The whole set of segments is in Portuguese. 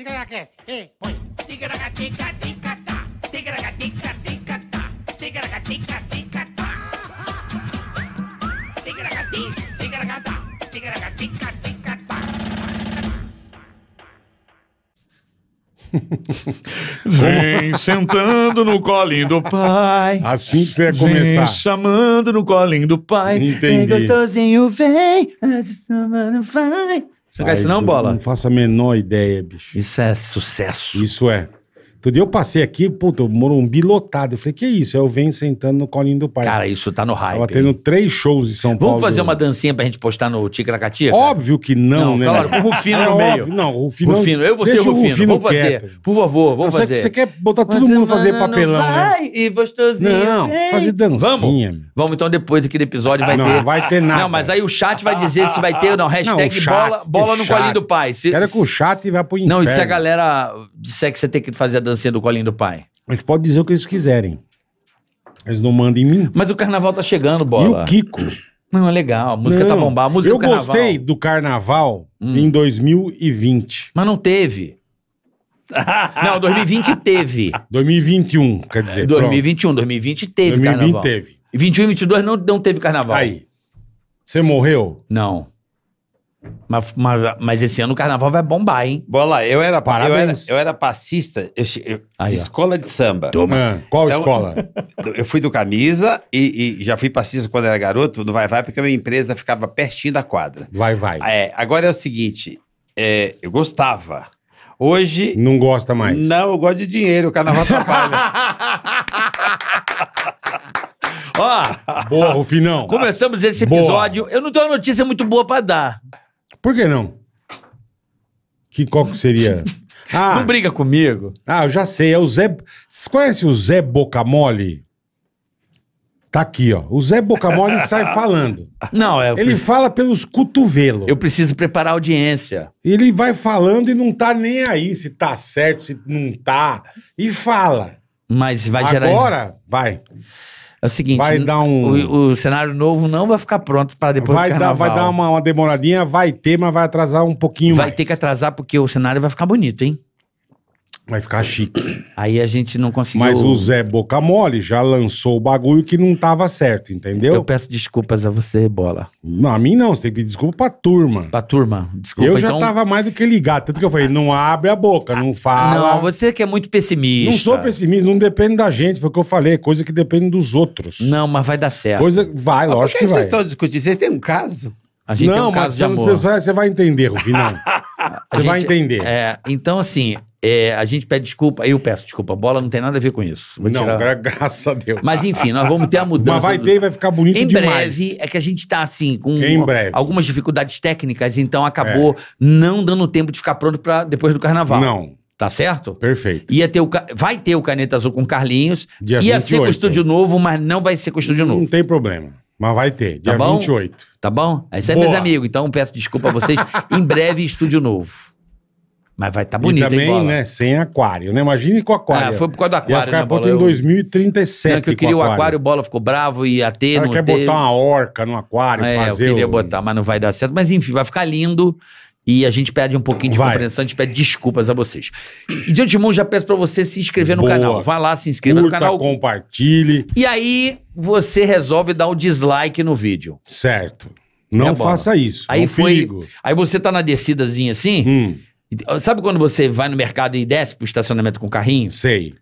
Ticaracast, ei, põe. Ticaracatica, ticatá. Ticaracatica, ticatá. Ticaracatica, ticatá. Ticaracati, ticaracatá. Ticaracatica, ticatá. Vem sentando no colinho do pai. Assim que você ia começar. Vem chamando no colinho do pai. Entendi. Vem é gostosinho, vem. Mas o vai. Você Ai, quer isso não, Bola? Não faço a menor ideia, bicho. Isso é sucesso. Isso é. Todo dia eu passei aqui, puta, Morumbi lotado. Eu falei, que isso? Eu é venho sentando no colinho do pai. Cara, isso tá no hype. Tava tendo hein? três shows em São Vamos Paulo. Vamos fazer uma dancinha pra gente postar no Ticracatica? Óbvio que não, não né? Claro, o Rufino é no meio. não, o Rufino. Rufino, eu vou ser o Rufino. Rufino vamos quieto. fazer. Por favor, vamos não, fazer. Você quer botar todo Mas mundo fazer papelão, né? vai, né? E gostosinho. Não, vem. fazer dancinha. Vamos? Vamos, então depois aqui do episódio ah, vai não, ter. Não, vai ter nada. Não, mas aí o chat vai dizer se vai ter ou não. Hashtag não, chat, bola, bola no chat. colinho do pai. Se, Quero que o chat vai pro inferno. Não, e se a galera disser que você tem que fazer a dancinha dancinha do colinho do pai? Eles podem dizer o que eles quiserem. Eles não mandam em mim. Mas o carnaval tá chegando, bola. E o Kiko? Não, é legal. A música tá não, tá bombada. A música eu carnaval. gostei do carnaval hum. em 2020. Mas não teve. não, 2020 teve. 2021, quer dizer. 2021, pronto. 2020 teve 2020 carnaval. 2020 teve. 21 e 22 não, não teve carnaval. Aí. Você morreu? Não. Mas, mas, mas, esse ano o carnaval vai bombar, hein? Bola, eu era, Parabéns. eu era, eu era passista eu, eu, Aí, de ó. escola de samba. Toma. Ah, qual então, escola? Eu fui do Camisa e, e, já fui passista quando era garoto no Vai Vai, porque a minha empresa ficava pertinho da quadra. Vai Vai. Ah, é, agora é o seguinte, é, eu gostava. Hoje... Não gosta mais. Não, eu gosto de dinheiro, o carnaval atrapalha. Ó, boa, Rufinão. Começamos esse episódio. Boa. Eu não tenho uma notícia muito boa para dar. Por que não? Que, qual que seria? Ah, Não briga comigo. ah, eu já sei. É o Zé. Vocês conhecem o Zé Bocamole? Tá aqui, ó. O Zé Mole sai falando. Não, é. Ele preciso, fala pelos cotovelos. eu preciso preparar a audiência. Ele vai falando e não tá nem aí se tá certo, se não tá. E fala. Mas vai gerar. Agora, vai. É o seguinte, vai dar um... o, o cenário novo não vai ficar pronto para depois vai do carnaval. Dar, vai dar uma, uma, demoradinha, vai ter, mas vai atrasar um pouquinho vai mais. Vai ter que atrasar porque o cenário vai ficar bonito, hein? Vai ficar chique. Aí a gente não conseguiu. Mas o Zé Boca Mole já lançou o bagulho que não tava certo, entendeu? Eu peço desculpas a você, Bola. Não, a mim não. Você tem que pedir desculpa pra turma. Pra turma. Desculpa, Eu já então... tava mais do que ligado. Tanto que eu falei, não abre a boca, não fala. Não, você que é muito pessimista. Não sou pessimista, não depende da gente. Foi o que eu falei, coisa que depende dos outros. Não, mas vai dar certo. Coisa, vai, lógico que, que vai. Por que vocês estão discutindo? Vocês têm um caso? A gente não, tem um caso mas de amor. Você, vai, você vai entender, Rubinão. Você gente, vai entender. É, então, assim, é, a gente pede desculpa, eu peço desculpa. Bola não tem nada a ver com isso. Vou não, tirar... graças a Deus. Mas enfim, nós vamos ter a mudança. Mas vai ter e vai ficar bonito em demais. Em breve, é que a gente está assim, com algumas dificuldades técnicas, então acabou é. não dando tempo de ficar pronto para depois do carnaval. Não, Tá certo? Perfeito. Ia ter o, vai ter o Caneta Azul com Carlinhos. Dia ia 28. ser com o estúdio novo, mas não vai ser com o estúdio novo. Não tem problema. Mas vai ter, tá dia tá 28. Tá bom? É isso é Boa. meus amigos. Então peço desculpa a vocês. em breve, estúdio novo. Mas vai estar tá bonito, e também, hein, né, sem aquário, né? Imagine com aquário. Ah, foi por causa do aquário, ficar, né, bola, em eu... 2037 Não, é que eu queria o aquário. aquário, o Bola ficou bravo, e ter, Ela não quer é botar uma orca no aquário, é, fazer... eu queria o... botar, mas não vai dar certo. Mas enfim, vai ficar lindo. E a gente pede um pouquinho de vai. compreensão, a gente pede desculpas a vocês. E de antemão, já peço para você se inscrever Boa. no canal. Vá lá, se inscreva Curta, no canal. compartilhe. E aí, você resolve dar o dislike no vídeo. Certo. Não é, faça isso. Aí foi. Perigo. Aí você tá na descidazinha assim. Hum. Sabe quando você vai no mercado e desce pro estacionamento com o carrinho? Sei.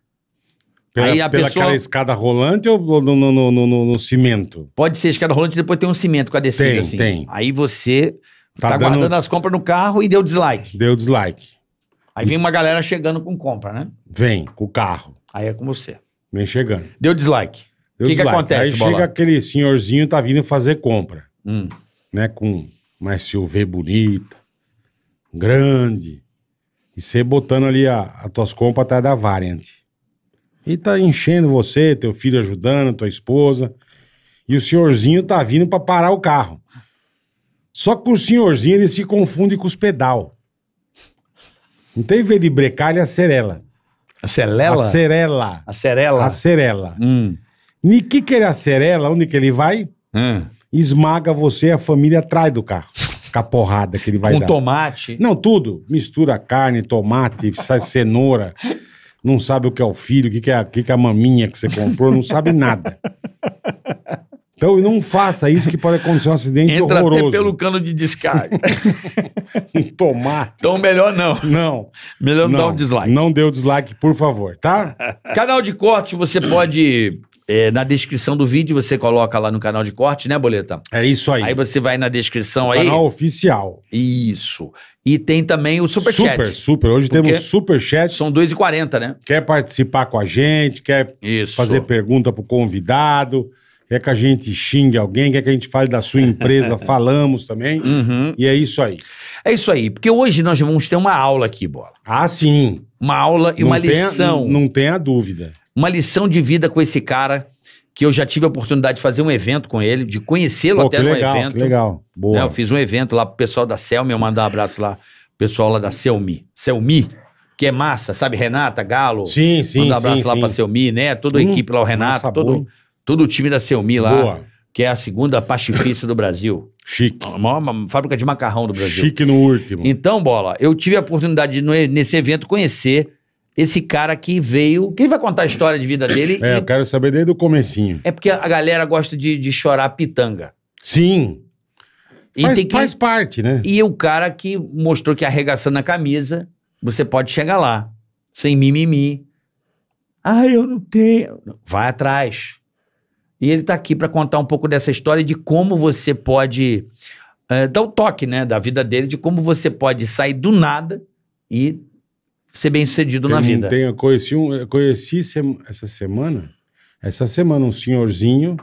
Pela, aí a pela pessoa... aquela escada rolante ou no, no, no, no, no cimento? Pode ser escada rolante, depois tem um cimento com a descida tem, assim. Tem. Aí você tá, tá dando... guardando as compras no carro e deu dislike. Deu dislike. Aí vem uma galera chegando com compra, né? Vem, com o carro. Aí é com você. Vem chegando. Deu dislike. O que, que acontece, Aí Bola? chega aquele senhorzinho tá vindo fazer compra. Hum. Né, com uma SUV bonita, grande. E você botando ali as tuas compras até da Variant. E tá enchendo você, teu filho ajudando, tua esposa. E o senhorzinho tá vindo para parar o carro. Só que o senhorzinho ele se confunde com os pedal. Não tem ver de brecar, ele acerela. Acerela? Acerela. Acerela. Acerela. Hum. O que ele acerela, onde que ele vai, esmaga você e a família atrás do carro. Com a porrada que ele vai Com dar. tomate. Não, tudo. Mistura carne, tomate, sai cenoura. Não sabe o que é o filho, o que, que, é, a- que, que é a maminha que você comprou, não sabe nada. Então não faça isso que pode acontecer um acidente Entra horroroso. até pelo cano de descarga. Um tomate. então, melhor não. Não. Melhor não, dar um dislike. Não dê o dislike, por favor, tá? Canal de corte, você pode é, na descrição do vídeo você coloca lá no canal de corte, né, Boleta? É isso aí. Aí você vai na descrição aí. Canal oficial. Isso. E tem também o Superchat. Super, super. Hoje Porque temos Superchat. São 2,40, né? Quer participar com a gente, quer isso. fazer pergunta pro convidado, quer que a gente xingue alguém, quer que a gente fale da sua empresa, falamos também. Uhum. E é isso aí. É isso aí. Porque hoje nós vamos ter uma aula aqui, Bola. Ah, sim. Uma aula e não uma lição. Não, não tenha dúvida uma lição de vida com esse cara que eu já tive a oportunidade de fazer um evento com ele, de conhecê-lo até no legal, evento. Que legal, boa. Né, eu fiz um evento lá pro pessoal da Selmi, eu mando um abraço lá, pessoal lá da Selmi, Selmi, que é massa, sabe? Renata, Galo. Sim, sim, Manda um abraço sim, lá sim. pra Selmi, né? Toda a hum, equipe lá, o Renato, todo, todo o time da Selmi lá. Boa. Que é a segunda pastifícia do Brasil. Chique. A maior fábrica de macarrão do Brasil. Chique no último. Então, Bola, eu tive a oportunidade de, nesse evento, conhecer esse cara que veio. Quem vai contar a história de vida dele? É, e... eu quero saber desde o comecinho. É porque a galera gosta de, de chorar pitanga. Sim. E faz, que... faz parte, né? E o cara que mostrou que arregaçando a camisa, você pode chegar lá, sem mimimi. Ah, eu não tenho. Vai atrás. E ele está aqui para contar um pouco dessa história de como você pode é, dar o toque, né, da vida dele, de como você pode sair do nada e ser bem sucedido na vida. Tenho conheci, um, conheci sem, essa semana, essa semana, um senhorzinho,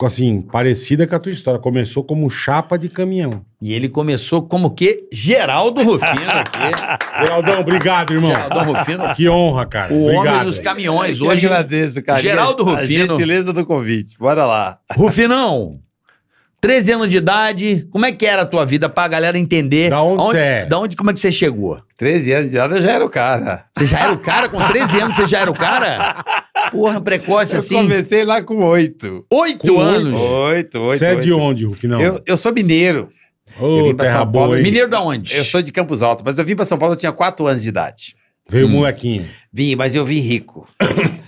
assim, parecida com a tua história. Começou como chapa de caminhão. E ele começou como que? Geraldo Rufino aqui. Geraldão, obrigado, irmão. Geraldo Rufino. Que honra, cara. O obrigado. homem dos caminhões. Hoje, Eu agradeço, cara. Geraldo Rufino. A gentileza do convite. Bora lá. Rufinão. 13 anos de idade, como é que era a tua vida pra galera entender? Da onde você é? Da onde, como é que você chegou? 13 anos de idade eu já era o cara. Você já era o cara? Com 13 anos você já era o cara? Porra, precoce assim. Eu comecei lá com 8. 8 anos? 8, 8. Você é de onde, Rufinão? Eu, eu sou mineiro. Oh, eu vim pra São Paulo. Boa, mineiro da onde? Eu sou de Campos Alto, mas eu vim pra São Paulo, eu tinha 4 anos de idade. Veio hum. molequinho. Vim, mas eu vim rico.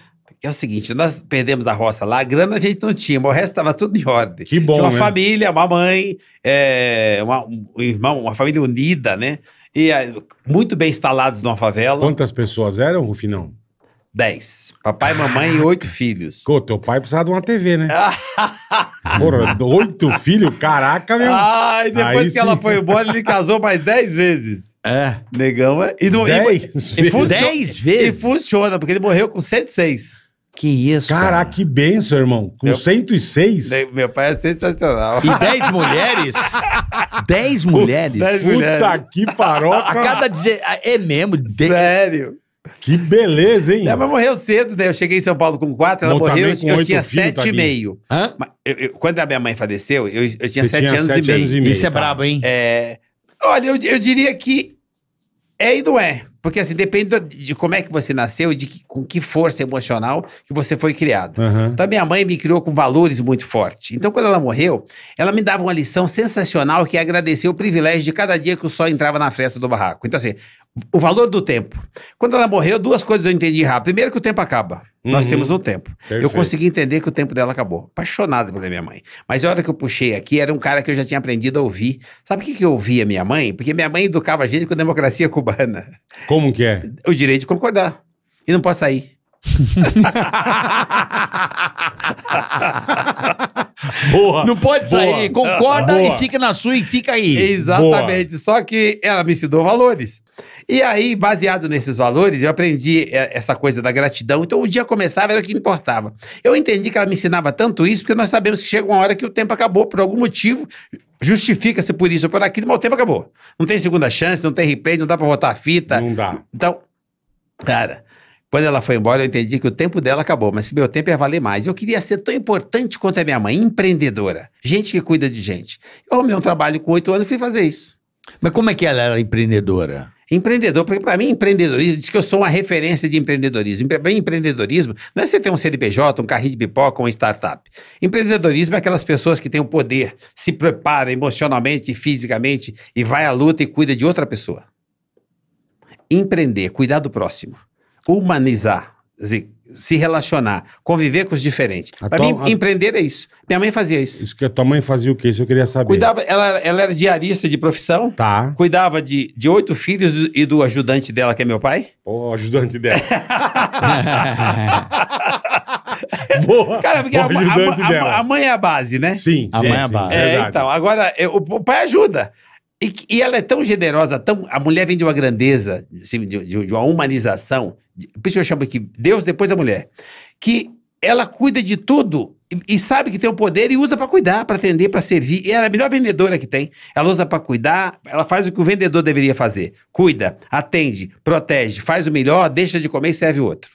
é o seguinte, nós perdemos a roça lá, a grana a gente não tinha, mas o resto estava tudo em ordem. Que bom, Tinha uma né? família, uma mãe, é, uma, um irmão, uma família unida, né? E é, muito bem instalados numa favela. Quantas pessoas eram, Rufinão? Dez. Papai, mamãe e oito filhos. Pô, teu pai precisava de uma TV, né? Porra, oito filhos? Caraca, meu. Ai, depois Aí que sim. ela foi embora, ele casou mais dez vezes. É. Negão, é. E, não, Dez e, vezes? Dez e funciona, porque ele morreu com 106. Que isso, Caraca, cara. que benção, irmão. Com meu, 106? Meu pai é sensacional. E 10 mulheres? 10 mulheres? 10 mulheres. Puta que farofa. A cada dizer... É mesmo. De... Sério. Que beleza, hein? Ela morreu cedo, né? Eu cheguei em São Paulo com 4, ela Bom, morreu, eu, eu tinha 7,5. Tá quando a minha mãe faleceu, eu, eu tinha 7 anos, anos, e meio. Isso é, é brabo, hein? É... Olha, eu, eu diria que é e não é. Porque assim, depende de como é que você nasceu e de que, com que força emocional que você foi criado. Uhum. Então, minha mãe me criou com valores muito fortes. Então, quando ela morreu, ela me dava uma lição sensacional que é agradecer o privilégio de cada dia que o sol entrava na fresta do barraco. Então, assim, o valor do tempo. Quando ela morreu, duas coisas eu entendi rápido. Primeiro, que o tempo acaba. Uhum. Nós temos uhum. o tempo. Perfeito. Eu consegui entender que o tempo dela acabou. Apaixonado pela minha mãe. Mas a hora que eu puxei aqui, era um cara que eu já tinha aprendido a ouvir. Sabe o que, que eu ouvia minha mãe? Porque minha mãe educava a gente com a democracia cubana. Como que é? O direito de concordar. E não posso sair. Boa. Não pode sair. Boa, Concorda boa. e fica na sua e fica aí. Exatamente. Boa. Só que ela me ensinou valores. E aí, baseado nesses valores, eu aprendi é, essa coisa da gratidão. Então, o dia começava era o que importava. Eu entendi que ela me ensinava tanto isso, porque nós sabemos que chega uma hora que o tempo acabou por algum motivo. Justifica-se por isso ou por aquilo, mas o tempo acabou. Não tem segunda chance, não tem replay, não dá pra botar a fita. Não dá. Então, cara, quando ela foi embora, eu entendi que o tempo dela acabou, mas que meu tempo ia valer mais. Eu queria ser tão importante quanto a minha mãe, empreendedora. Gente que cuida de gente. Eu arrumei um trabalho com oito anos e fui fazer isso. Mas como é que ela era empreendedora? Empreendedor, porque para mim, empreendedorismo, diz que eu sou uma referência de empreendedorismo. Para mim, empreendedorismo não é você ter um CNPJ, um carrinho de pipoca, uma startup. Empreendedorismo é aquelas pessoas que têm o poder, se prepara emocionalmente e fisicamente e vai à luta e cuida de outra pessoa. Empreender, cuidar do próximo humanizar, se relacionar, conviver com os diferentes. Para mim, a... empreender é isso. Minha mãe fazia isso. Isso que a tua mãe fazia o quê? Isso eu queria saber. Cuidava, ela, ela era diarista de profissão. Tá. Cuidava de, de oito filhos do, e do ajudante dela, que é meu pai. O ajudante dela. Boa. Cara, porque a, a, a, mãe é a base, né? Sim, a mãe é a base. É, é, então, agora eu, é, o pai ajuda. E, e, ela é tão generosa, tão, a mulher vem de uma grandeza, assim, de, de, uma humanização, de, por isso eu chamo aqui Deus, depois a mulher, que ela cuida de tudo e, e sabe que tem o um poder e usa para cuidar, para atender, para servir. E ela é a melhor vendedora que tem. Ela usa para cuidar, ela faz o que o vendedor deveria fazer: cuida, atende, protege, faz o melhor, deixa de comer e serve o outro.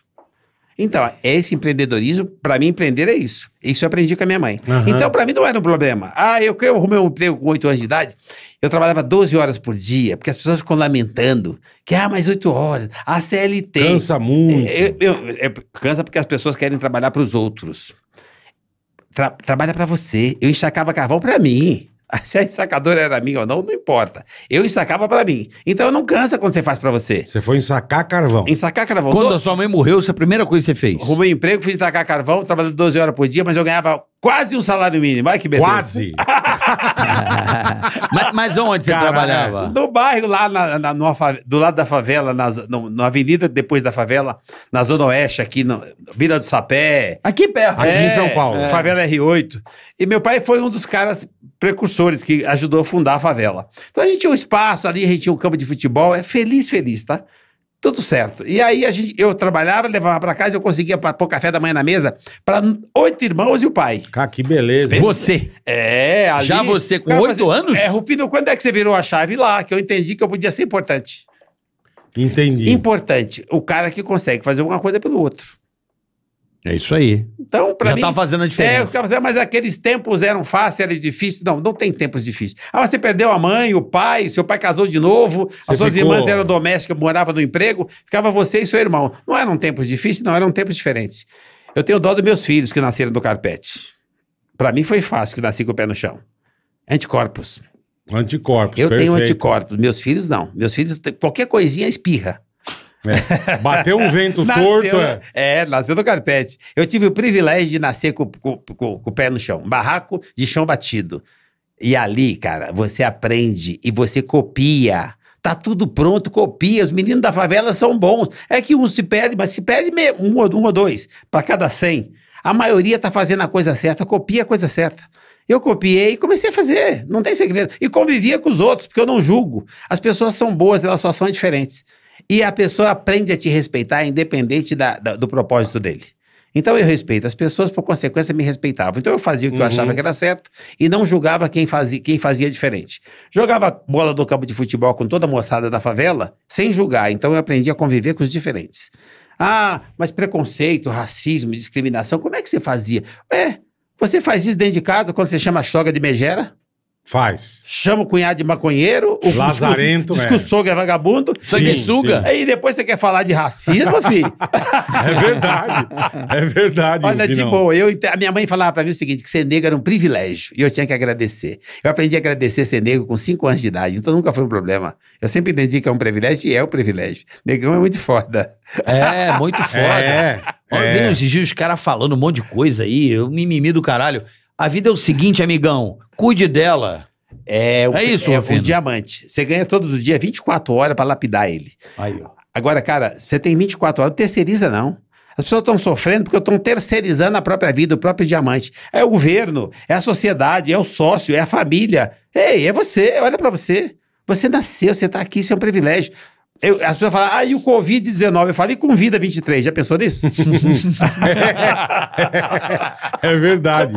Então, esse empreendedorismo, para mim, empreender é isso. Isso eu aprendi com a minha mãe. Uhum. Então, para mim, não era um problema. Ah, eu, eu arrumei um emprego com 8 anos de idade, eu trabalhava 12 horas por dia, porque as pessoas ficam lamentando que, ah, mais 8 horas, a CLT. Cansa muito. É, eu, eu, eu, é, cansa porque as pessoas querem trabalhar para os outros. Tra, trabalha para você. Eu enxacava carvão para mim. Se a ensacadora era minha ou não, não importa. Eu ensacava para mim. Então não cansa quando você faz para você. Você foi ensacar carvão. Ensacar carvão. Quando Do... a sua mãe morreu, essa é a primeira coisa que você fez? Arrumei um emprego, fui ensacar carvão, trabalhando 12 horas por dia, mas eu ganhava quase um salário mínimo. Olha que beleza. Quase? mas, mas, onde você Cara, trabalhava? No bairro, lá na, na, do lado da favela, na, no, na avenida depois da favela, na Zona Oeste, aqui, no, Vila do Sapé. Aqui perto. Aqui é, em São Paulo. É. Favela R8. E meu pai foi um dos caras precursores que ajudou a fundar a favela. Então a gente tinha um espaço ali, a gente tinha um campo de futebol. É feliz, feliz, tá? Tudo certo. E aí a gente, eu trabalhava, levava para casa, eu conseguia pôr café da manhã na mesa para oito irmãos e o pai. Cara, que beleza. Você. É, ali. Já você com oito anos? É, Rufino, quando é que você virou a chave lá? Que eu entendi que eu podia ser importante. Entendi. Importante. O cara que consegue fazer alguma coisa pelo outro. É isso aí. Então, para mim. Já tá fazendo a é, diferença. É, mas aqueles tempos eram fáceis, era difícil. Não, não tem tempos difíceis. Ah, você perdeu a mãe, o pai, seu pai casou de novo, você as suas ficou... irmãs eram domésticas, moravam no emprego, ficava você e seu irmão. Não eram tempos difíceis, não, eram tempos diferentes. Eu tenho dó dos meus filhos que nasceram do carpete. Para mim foi fácil que nasci com o pé no chão. Anticorpos. Anticorpos. Eu perfeito. tenho anticorpos. Meus filhos não. Meus filhos, qualquer coisinha espirra. É. Bateu um vento nasceu, torto. É. é, nasceu no carpete. Eu tive o privilégio de nascer com, com, com, com o pé no chão. Barraco de chão batido. E ali, cara, você aprende e você copia. Tá tudo pronto, copia. Os meninos da favela são bons. É que um se perde, mas se perde mesmo, um, um ou dois, para cada cem. A maioria tá fazendo a coisa certa, copia a coisa certa. Eu copiei e comecei a fazer, não tem segredo. E convivia com os outros, porque eu não julgo. As pessoas são boas, elas só são diferentes. E a pessoa aprende a te respeitar, independente da, da, do propósito dele. Então eu respeito as pessoas, por consequência me respeitavam. Então eu fazia o que uhum. eu achava que era certo e não julgava quem fazia, quem fazia diferente. Jogava bola do campo de futebol com toda a moçada da favela sem julgar. Então eu aprendi a conviver com os diferentes. Ah, mas preconceito, racismo, discriminação, como é que você fazia? É, você faz isso dentro de casa quando você chama a sogra de megera? Faz. Chama o cunhado de maconheiro. O Lazarento. Diz é. que o sogro é vagabundo. Sanguessuga. E depois você quer falar de racismo, filho? é verdade. É verdade. Olha, de boa. Eu, a minha mãe falava pra mim o seguinte, que ser negro era um privilégio. E eu tinha que agradecer. Eu aprendi a agradecer ser negro com 5 anos de idade. Então nunca foi um problema. Eu sempre entendi que é um privilégio e é um privilégio. Negão é muito foda. É, muito foda. É. Olha, é. Vem os dias os caras falando um monte de coisa aí, Eu mimimi do caralho. A vida é o seguinte, amigão. Cuide dela. É, o, é isso, é o diamante. Você ganha todo dia 24 horas para lapidar ele. Aí, ó. Agora, cara, você tem 24 horas, não terceiriza não. As pessoas estão sofrendo porque estão terceirizando a própria vida, o próprio diamante. É o governo, é a sociedade, é o sócio, é a família. Ei, é você, olha para você. Você nasceu, você está aqui, isso é um privilégio. Eu, as pessoas falam, ah, e o Covid-19? Eu falo, e com vida 23? Já pensou nisso? é, é verdade.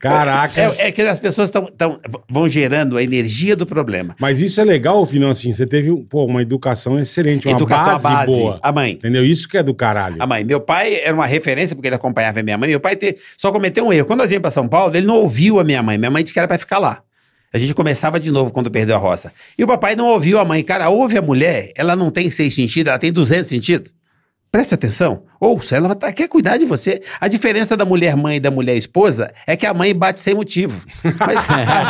Caraca. É, é que as pessoas tão, tão, vão gerando a energia do problema. Mas isso é legal, Finan, assim, você teve pô, uma educação excelente, uma educação base, base, boa. A mãe. Entendeu? Isso que é do caralho. A mãe. Meu pai era uma referência, porque ele acompanhava a minha mãe. Meu pai te, só cometeu um erro. Quando nós íamos para São Paulo, ele não ouviu a minha mãe. Minha mãe disse que era para ficar lá. A gente começava de novo quando perdeu a roça. E o papai não ouviu a mãe. Cara, ouve a mulher, ela não tem seis sentidos, ela tem 200 sentidos. Preste atenção, ouça, ela tá, quer cuidar de você. A diferença da mulher mãe e da mulher esposa é que a mãe bate sem motivo. Mas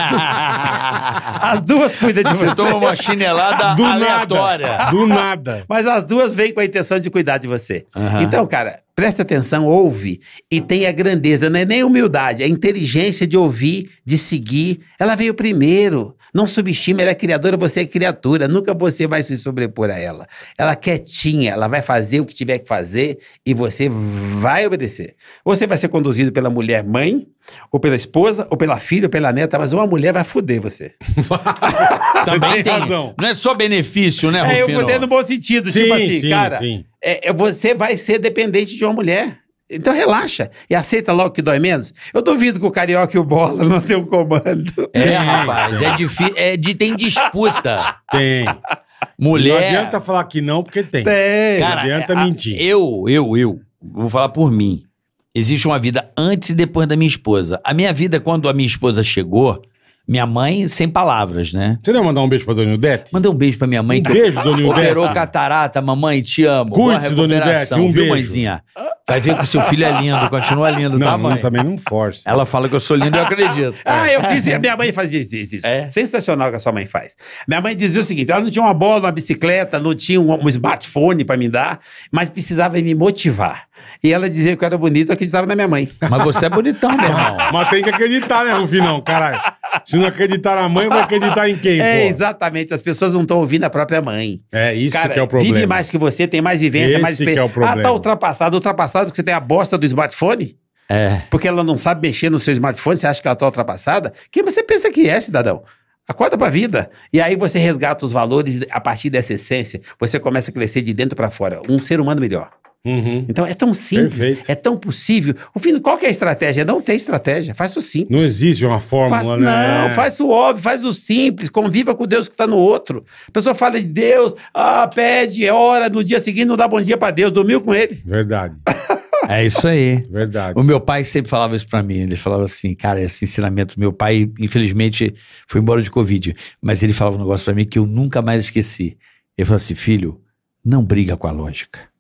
as, duas cuidam de você. Você toma uma chinelada do aleatória. Nada, do nada. Mas as duas vêm com a intenção de cuidar de você. Uhum. Então, cara, preste atenção, ouve e tenha grandeza. Não é nem humildade, é inteligência de ouvir, de seguir. Ela veio primeiro. Não subestime, ela é criadora, você é criatura. Nunca você vai se sobrepor a ela. Ela é quietinha, ela vai fazer o que tiver que fazer e você vai obedecer. Você vai ser conduzido pela mulher mãe, ou pela esposa, ou pela filha, ou pela neta, mas uma mulher vai fuder você. Também tem, razão. Não é só benefício, né, Rufino? É, eu fuder no bom sentido. Tipo sim, tipo assim, sim, cara, sim. É, é, você vai ser dependente de uma mulher. Então relaxa e aceita logo que dói menos. Eu duvido que o Carioca e o Bola não tenham comando. É, rapaz, é difícil. É de, tem disputa. Tem. Mulher. Não adianta falar que não, porque tem. Tem. Cara, não adianta é, a, mentir. Eu, eu, eu, vou falar por mim. Existe uma vida antes e depois da minha esposa. A minha vida, quando a minha esposa chegou, minha mãe, sem palavras, né? Você não ia mandar um beijo pra Dona Ildete? Mandei um beijo pra minha mãe. Um que beijo, Dona Ildete. Operou catarata, mamãe, te amo. cuide Dona Ildete, um viu, beijo. mãezinha? Vai ver que o seu filho é lindo, continua lindo, tá, não, tá, mãe? Não, também não force. Ela fala que eu sou lindo e eu acredito. ah, eu é. fiz, minha mãe fazia isso, isso. É? Sensacional o que a sua mãe faz. Minha mãe dizia o seguinte, ela não tinha uma bola, uma bicicleta, não tinha um, um smartphone pra me dar, mas precisava me motivar. E ela dizia que eu era bonito, eu acreditava na minha mãe. Mas você é bonitão, meu irmão. mas tem que acreditar, né, Rufinão, caralho. Se não acreditar na mãe, vai acreditar em quem? É, exatamente. As pessoas não estão ouvindo a própria mãe. É, isso Cara, que é o problema. Vive mais que você, tem mais vivência, Esse mais experiência. Que é o problema. Ah, tá ultrapassado. Ultrapassado porque você tem a bosta do smartphone? É. Porque ela não sabe mexer no seu smartphone, você acha que ela tá ultrapassada? Quem você pensa que é, cidadão? Acorda pra vida. E aí você resgata os valores a partir dessa essência. Você começa a crescer de dentro para fora. Um ser humano melhor. Uhum. Então é tão simples, Perfeito. é tão possível. O fim, qual que é a estratégia? Não tem estratégia, faz o simples. Não existe uma fórmula, faz, né? Não, faz o óbvio, faz o simples, conviva com Deus que está no outro. A pessoa fala de Deus, ah, pede, é hora, no dia seguinte não dá bom dia para Deus, dormiu com ele. Verdade. É isso aí. Verdade. O meu pai sempre falava isso para mim. Ele falava assim, cara, esse ensinamento. Meu pai, infelizmente, foi embora de Covid. Mas ele falava um negócio para mim que eu nunca mais esqueci. Ele falou assim, filho, não briga com a lógica.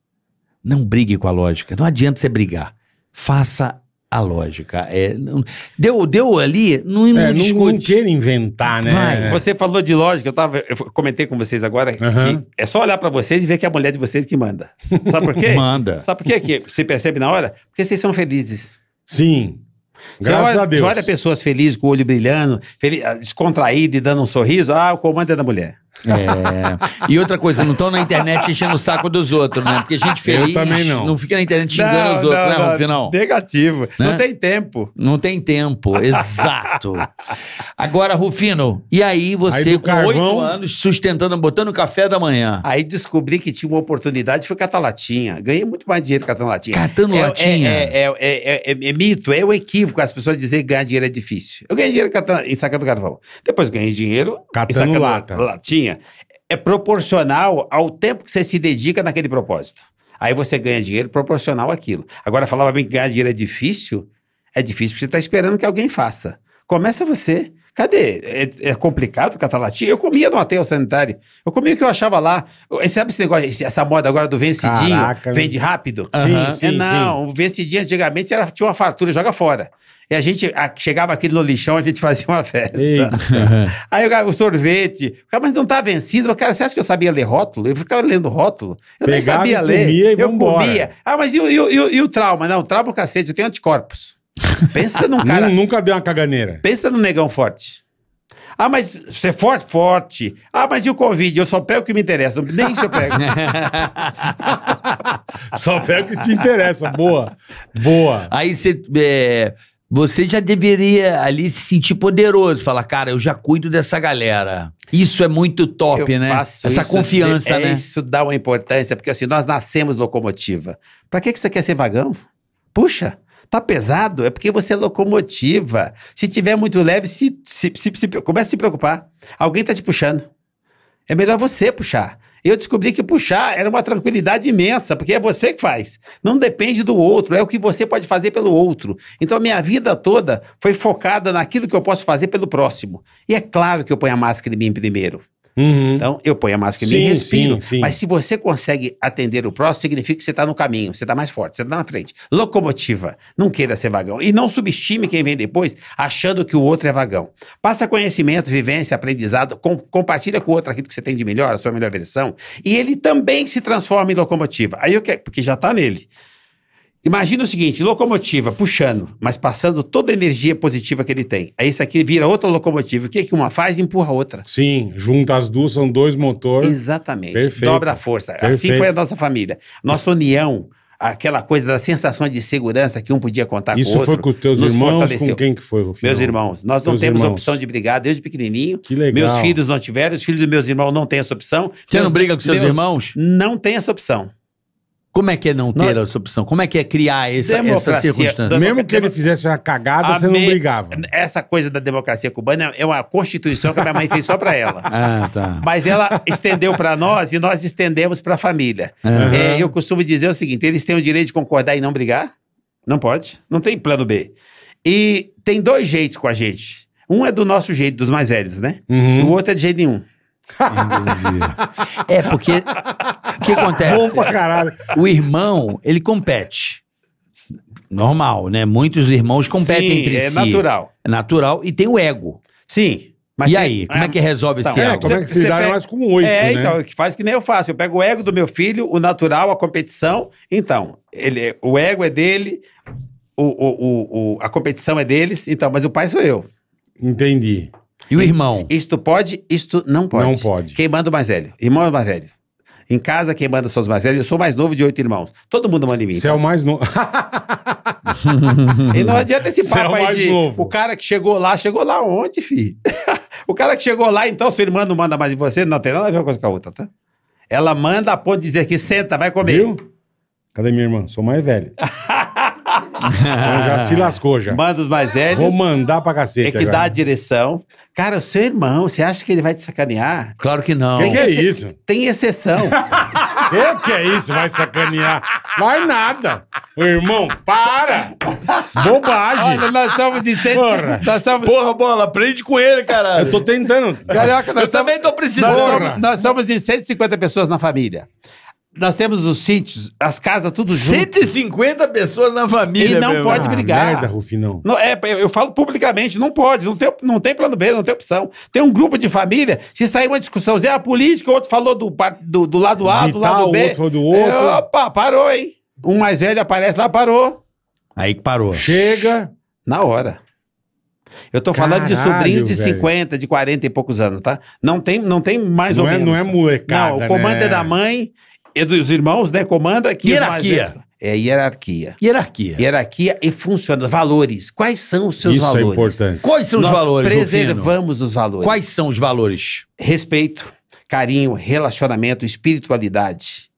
Não brigue com a lógica. Não adianta você brigar. Faça a lógica. É, não, deu, deu ali, não, é, não discute. Não quer inventar, né? Vai. É. Você falou de lógica, eu, tava, eu comentei com vocês agora uhum. que é só olhar para vocês e ver que é a mulher de vocês que manda. Sabe por quê? manda. Sabe por quê que você percebe na hora? Porque vocês são felizes. Sim. Você Graças olha, a Deus. Você olha pessoas felizes, com o olho brilhando, feliz, ah, descontraído e dando um sorriso. Ah, o comando é da mulher. É. E outra coisa, não estão na internet enchendo o saco dos outros, né? Porque gente feliz Eu também não. não fica na internet xingando não, os outros, não, né, no Negativo. Né? Não tem tempo. Não tem tempo, exato. Agora, Rufino, e aí você aí com oito anos sustentando, botando café da manhã? Aí descobri que tinha uma oportunidade, foi catar latinha. Ganhei muito mais dinheiro catando latinha. Catando é, latinha? É, é, é, mito, é o um equívoco as pessoas dizerem que ganhar dinheiro é difícil. Eu ganhei dinheiro catando, ensacando carvão. Depois ganhei dinheiro catando lata. latinha Assim, é proporcional ao tempo que você se dedica naquele propósito. Aí você ganha dinheiro proporcional àquilo. Agora, falava bem que ganhar dinheiro é difícil. É difícil porque você está esperando que alguém faça. Começa você. Cadê? É, é complicado Catalati? Eu comia no hotel sanitário. Eu comia o que eu achava lá. sabe esse negócio, essa moda agora do vencidinho? Caraca, né? vende rápido? Sim, uhum. sim, é, não, sim. o vencidinho antigamente era, tinha uma fartura, joga fora. E a gente a, chegava aqui no lixão, a gente fazia uma festa. Aí eu, o sorvete. mas não tá vencido. Mas, cara, você acha que eu sabia ler rótulo? Eu ficava lendo rótulo. Eu Pegava, sabia ler. Comia eu vambora. comia. Ah, mas e, e, e, e o trauma? Não, trauma o cacete, eu tenho anticorpos. Pensa num cara. Nunca deu uma caganeira. Pensa no negão forte. Ah, mas você é forte? Forte. Ah, mas e o Covid? Eu só pego o que me interessa. Nem isso eu pego. só pego o que te interessa. Boa. Boa. Aí você. É, você já deveria ali se sentir poderoso, falar, cara, eu já cuido dessa galera. Isso é muito top, eu né? Essa isso, confiança, é, né? Isso dá uma importância, porque assim, nós nascemos locomotiva. Pra que, que você quer ser vagão? Puxa! Tá pesado? É porque você é locomotiva. Se tiver muito leve, se, se, se, se começa a se preocupar. Alguém tá te puxando. É melhor você puxar. Eu descobri que puxar era uma tranquilidade imensa, porque é você que faz. Não depende do outro, é o que você pode fazer pelo outro. Então, a minha vida toda foi focada naquilo que eu posso fazer pelo próximo. E é claro que eu ponho a máscara em mim primeiro. Uhum. Então, eu ponho a máscara sim, e respiro. Sim, sim. Mas se você consegue atender o próximo, significa que você está no caminho, você está mais forte, você está na frente. Locomotiva, não queira ser vagão. E não subestime quem vem depois achando que o outro é vagão. Passa conhecimento, vivência, aprendizado, com, compartilha com o outro aquilo que você tem de melhor, a sua melhor versão. E ele também se transforma em locomotiva. Aí eu quero, porque já está nele. Imagina o seguinte, locomotiva puxando, mas passando toda a energia positiva que ele tem. Aí isso aqui vira outra locomotiva. O que, é que uma faz? Empurra a outra. Sim, junta as duas, são dois motores. Exatamente. Perfeito. Dobra a força. Perfeito. Assim foi a nossa família. Nossa união, aquela coisa da sensação de segurança que um podia contar isso com o outro. Isso foi com os teus irmãos? Fortaleceu. Com quem que foi, Rufino? Meus irmãos. Nós não teus temos irmãos. opção de brigar desde pequenininho. Que legal. Meus filhos não tiveram, os filhos dos meus irmãos não têm essa opção. Você meus, não briga com seus irmãos? Não tem essa opção. Como é que é não ter não, essa opção? Como é que é criar essa, essa circunstância? Mesmo que ele fizesse uma cagada, a você não brigava. Essa coisa da democracia cubana é uma constituição que a minha mãe fez só para ela. Ah, tá. Mas ela estendeu para nós e nós estendemos para a família. Uhum. É, eu costumo dizer o seguinte: eles têm o direito de concordar e não brigar? Não pode. Não tem plano B. E tem dois jeitos com a gente. Um é do nosso jeito, dos mais velhos, né? Uhum. O outro é de jeito nenhum. é, porque que acontece? Bom pra caralho. O irmão, ele compete. Normal, né? Muitos irmãos competem Sim, entre é si. natural. É natural. E tem o ego. Sim. Mas e tem, aí, como é, que resolve tá. esse é, ego? Como é que se você dá pega, mais com oito, É, né? então, faz que nem eu faço. Eu pego o ego do meu filho, o natural, a competição. Então, ele, é, o ego é dele, o, o, o, o a competição é deles, então, mas o pai sou eu. Entendi. E o irmão? Isto pode, isto não pode. Não pode. Quem manda o mais velho? Irmão é o mais velho. Em casa, quem manda são os mais velhos. Eu sou mais novo de oito irmãos. Todo mundo manda em mim. Você é o mais novo. e não adianta esse papo Você é o aí de. Novo. O cara que chegou lá, chegou lá onde, filho? o cara que chegou lá, então sua irmã não manda mais em você? Não tem nada a ver uma coisa com a outra, tá? Ela manda a ponto de dizer que senta, vai comer. Viu? Cadê minha irmã? Sou mais velho. então já se lascou já. Manda os mais velhos. Vou mandar pra cacete. É que agora. dá a direção. Cara, o seu irmão, você acha que ele vai te sacanear? Claro que não. Quem que é isso? Tem exceção. que que é isso? Vai sacanear? Vai nada. Irmão, para. Bobagem. Olha, nós somos de sete... Porra. Nós somos... Porra, bola, aprende com ele, caralho. Eu tô tentando. Carioca, nós Eu somos... também tô precisando. Nós somos, nós somos de 150 pessoas na família. Nós temos os sítios, as casas tudo junto. 150 pessoas na família, Ele não meu. pode Ah, brigar. merda, Rufinão. Não, é, eu, eu falo publicamente, não pode, não tem, não tem plano B, não tem opção. Tem um grupo de família, se sair uma discussão, é a política, o outro falou do, do, do lado A, do lado B. o outro falou do outro. É, opa, parou, hein? Um mais velho aparece lá, parou. Aí que parou. Chega. Na hora. Eu tô falando de sobrinho de velho. 50, de 40 e poucos anos, tá? Não tem, não tem mais Não ou é, menos. não é molecada. Não, o comando é né? é da mãe e dos irmãos, né? Comanda que hierarquia. É? é hierarquia. Hierarquia. Hierarquia e funciona. Valores. Quais são os seus Isso é valores? Isso é importante. Quais são Nós os valores? Preservamos Rufino? os valores. Quais são os valores? Respeito, carinho, relacionamento, espiritualidade,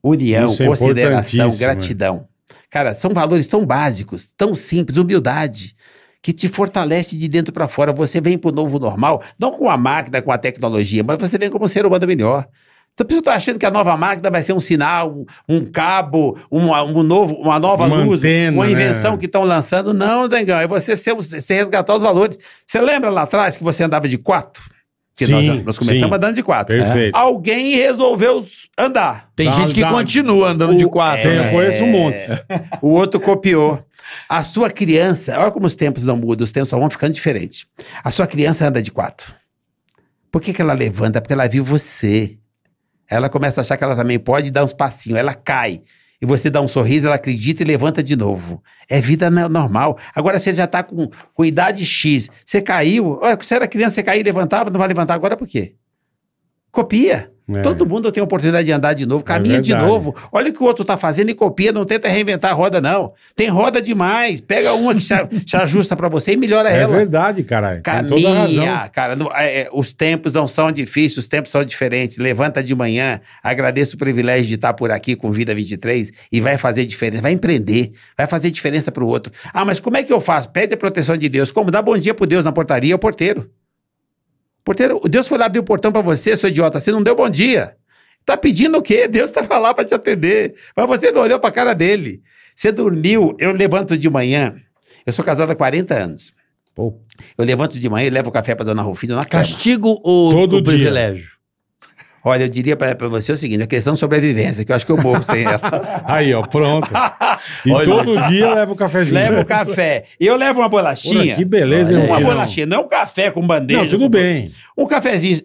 união, é consideração, né? gratidão. Cara, são valores tão básicos, tão simples, humildade que te fortalece de dentro para fora. Você vem para o novo normal, não com a máquina, com a tecnologia, mas você vem como um ser humano melhor. Essa pessoa está achando que a nova máquina vai ser um sinal, um, um cabo, uma, um novo, uma nova uma luz, antena, uma né? invenção né? que estão lançando. Não, Dengão, é você ser, se resgatar os valores. Você lembra lá atrás que você andava de quatro? Que sim, nós, nós começamos sim. andando de quatro. Né? Perfeito. Alguém resolveu andar. Tem gente que continua andando o, de quatro. É, né? eu conheço um monte. É. o outro copiou. A sua criança, olha como os tempos não mudam, os tempos só vão ficando diferentes. A sua criança anda de quatro. Por que, que ela levanta? Porque ela viu você. Ela começa a achar que ela também pode e dá uns passinhos, ela cai. E você dá um sorriso, ela acredita e levanta de novo. É vida normal. Agora você já está com, com idade X. Você caiu, olha, você era criança, você caiu e levantava, não vai levantar agora por quê? Copia. É. Todo mundo tem a oportunidade de andar de novo, é caminha é de novo. Olha o que o outro está fazendo e copia, não tenta reinventar a roda, não. Tem roda demais. Pega uma que se, se ajusta para você e melhora é ela. É verdade, caralho. Caminha, cara. Não, é, é, os tempos não são difíceis, os tempos são diferentes. Levanta de manhã, agradeço o privilégio de estar por aqui com Vida 23 e vai fazer diferença. Vai empreender, vai fazer diferença para o outro. Ah, mas como é que eu faço? Pede a proteção de Deus. Como? Dá bom dia pro Deus na portaria, o porteiro. Porteiro, Deus foi lá abrir o portão para você, seu idiota. Você não deu bom dia. Tá pedindo o quê? Deus tá lá para te atender. Mas você não olhou para a cara dele. Você dormiu. Eu levanto de manhã. Eu sou casado há 40 anos. Pô. Eu levanto de manhã e levo o café para dona Rufina na cama. Castigo o, Todo o privilégio. Olha, eu diria para você o seguinte: a questão de sobrevivência, que eu acho que eu morro sem ela. Aí, ó, pronto. E Olha, todo dia leva o cafezinho. Leva o café. E eu levo uma bolachinha. que beleza, Uma bolachinha, não um café com bandeja. Não, tudo com... bem. Um cafezinho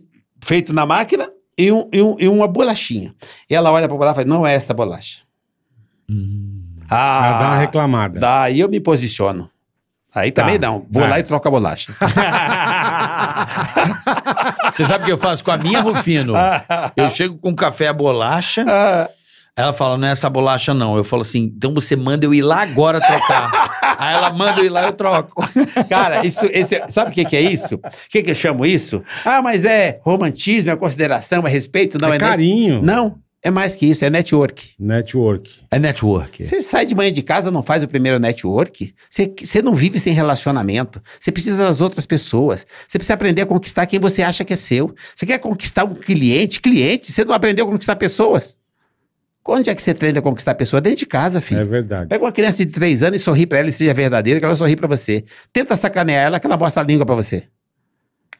feito na máquina e, um, e, um, e uma bolachinha. E ela olha para bolacha e fala: não é essa bolacha. Hum. Ah, ela dá uma reclamada. Daí eu me posiciono. Aí tá. também não. Vou Vai. lá tá. e troco a bolacha. Você sabe o que eu faço com a minha, Rufino? Eu chego com café a bolacha. Ah. Ela fala, não é essa bolacha, não. Eu falo assim, então você manda eu ir lá agora trocar. Aí ela manda eu ir lá, eu troco. Cara, isso, esse, sabe o que, que é isso? O que, que eu chamo isso? Ah, mas é romantismo, é consideração, é respeito, não é. é carinho. Não. É mais que isso, é network. Network. É network. Você sai de manhã de casa, não faz o primeiro network. Você, não vive sem relacionamento. Você precisa das outras pessoas. Você precisa aprender a conquistar quem você acha que é seu. Você quer conquistar um cliente? Cliente? Você não aprendeu a conquistar pessoas? Onde é que você treina a conquistar pessoas Dentro de casa, filho. É verdade. Pega uma criança de três anos e sorri para ela e seja verdadeira, que ela sorri para você. Tenta sacanear ela, que ela mostra a língua para você.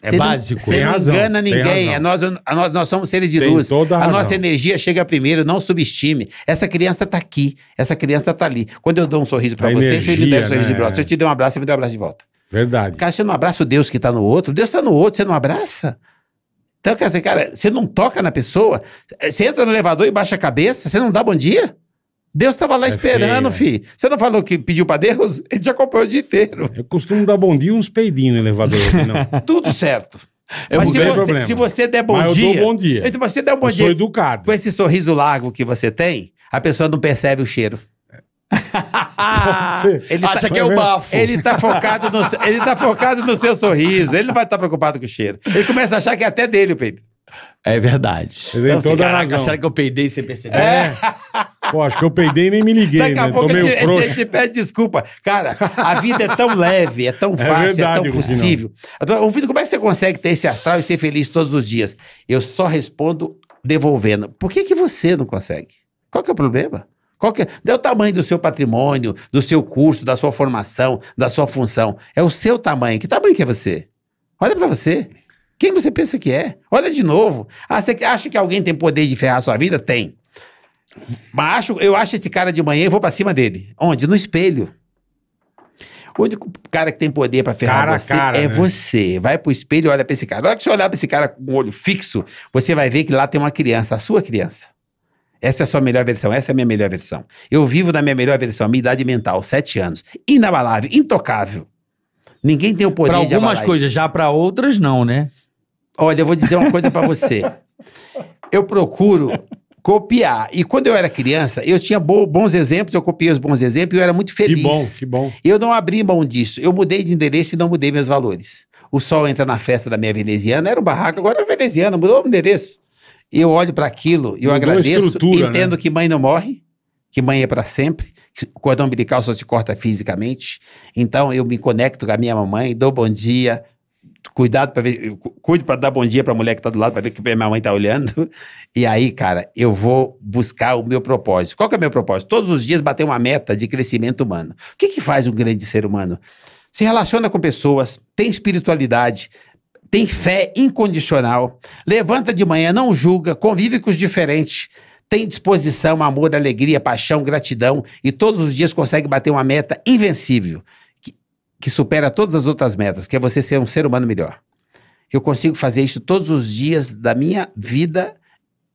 É você básico. você não razão, engana ninguém. A é nós, é, a nós, nós somos seres de tem luz. Toda a, a nossa energia chega primeiro, não subestime. Essa criança está aqui, essa criança está ali. Quando eu dou um sorriso para você, energia, você me dá um sorriso né? de volta. Se eu te dou um abraço, você me dá um abraço de volta. Verdade. Cara, você não abraça o Deus que está no outro, Deus está no outro, você não abraça. Então, quer dizer, cara, você não toca na pessoa, você entra no elevador e baixa a cabeça, você não dá bom dia. Deus estava lá é esperando, feio. fi. Você não falou que pediu para Deus? Ele te acompanhou o dia inteiro. Eu costumo dar bom dia e uns peidinhos no elevador. Né, não. Tudo certo. Eu é mas se você, se você der bom mas dia. Eu dou bom dia. Então, se você der um bom eu dia. Sou educado. Com esse sorriso largo que você tem, a pessoa não percebe o cheiro. ele tá, acha que é o bafo. Ele tá, focado no, ele tá focado no seu sorriso. Ele não vai estar tá preocupado com o cheiro. Ele começa a achar que é até dele o peido. É verdade. Então, toda caraca, será que eu peidei e você percebeu? É. Pô, acho que eu peidei e nem me liguei, Daqui a né? pouco Tô meio ele, frouxo. pede desculpa. Cara, a vida é tão leve, é tão é fácil, é, verdade, é tão possível. Ô, Vitor, como é que você consegue ter esse astral e ser feliz todos os dias? Eu só respondo devolvendo. Por que, que você não consegue? Qual que é o problema? Qual que é? é o tamanho do seu patrimônio, do seu curso, da sua formação, da sua função. É o seu tamanho. Que tamanho que é você? Olha para você. Quem você pensa que é? Olha de novo. Ah, você acha que alguém tem poder de ferrar a sua vida? Tem. Baixo, eu acho esse cara de manhã e vou para cima dele. Onde? No espelho. O único cara que tem poder para ferrar cara, você cara, é né? você. Vai pro espelho e olha pra esse cara. Na hora que você olhar pra esse cara com o olho fixo, você vai ver que lá tem uma criança, a sua criança. Essa é a sua melhor versão, essa é a minha melhor versão. Eu vivo na minha melhor versão, a minha idade mental, sete anos. Inabalável, intocável. Ninguém tem o poder pra de algumas coisas, isso. já para outras não, né? Olha, eu vou dizer uma coisa para você. Eu procuro copiar. E quando eu era criança, eu tinha bo bons exemplos, eu copiei os bons exemplos e eu era muito feliz. Que bom, que bom. Eu não abri mão disso. Eu mudei de endereço e não mudei meus valores. O sol entra na festa da minha veneziana, era um barraco, agora é veneziana, mudou o endereço. Eu olho para aquilo, e eu agradeço, né? entendo né? que mãe não morre, que mãe é para sempre, que o cordão umbilical só se corta fisicamente. Então eu me conecto com a minha mamãe, dou bom dia, cuidado para ver, cuide para dar bom dia para a mulher que está do lado, para ver que minha mãe está olhando. E aí, cara, eu vou buscar o meu propósito. Qual que é o meu propósito? Todos os dias bater uma meta de crescimento humano. O que, que faz um grande ser humano? Se relaciona com pessoas, tem espiritualidade, tem fé incondicional, levanta de manhã, não julga, convive com os diferentes tem disposição, amor, alegria, paixão, gratidão e todos os dias consegue bater uma meta invencível que supera todas as outras metas, que é você ser um ser humano melhor. Eu consigo fazer isso todos os dias da minha vida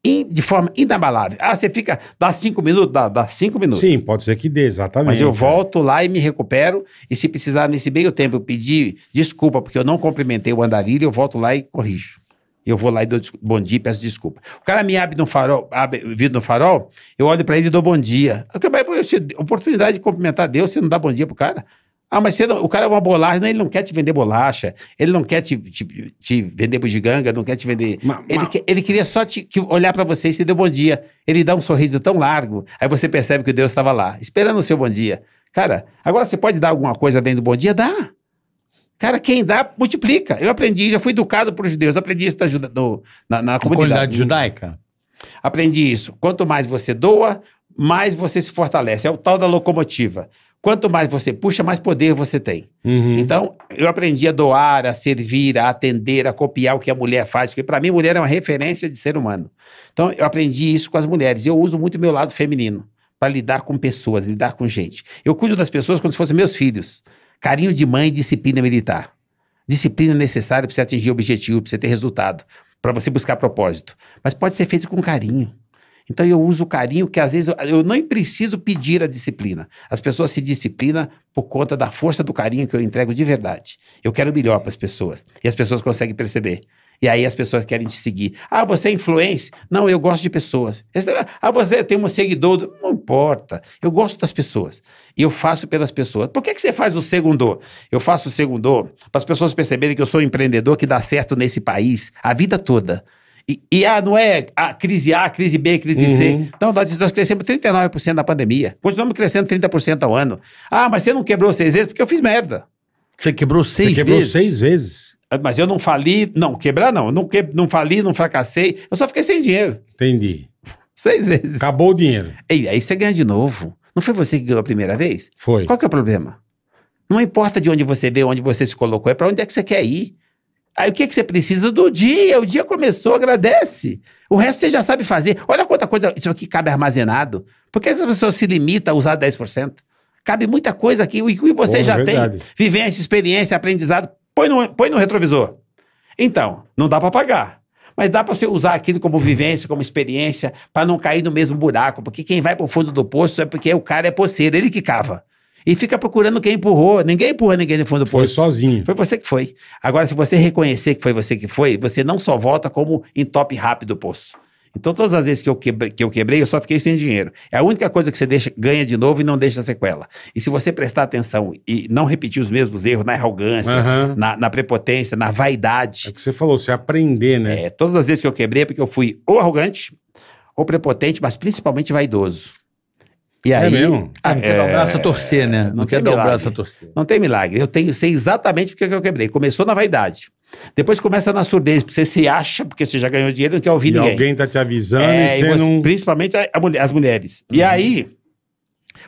de forma inabalável. Ah, você fica, dá cinco minutos, dá, dá cinco minutos. Sim, pode ser que dê, exatamente. Mas eu volto lá e me recupero, e se precisar nesse meio tempo eu pedir desculpa porque eu não cumprimentei o andarilho, eu volto lá e corrijo. Eu vou lá e dou bom dia e peço desculpa. O cara me abre no farol, abre, vindo no farol, eu olho para ele e dou bom dia. Eu, eu, eu, oportunidade de cumprimentar Deus, você não dá bom dia pro cara? Ah, mas não, o cara é uma bolacha. Não, né? ele não quer te vender bolacha. Ele não quer te, te, te vender bugiganga, não quer te vender. Ma, ele, ma... ele, queria só te, que olhar para você e te dar bom dia. Ele dá um sorriso tão largo, aí você percebe que Deus estava lá, esperando o seu bom dia. Cara, agora você pode dar alguma coisa dentro do bom dia? Dá. Cara, quem dá, multiplica. Eu aprendi, já fui educado por judeus, aprendi isso na, no, na, na comunidade. comunidade judaica? Aprendi isso. Quanto mais você doa, mais você se fortalece. É o tal da locomotiva. Quanto mais você puxa, mais poder você tem. Uhum. Então, eu aprendi a doar, a servir, a atender, a copiar o que a mulher faz, porque para mim, mulher é uma referência de ser humano. Então, eu aprendi isso com as mulheres. Eu uso muito o meu lado feminino para lidar com pessoas, lidar com gente. Eu cuido das pessoas como se fossem meus filhos. Carinho de mãe, disciplina militar. Disciplina necessária para você atingir o objetivo, para você ter resultado, para você buscar propósito. Mas pode ser feito com carinho. Então eu uso o carinho que às vezes eu, eu nem preciso pedir a disciplina. As pessoas se disciplinam por conta da força do carinho que eu entrego de verdade. Eu quero melhor para as pessoas e as pessoas conseguem perceber. E aí as pessoas querem te seguir. Ah, você é influência? Não, eu gosto de pessoas. Ah, você tem um seguidor? Do... Não importa. Eu gosto das pessoas. E eu faço pelas pessoas. Por que, que você faz o segundo? Eu faço o segundo para as pessoas perceberem que eu sou um empreendedor que dá certo nesse país a vida toda. E, e ah, não é a crise A, crise B, crise uhum. C. Não, nós, nós crescemos 39% na pandemia. Continuamos crescendo 30% ao ano. Ah, mas você não quebrou seis vezes porque eu fiz merda. Você quebrou seis vezes? Você quebrou vezes. seis vezes. Ah, mas eu não fali, não, quebrar não. Eu não, que, não fali, não fracassei. Eu só fiquei sem dinheiro. Entendi. Seis vezes. Acabou o dinheiro. E aí você ganha de novo. Não foi você que ganhou a primeira vez? Foi. Qual que é o problema? Não importa de onde você veio, onde você se colocou, é para onde é que você quer ir. Aí o que, que você precisa do dia? O dia começou, agradece. O resto você já sabe fazer. Olha quanta coisa isso aqui cabe armazenado. Por que, as pessoas se limitam a usar 10%? Cabe muita coisa aqui. E você Bom, já tem vivência, experiência, aprendizado. Põe no, põe no retrovisor. Então, não dá para pagar. Mas dá para você usar aquilo como vivência, como experiência, para não cair no mesmo buraco. Porque quem vai para o fundo do poço é porque o cara é poceiro, ele que cava. E fica procurando quem empurrou. Ninguém empurra ninguém no fundo do poço. Foi sozinho. Foi você que foi. Agora, se você reconhecer que foi você que foi, você não só volta como entope rápido o poço. Então, todas as vezes que eu, quebrei, que eu quebrei, eu só fiquei sem dinheiro. É a única coisa que você deixa, ganha de novo e não deixa sequela. E se você prestar atenção e não repetir os mesmos erros na arrogância, uhum. na, na, prepotência, na vaidade. É que você falou, você aprender, né? É, todas as vezes que eu quebrei é porque eu fui ou arrogante, ou prepotente, mas principalmente vaidoso. E é aí, mesmo? Ah, não é... quer dar o é. braço a torcer, né? Não, não quer dar o braço a torcer. Não tem milagre. Eu tenho, sei exatamente porque eu quebrei. Começou na vaidade. Depois começa na surdez, porque você se acha, porque você já ganhou dinheiro, não quer ouvir e ninguém. alguém tá te avisando é, e você não... Principalmente a, a mulher, as mulheres. Uhum. E aí,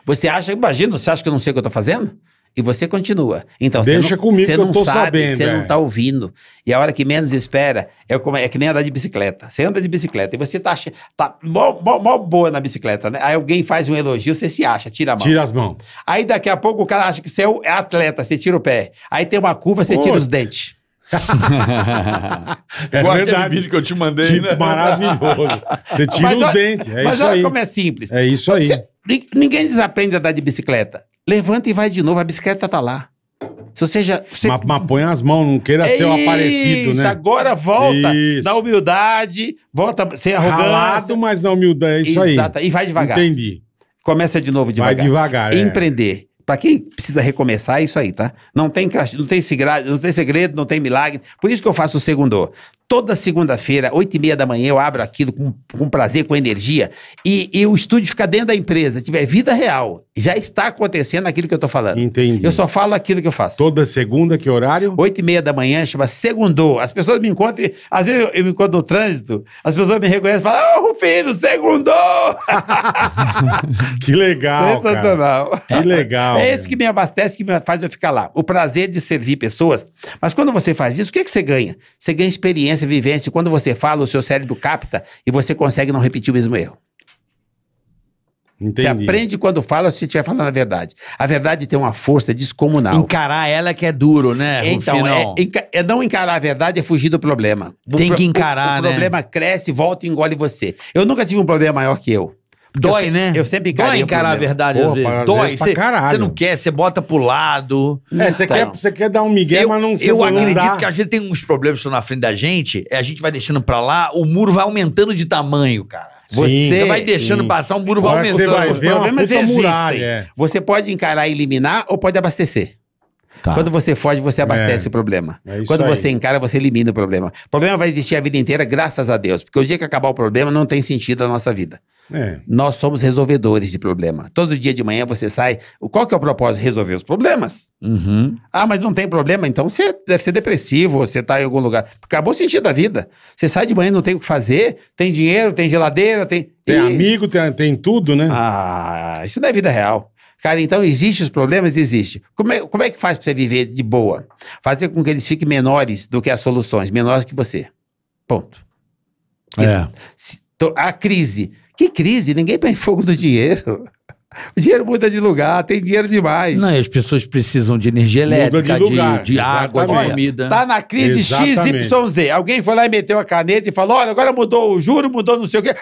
você acha, imagina, você acha que eu não sei o que eu tô fazendo? E você continua. Então, Deixa não, comigo você não que eu tô sabe, sabendo, você é. não tá ouvindo. E a hora que menos espera, é, como, é que nem andar de bicicleta. Você anda de bicicleta e você tá, tá mó, mó, mó boa na bicicleta, né? Aí alguém faz um elogio, você se acha, tira a mão. Tira as mãos. Aí daqui a pouco o cara acha que você é, é atleta, você tira o pé. Aí tem uma curva, você Putz. tira os dentes. é Igual é verdade. vídeo que eu te mandei, tipo, né? Maravilhoso. Você tira mas, os dentes, é mas isso olha aí. como é simples. É isso aí. Você, ninguém desaprende a andar de bicicleta. Levanta e vai de novo, a bicicleta tá lá. Se você já. Você... Mas, mas põe as mãos, não queira ser o aparecido, né? Agora volta isso. humildade, volta ser arrogante. Ralado, mas na humildade, é isso Exato. aí. Exato, e vai devagar. Entendi. Começa de novo devagar. Vai devagar, é. Empreender. Para Pra quem precisa recomeçar, é isso aí, tá? Não tem, não tem, segredo, não tem segredo, não tem milagre. Por isso que eu faço o segundo. Toda segunda-feira, oito e meia da manhã, eu abro aquilo com, com prazer, com energia. E, e, o estúdio fica dentro da empresa. Tiver vida real. Já está acontecendo aquilo que eu estou falando. Entendi. Eu só falo aquilo que eu faço. Toda segunda, que horário? Oito e meia da manhã, chama segundo. As pessoas me encontram, às vezes eu, eu, me encontro no trânsito, as pessoas me reconhecem e falam: Ô, oh, Rufino, Segundou! que legal. Sensacional. Cara. Que legal. É isso que me abastece, que me faz eu ficar lá. O prazer de servir pessoas. Mas quando você faz isso, o que, é que você ganha? Você ganha experiência experiência, vivência, quando você fala, o seu cérebro capta e você consegue não repetir o mesmo erro. Entendi. Você aprende quando fala se estiver falando a verdade. A verdade tem uma força descomunal. Encarar ela que é duro, né? Então, é, é, não encarar a verdade é fugir do problema. tem que encarar, o, o né? O problema cresce, volta e engole você. Eu nunca tive um problema maior que eu. Dói, eu né? Eu sempre encarei. Dói encarar a verdade Porra, às vezes. Às Dói. Você não quer, você bota pro lado. É, você quer, você então, quer dar um migué, eu, mas não Eu acredito que a gente tem uns problemas que estão na frente da gente, é a gente vai deixando pra lá, o muro vai aumentando de tamanho, cara. Você, sim, vai deixando sim. passar, um muro vai aumentando. Você vai ver, os é problemas existem. Muralha, é. Você pode encarar e eliminar ou pode abastecer. Tá. Quando você foge, você é. abastece é. o problema. É Quando aí. você encara, você elimina o problema. O problema vai existir a vida inteira, graças a Deus. Porque o dia que acabar o problema, não tem sentido a nossa vida. É. Nós somos resolvedores de problema. Todo dia de manhã você sai. Qual que é o propósito? Resolver os problemas. Uhum. Ah, mas não tem problema, então você deve ser depressivo, você está em algum lugar. Acabou o sentido da vida. Você sai de manhã, não tem o que fazer, tem dinheiro, tem geladeira, tem. Tem e... amigo, tem, tem tudo, né? Ah, isso não é vida real. Cara, então existem os problemas? Existe. Como é, como é que faz para você viver de boa? Fazer com que eles fiquem menores do que as soluções, menores que você. Ponto. É. a crise. Que crise? Ninguém põe fogo no dinheiro. O dinheiro muda de lugar, tem dinheiro demais. Não, as pessoas precisam de energia elétrica, de, de, de água, de comida. Tá na crise Exatamente. XYZ. Alguém foi lá e meteu a caneta e falou: olha, agora mudou o juro, mudou não sei o quê.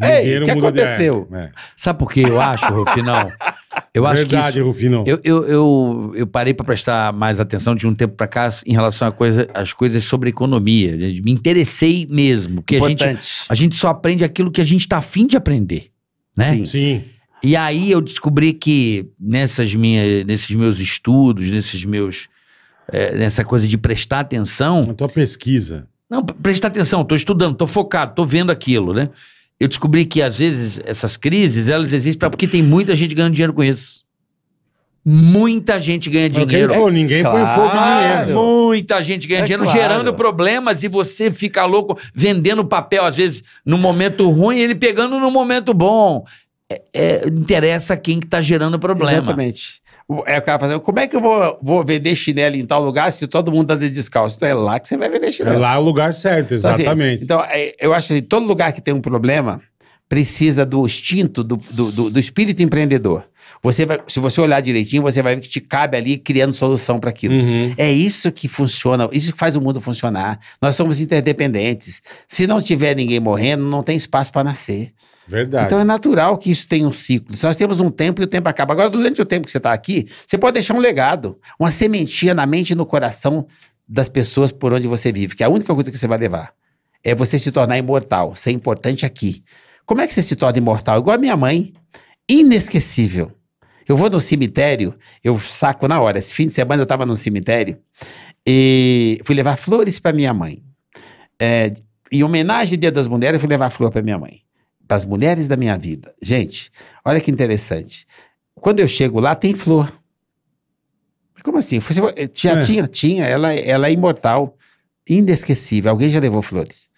Ei, o que aconteceu? É. Sabe por que eu acho, Rufinão? Eu acho Verdade, que isso, Rufinão. Eu, eu, eu, eu parei para prestar mais atenção de um tempo para cá em relação a coisa, às coisas sobre economia. Né? Me interessei mesmo. Porque Importante. a gente, a gente só aprende aquilo que a gente está afim de aprender. Né? Sim. Sim. E aí eu descobri que nessas minhas, nesses meus estudos, nesses meus. É, nessa coisa de prestar atenção. Na tua pesquisa. Não, prestar atenção, estou estudando, estou focado, estou vendo aquilo, né? eu descobri que às vezes essas crises, elas existem porque tem muita gente ganhando dinheiro com isso. Muita gente ganha dinheiro. Quem for, ninguém claro. põe fogo no dinheiro. Muita gente ganha é dinheiro claro. gerando problemas e você fica louco vendendo papel, às vezes, no momento ruim, ele pegando no momento bom. É, é, interessa quem que está gerando problema. Exatamente. É o cara fala assim, como é que eu vou, vou vender chinelo em tal lugar se todo mundo anda descalço? Então é lá que você vai vender é chinelo. É lá o lugar certo, então, assim, exatamente. Então, assim, então eu acho que assim, todo lugar que tem um problema precisa do instinto, do, do, do, do espírito empreendedor. Você vai, se você olhar direitinho, você vai ver que te cabe ali criando solução para aquilo. Uhum. É isso que funciona, isso que faz o mundo funcionar. Nós somos interdependentes. Se não tiver ninguém morrendo, não tem espaço para nascer. Verdade. Então é natural que isso tenha um ciclo. nós temos um tempo e o tempo acaba. Agora, durante o tempo que você está aqui, você pode deixar um legado, uma sementinha na mente e no coração das pessoas por onde você vive, que é a única coisa que você vai levar. É você se tornar imortal, ser importante aqui. Como é que você se torna imortal? Igual a minha mãe, inesquecível. Eu vou no cemitério, eu saco na hora. Esse fim de semana eu estava no cemitério e fui levar flores para minha mãe. É, em homenagem ao Dia das Mulheres, eu fui levar flor para minha mãe das mulheres da minha vida. Gente, olha que interessante. Quando eu chego lá, tem flor. Como assim? Já é. tinha? Tinha. Ela, ela é imortal, inesquecível. Alguém já levou flores.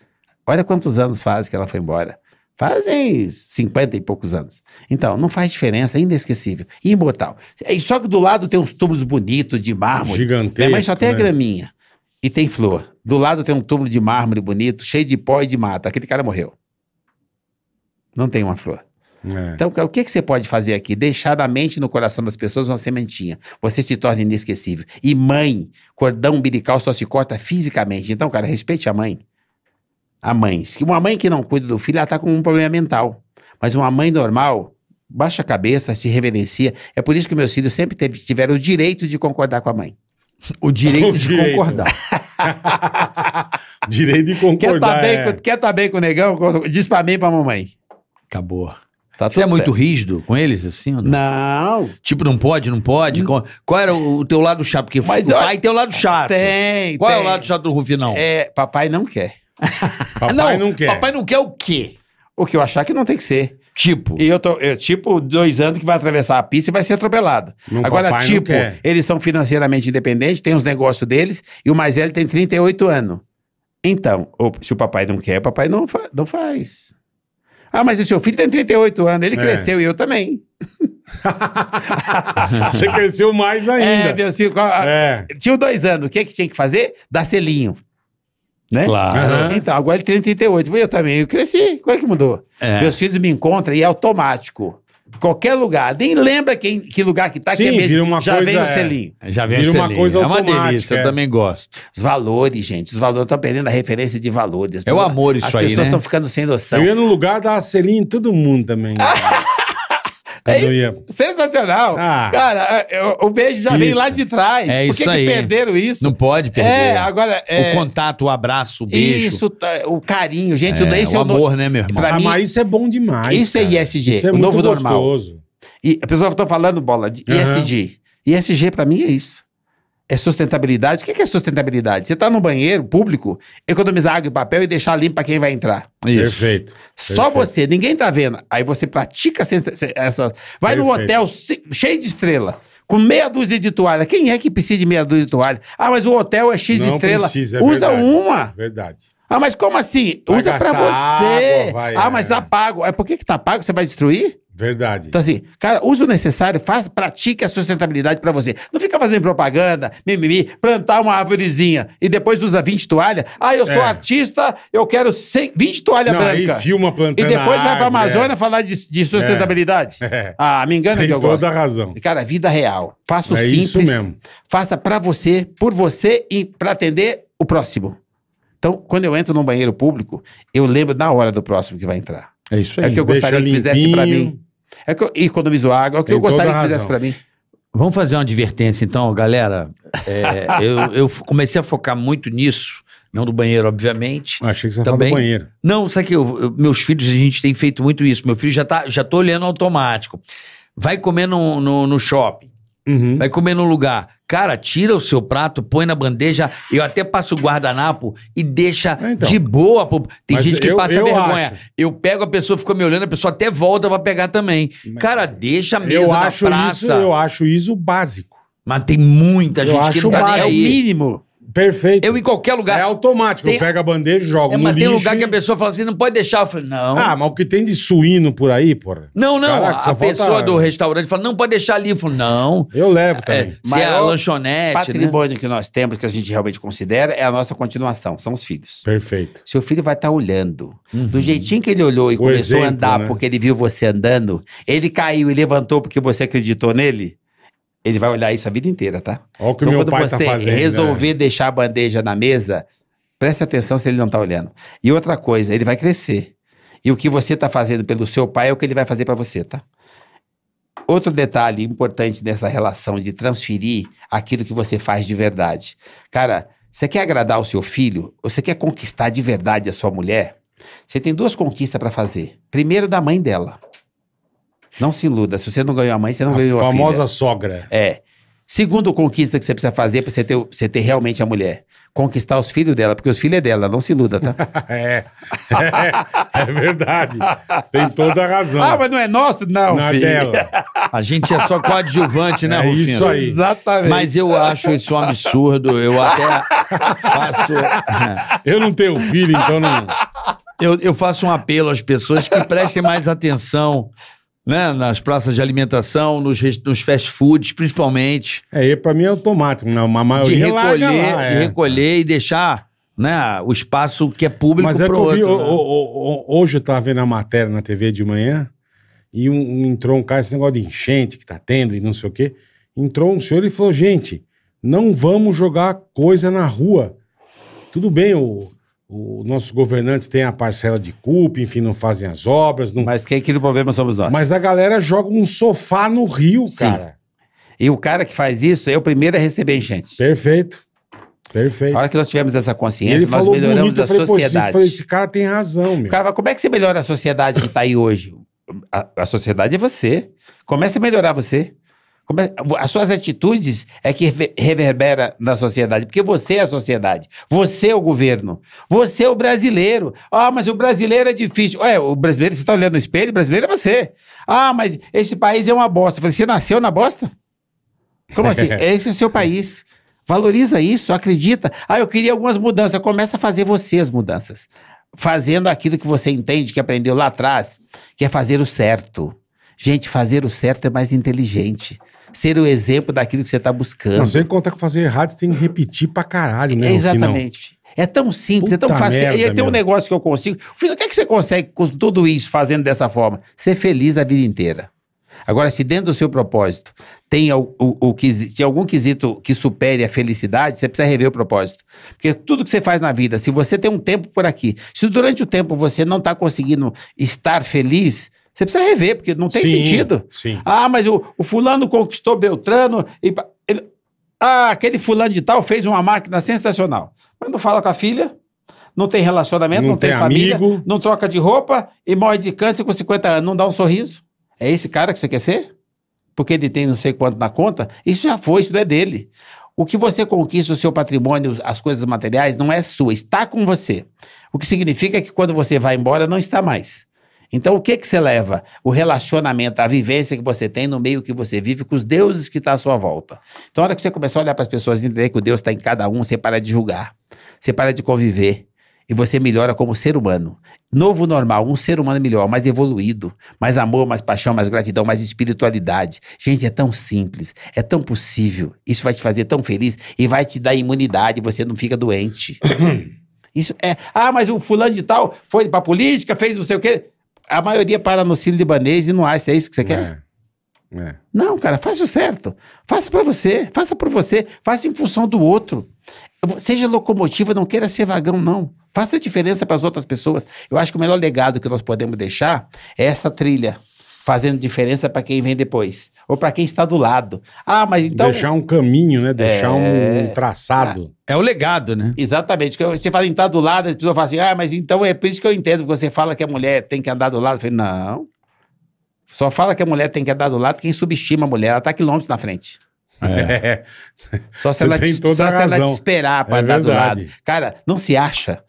Olha quantos anos faz que ela foi embora. Fazem 50 e poucos anos. Então, não faz diferença, é inesquecível. E imortal. E só que do lado tem uns túmulos bonitos de mármore. Gigantesco. Mas só tem né? a graminha. E tem flor. Do lado tem um túmulo de mármore bonito, cheio de pó e de mata. Aquele cara morreu. Não tem uma flor. É. Então, o que, que você pode fazer aqui? Deixar na mente e no coração das pessoas uma sementinha. Você se torna inesquecível. E mãe, cordão umbilical só se corta fisicamente. Então, cara, respeite a mãe. A mãe. Uma mãe que não cuida do filho, ela está com um problema mental. Mas uma mãe normal, baixa a cabeça, se reverencia. É por isso que meus filhos sempre teve, tiveram o direito de concordar com a mãe. O direito o de direito. concordar. direito de concordar. Quer tá, é. bem, é. quer tá bem com o negão? Diz pra mim e pra mamãe. Acabou. Tá Você é muito rígido com eles, assim? Não? não? Tipo, não pode, não pode? Hum. Qual era o, teu lado chato? Porque Mas, o pai ó, tem o lado chato. Tem, Qual tem. é o lado chato do Rufinão? É, papai não quer. papai não, não quer. Papai não quer o quê? O que eu achar que não tem que ser. Tipo. E eu tô. Eu, tipo, dois anos que vai atravessar a pista e vai ser atropelado. Não, Agora, tipo, eles são financeiramente independentes, tem os negócios deles, e o mais velho tem 38 anos. Então, se o papai não quer, o papai não, fa não faz. Ah, mas o seu filho tem 38 anos, ele é. cresceu e eu também. Você cresceu mais ainda. É, meu filho, é. tinha dois anos, o que, é que tinha que fazer? Dar selinho. Né? Claro. Uhum. Então, agora ele tem 38. Eu também, eu cresci. Como é que mudou? É. Meus filhos me encontram e é automático. Qualquer lugar. Nem lembra quem, que lugar que tá, Sim, que é mesmo. Vira uma já coisa, vem o é, selinho. Já vem o selinho. uma coisa é uma delícia, é. eu também gosto. Os valores, gente. Os valores. Estão perdendo a referência de valores. É o amor isso aí, As pessoas estão né? ficando sem noção. Eu ia no lugar da selinho em todo mundo também. É isso, ia... sensacional. Ah. Cara, é, é, o beijo já vem lá de trás. É Por que, que, perderam isso? Não pode perder. É, agora. É... O contato, o abraço, o beijo. Isso, tá, o carinho, gente. É, esse é o é amor, no... né, meu irmão? Pra ah, mim, mas isso é bom demais. Isso cara. é ISG, isso é o novo gostoso. normal. E a pessoa está falando, bola, de uhum. ISG. ISG, pra mim, é isso. É sustentabilidade? O que é sustentabilidade? Você está no banheiro público, economizar água e papel e deixar limpo para quem vai entrar. Isso. Perfeito. Só Perfeito. você, ninguém está vendo. Aí você pratica essa. Vai no hotel cheio de estrela com meia dúzia de toalha. Quem é que precisa de meia dúzia de toalha? Ah, mas o hotel é X não estrela. Precisa, é Usa verdade, uma. Verdade. Ah, mas como assim? Vai Usa para você. Água, vai, ah, mas tá pago. É por que que tá pago? Você vai destruir? Verdade. Então, assim, cara, use o necessário, faz, pratique a sustentabilidade para você. Não fica fazendo propaganda, mimimi, plantar uma árvorezinha e depois usa 20 toalhas. Ah, eu sou é. artista, eu quero 100, 20 toalhas brancas. Aí filma plantando. E depois vai para a é. Amazônia é. falar de, de é. sustentabilidade. É. Ah, me engana Tem que eu gosto. Tem toda a razão. Cara, vida real. Faça o é simples. Isso mesmo. Faça para você, por você e para atender o próximo. Então, quando eu entro num banheiro público, eu lembro na hora do próximo que vai entrar. É isso é aí. É o que eu gostaria que fizesse para mim. É que eu economizo água, é o que Tem eu gostaria que fizesse para mim. Vamos fazer uma advertência então, galera. É, eu, eu, comecei a focar muito nisso. Não do banheiro, obviamente. Achei que você também. do banheiro. Não, sabe que eu, eu, meus filhos, a gente tem feito muito isso. Meu filho já tá, já tô olhando automático. Vai comer no, no, no shopping. Uhum. Vai comer num lugar. Cara, tira o seu prato, põe na bandeja. Eu até passo o guardanapo e deixa é, então, de boa. Pro... Tem gente que eu, passa eu vergonha. Acho. Eu pego a pessoa, fica me olhando, a pessoa até volta pra pegar também. Mas, Cara, deixa a mesa eu acho praça. Isso, eu acho isso básico. Mas tem muita gente que não tá básico. nem aí. É o mínimo. Perfeito. Eu em qualquer lugar. É automático. Tem... Eu pego a bandeja, jogo é, no mas lixo. Mas tem lugar que a pessoa fala assim, não pode deixar. Eu falei, não. Ah, mas o que tem de suíno por aí, porra? Não, não. Caraca, a pessoa falta... do restaurante fala, não pode deixar ali. Eu falo, não. Eu levo também. É, se é, é a lanchonete, né? patrimônio né? que nós temos, que a gente realmente considera, é a nossa continuação. São os filhos. Perfeito. Seu filho vai estar tá olhando. Uhum. Do jeitinho que ele olhou e o começou exemplo, a andar né? porque ele viu você andando, ele caiu e levantou porque você acreditou nele, ele vai olhar isso a vida inteira, tá? Olha o que então, meu pai tá você tá fazendo, né? resolver né? deixar a bandeja na mesa, preste atenção se ele não tá olhando. E outra coisa, ele vai crescer. E o que você tá fazendo pelo seu pai é o que ele vai fazer para você, tá? Outro detalhe importante nessa relação de transferir aquilo que você faz de verdade. Cara, você quer agradar o seu filho? Você quer conquistar de verdade a sua mulher? Você tem duas conquistas para fazer. Primeiro, da mãe dela. Não se iluda. Se você não ganhou a mãe, você não a ganhou a filha. A famosa sogra. É. Segundo conquista que você precisa fazer para você ter, você ter realmente a mulher. Conquistar os filhos dela, porque os filhos é dela, não se iluda, tá? é, é, é. verdade. Tem toda a razão. Ah, mas não é nosso? Não, Na é filho. dela. A gente é só coadjuvante, né, é Rufino? isso aí. Exatamente. Mas eu acho isso um absurdo. Eu até faço... eu não tenho filho, então não... Eu, eu faço um apelo às pessoas que prestem mais atenção né? Nas praças de alimentação, nos, nos fast foods, principalmente. É, e para mim é automático, né? Uma maioria de tá recolher, lá, é. de recolher e deixar né, o espaço que é público Mas é pro eu Vi, né? o, o, o, hoje eu estava vendo a matéria na TV de manhã e um, um, entrou um cara, esse negócio de enchente que tá tendo e não sei o quê. Entrou um senhor e falou, gente, não vamos jogar coisa na rua. Tudo bem, o os nossos governantes têm a parcela de culpa, enfim, não fazem as obras. Não... Mas quem é que o problema somos nós? Mas a galera joga um sofá no rio, Sim. cara. E o cara que faz isso é o primeiro a receber enchente. Perfeito. Perfeito. A hora que nós tivemos essa consciência, nós melhoramos bonito, a falei, sociedade. falei, esse cara tem razão, meu. Cara, como é que você melhora a sociedade que está aí hoje? A, a sociedade é você. Começa a melhorar você as suas atitudes é que reverbera na sociedade, porque você é a sociedade, você é o governo, você é o brasileiro. Ah, mas o brasileiro é difícil. Ué, o brasileiro, você está olhando no espelho, o brasileiro é você. Ah, mas esse país é uma bosta. Eu falei, você nasceu na bosta? Como assim? esse é o seu país. Valoriza isso, acredita. Ah, eu queria algumas mudanças. Começa a fazer você as mudanças. Fazendo aquilo que você entende, que aprendeu lá atrás, que é fazer o certo. Gente, fazer o certo é mais inteligente ser o exemplo daquilo que você está buscando. Não, sem contar que fazer errado, você tem que repetir pra caralho, né? exatamente. É tão simples, Puta é tão fácil. Merda, e tem um negócio que eu consigo. Filho, o que, é que você consegue com tudo isso fazendo dessa forma? Ser feliz a vida inteira. Agora, se dentro do seu propósito tem, o, o, o, tem algum quesito que supere a felicidade, você precisa rever o propósito. Porque tudo que você faz na vida, se você tem um tempo por aqui, se durante o tempo você não está conseguindo estar feliz, você precisa rever, porque não tem sim, sentido. Sim. Ah, mas o, o fulano conquistou Beltrano e. Ele, ah, aquele fulano de tal fez uma máquina sensacional. Mas não fala com a filha, não tem relacionamento, não, não tem, tem, família, amigo. não troca de roupa e morre de câncer com 50 anos, não dá um sorriso. É esse cara que você quer ser? Porque ele tem não sei quanto na conta? Isso já foi, isso não é dele. O que você conquista, o seu patrimônio, as coisas materiais, não é sua, está com você. O que significa que quando você vai embora, não está mais. Então, o que que você leva? O relacionamento, a vivência que você tem no meio que você vive com os deuses que estão tá à sua volta. Então, na hora que você começar a olhar para as pessoas e entender que o Deus está em cada um, você para de julgar, você para de conviver e você melhora como ser humano. Novo normal, um ser humano melhor, mais evoluído, mais amor, mais paixão, mais gratidão, mais espiritualidade. Gente, é tão simples, é tão possível. Isso vai te fazer tão feliz e vai te dar imunidade, você não fica doente. Isso é. Ah, mas o fulano de tal foi para política, fez não sei o quê a maioria para no Cílio Libanês e no Einstein. É isso que você quer? É. É. Não, cara, faça o certo. Faça para você, faça por você, faça em função do outro. Seja locomotiva, não queira ser vagão, não. Faça a diferença para as outras pessoas. Eu acho que o melhor legado que nós podemos deixar é essa trilha fazendo diferença para quem vem depois ou para quem está do lado. Ah, mas então deixar um caminho, né? Deixar é... um traçado. É o legado, né? Exatamente. Você fala em estar tá do lado, as pessoas falam assim: "Ah, mas então é por isso que eu entendo que você fala que a mulher tem que andar do lado". Eu falei: "Não. Só fala que a mulher tem que andar do lado quem subestima a mulher, ela tá quilômetros na frente". É. Só se, ela, te, só se ela te esperar para é andar verdade. do lado. Cara, não se acha.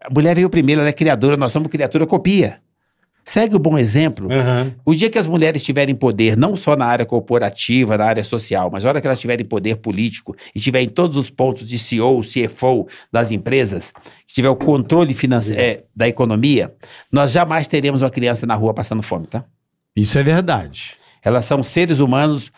A mulher veio primeiro, ela é criadora, nós somos criatura, copia. Segue o bom exemplo. Uhum. O dia que as mulheres tiverem poder, não só na área corporativa, na área social, mas na hora que elas tiverem poder político e tiverem todos os pontos de CEO, CFO das empresas, que tiver o controle financeiro é. é, da economia, nós jamais teremos uma criança na rua passando fome, tá? Isso é verdade. Elas são seres humanos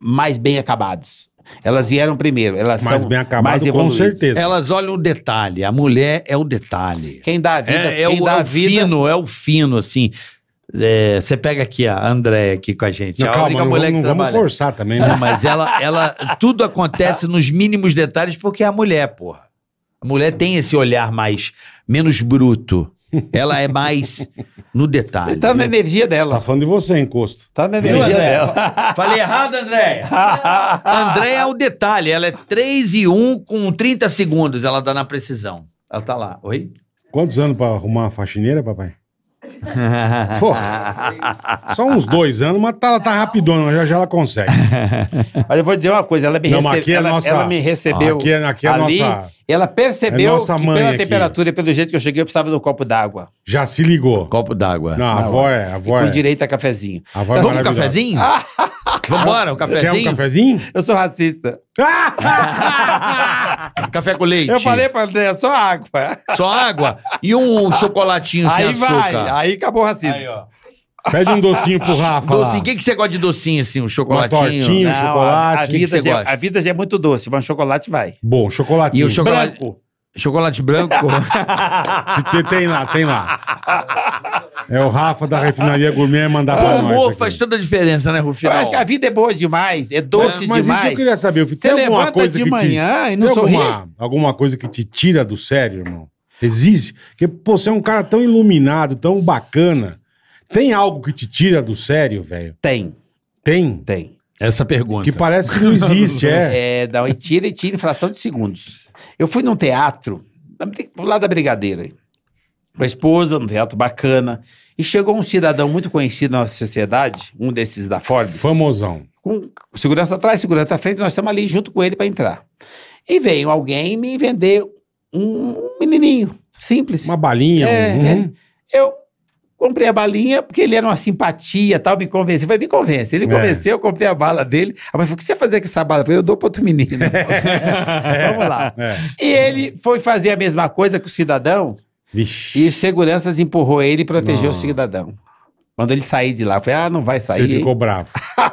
mais bem acabados. Elas vieram primeiro. Elas mais são bem acabado, mais com certeza. Elas olham o detalhe. A mulher é o detalhe. Quem dá a vida é, é, o, dá é o vida... fino, é o fino, assim. É, você é, pega aqui a Andréia aqui com a gente. Não, a calma, não, vamos, vamos, forçar também, né? Mas ela, ela, tudo acontece nos mínimos detalhes porque é a mulher, porra. A mulher tem esse olhar mais, menos bruto. Ela é mais no detalhe. Tá na né? energia dela. Tá falando de você, encosto. Tá na energia Viu, dela. Falei errado, André André é o detalhe. Ela é 3 e 1 com 30 segundos. Ela dá na precisão. Ela tá lá. Oi? Quantos anos pra arrumar uma faxineira, papai? Porra, só uns dois anos, mas ela tá, tá rapidona, já já ela consegue. Mas eu vou dizer uma coisa, ela me, recebeu. recebe, é ela, é nossa... ela me recebeu aqui, é, aqui é ali, nossa... ela percebeu é que pela aqui. temperatura e pelo jeito que eu cheguei, eu precisava do copo d'água. Já se ligou. Copo d'água. Não, a avó é, a avó é. Com direito a cafezinho. A avó é tá é um cafezinho? Vambora, um cafezinho? Quer um cafezinho? Eu sou racista. Café com leite. Eu falei pra André, só água. Só água? E um chocolatinho aí sem vai, açúcar? Aí acabou o racismo. Aí, ó. Pede um docinho pro Rafa. Docinho. O que, você gosta de docinho, assim? Um chocolatinho? Um tortinho, Não, chocolate. A, a vida, que que a vida já é muito doce, mas chocolate vai. Bom, chocolatinho. E o chocolate... Branco. Chocolate branco? tem, tem lá, tem lá. É o Rafa da refinaria gourmet mandar pra ah, nós. O humor faz toda a diferença, né, Rufino? Eu acho que a vida é boa demais, é doce mas, mas demais. Mas isso eu queria saber. Você tem alguma levanta coisa de que manhã te... e não sorri? Alguma, alguma coisa que te tira do sério, irmão? Existe? Porque, pô, você é um cara tão iluminado, tão bacana. Tem algo que te tira do sério, velho? Tem. Tem? Tem. Essa pergunta. Que parece que não existe, é. É, dá, e tira e tira em fração de segundos. Eu fui num teatro, lá da Brigadeira, com a esposa, num teatro bacana. E chegou um cidadão muito conhecido na nossa sociedade, um desses da Forbes. Famosão. Com segurança atrás, segurança à frente, nós estamos ali junto com ele para entrar. E veio alguém me vender um menininho, simples. Uma balinha. É, um... Uhum. é. Eu comprei a balinha porque ele era uma simpatia tal, me convenceu. Vai me convence. Ele é. convenceu, eu comprei a bala dele. A mãe falou: o que você vai fazer com essa bala? Eu falei, eu dou para outro menino. Vamos lá. É. E ele foi fazer a mesma coisa que o cidadão Vixe. E seguranças empurrou ele e protegeu não. o cidadão. Quando ele sair de lá, foi ah, não vai sair. Você ficou bravo.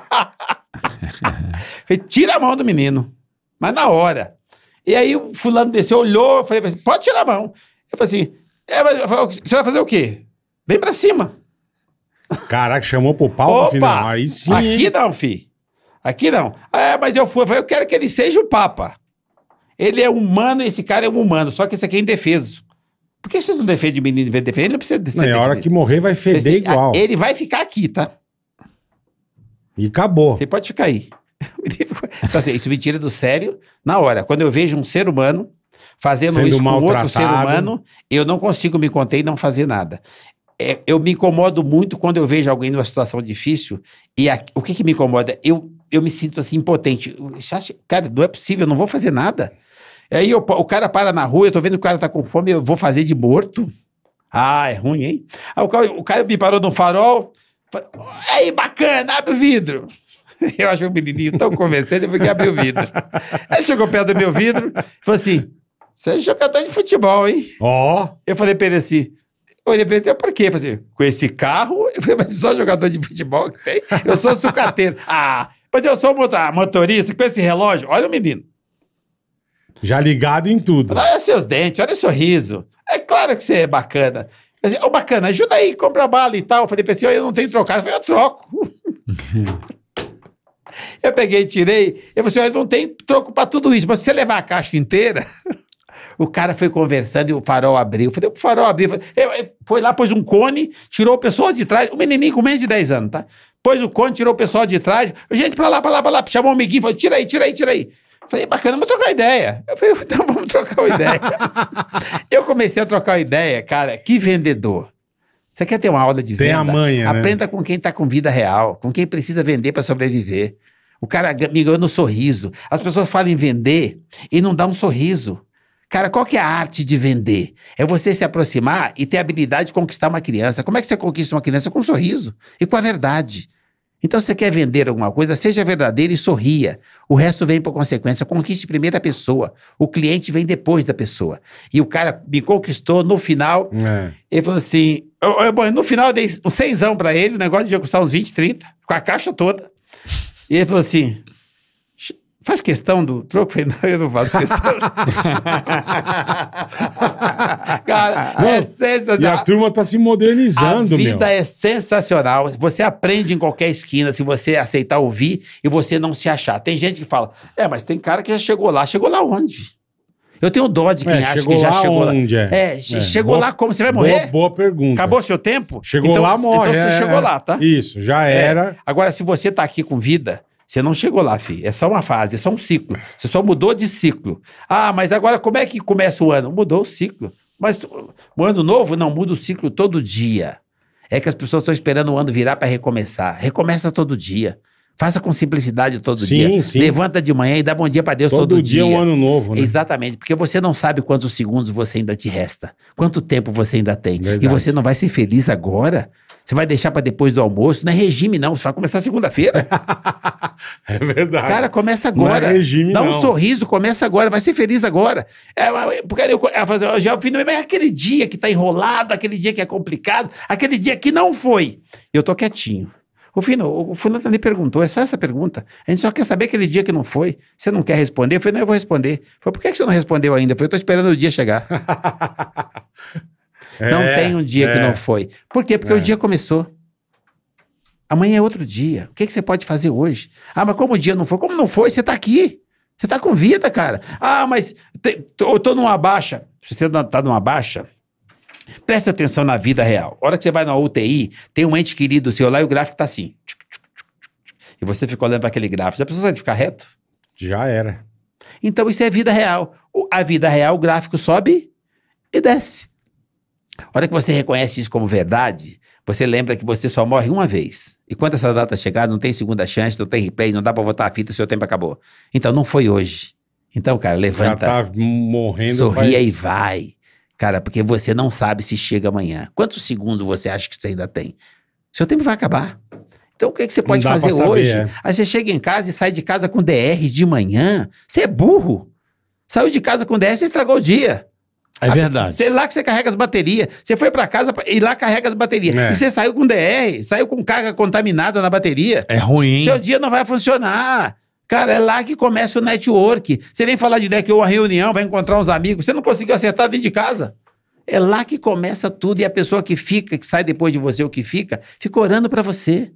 falei, tira a mão do menino. Mas na hora. E aí o fulano desceu, olhou, eu falei assim, pode tirar a mão. Eu falei assim, é, você vai fazer o quê? Vem pra cima. Caraca, chamou pro pau no final. Aí sim. Aqui não, fi. Aqui não. É, mas eu fui, eu, falei, eu quero que ele seja o Papa. Ele é humano, esse cara é um humano, só que esse aqui é indefeso. Por que vocês não defendem o menino em vez de defender? Ele não precisa ser. Não, é hora que morrer vai feder igual. Ele vai ficar aqui, tá? E acabou. Ele pode ficar aí. então, assim, isso me tira do sério na hora. Quando eu vejo um ser humano fazendo Sendo isso com outro ser humano, eu não consigo me conter e não fazer nada. É, eu me incomodo muito quando eu vejo alguém numa situação difícil. E a, o que, que me incomoda? Eu, eu me sinto assim impotente. Cara, não é possível, eu não vou fazer nada. É aí eu, o cara para na rua, eu tô vendo que o cara tá com fome, eu vou fazer de morto? Ah, é ruim, hein? Aí o cara, o cara me parou num farol, falou, aí bacana, abre o vidro. Eu acho o menininho tão conversando, eu fiquei abrir o vidro. Ele chegou perto do meu vidro e falou assim, você é jogador de futebol, hein? Ó. Oh. Eu falei pra ele assim, Olhei pra ele, então, por quê? Falei, assim, com esse carro, eu falei, mas só jogador de futebol que tem, eu sou sucateiro. ah, mas eu sou ah, motorista, com esse relógio, olha o menino. Já ligado em tudo. Olha seus dentes, olha o sorriso. É claro que você é bacana. Eu oh, bacana, ajuda aí, compra bala e tal. Eu falei pra assim, oh, eu não tenho trocado. Eu falei, eu troco. eu peguei, tirei. Eu falei assim, oh, eu não tenho troco pra tudo isso, mas se você levar a caixa inteira... O cara foi conversando e o farol abriu. Falei, o farol abriu. Foi lá, pôs um cone, tirou o pessoal de trás. O menininho com menos de 10 anos, tá? Pôs o cone, tirou o pessoal de trás. Gente, pra lá, pra lá, pra lá. Chamou o um amiguinho, falou, tira aí, tira aí, tira aí. Falei, bacana, vamos trocar ideia. Eu falei, então vamos trocar uma ideia. eu comecei a trocar ideia, cara, que vendedor. Você quer ter uma aula de venda? Tem a manha, né? Aprenda né? com quem está com vida real, com quem precisa vender para sobreviver. O cara me ganhou no sorriso. As pessoas falam em vender e não dá um sorriso. Cara, qual que é a arte de vender? É você se aproximar e ter a habilidade de conquistar uma criança. Como é que você conquista uma criança? Com um sorriso e com a verdade. Então, se você quer vender alguma coisa, seja verdadeiro e sorria. O resto vem por consequência. Conquiste primeiro a pessoa. O cliente vem depois da pessoa. E o cara me conquistou no final. É. Ele falou assim: eu, eu, bom, no final eu dei um seisão para ele, o negócio devia custar uns 20, 30, com a caixa toda. E ele falou assim: Faz questão do troco? eu não faço questão. Cara, não, é sensacional. E a turma está se modernizando, A vida meu. é sensacional. Você aprende em qualquer esquina se você aceitar ouvir e você não se achar. Tem gente que fala, é, mas tem cara que já chegou lá. Chegou lá onde? Eu tenho dó de quem é, acha que já chegou onde, lá. É, é, é, chegou boa, lá como? Você vai morrer? Boa, boa pergunta. Acabou seu tempo? Chegou então, lá, morre. Então você é, chegou é. lá, tá? Isso, já é. era. Agora, se você está aqui com vida você não chegou lá, filho. É só uma fase, é só um ciclo. Você só mudou de ciclo. Ah, mas agora como é que começa o ano? Mudou o ciclo. Mas o ano novo não muda o ciclo todo dia. É que as pessoas estão esperando o ano virar para recomeçar. Recomeça todo dia. Faça com simplicidade todo sim, dia. Sim. Levanta de manhã e dá bom dia para Deus todo, todo dia. Todo dia é um ano novo, né? Exatamente, porque você não sabe quantos segundos você ainda te resta, quanto tempo você ainda tem. Verdade. E você não vai ser feliz agora você vai deixar para depois do almoço? Não é regime, não. Você vai começar segunda-feira. é verdade. Cara, começa agora. Não é regime, Dá um não. sorriso, começa agora. Vai ser feliz agora. É, é porque eu, ela fala, assim, já é o fim do mês, mas aquele dia que tá enrolado, aquele dia que é complicado, aquele dia que não foi. Eu tô quietinho. O Fino, o fulano também perguntou, é só essa pergunta. A gente só quer saber aquele dia que não foi. Você não quer responder? Eu falei, não, eu vou responder. Foi, por que você não respondeu ainda? Eu falei, eu tô esperando o dia chegar. É, não tem um dia é. que não foi. Por quê? Porque é. o dia começou. Amanhã é outro dia. O que, que você pode fazer hoje? Ah, mas como o dia não foi? Como não foi? Você está aqui. Você está com vida, cara. Ah, mas eu estou numa baixa. Se você está tá numa baixa, preste atenção na vida real. A hora que você vai na UTI, tem um ente querido seu lá e o gráfico está assim. E você ficou olhando para aquele gráfico. Já pensou em ficar reto? Já era. Então isso é vida real. A vida real, o gráfico sobe e desce. A hora que você reconhece isso como verdade, você lembra que você só morre uma vez. E quando essa data chegar, não tem segunda chance, não tem replay, não dá para voltar a fita, seu tempo acabou. Então não foi hoje. Então, cara, levanta. Já tá morrendo. Sorria faz... e vai. Cara, porque você não sabe se chega amanhã. Quantos segundos você acha que você ainda tem? Seu tempo vai acabar. Então, o que, é que você pode fazer saber, hoje? É. Aí você chega em casa e sai de casa com DR de manhã. Você é burro. Saiu de casa com DR, você estragou o dia. É verdade. Você, lá que você carrega as baterias. Você foi para casa e lá carrega as baterias. É. E você saiu com DR, saiu com carga contaminada na bateria. É ruim. Seu dia não vai funcionar. Cara, é lá que começa o network. Você vem falar de ideia ou uma reunião, vai encontrar uns amigos. Você não conseguiu acertar dentro de casa. É lá que começa tudo e a pessoa que fica, que sai depois de você ou que fica, fica orando para você.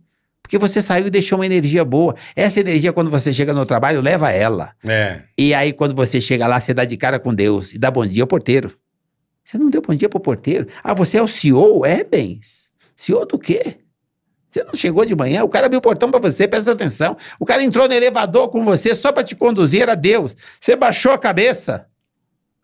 Porque você saiu e deixou uma energia boa. Essa energia, quando você chega no trabalho, leva ela. É. E aí, quando você chega lá, você dá de cara com Deus e dá bom dia ao porteiro. Você não deu bom dia pro porteiro. Ah, você é o CEO? É, bens. CEO do quê? Você não chegou de manhã, o cara abriu o portão para você, presta atenção. O cara entrou no elevador com você só para te conduzir a Deus. Você baixou a cabeça.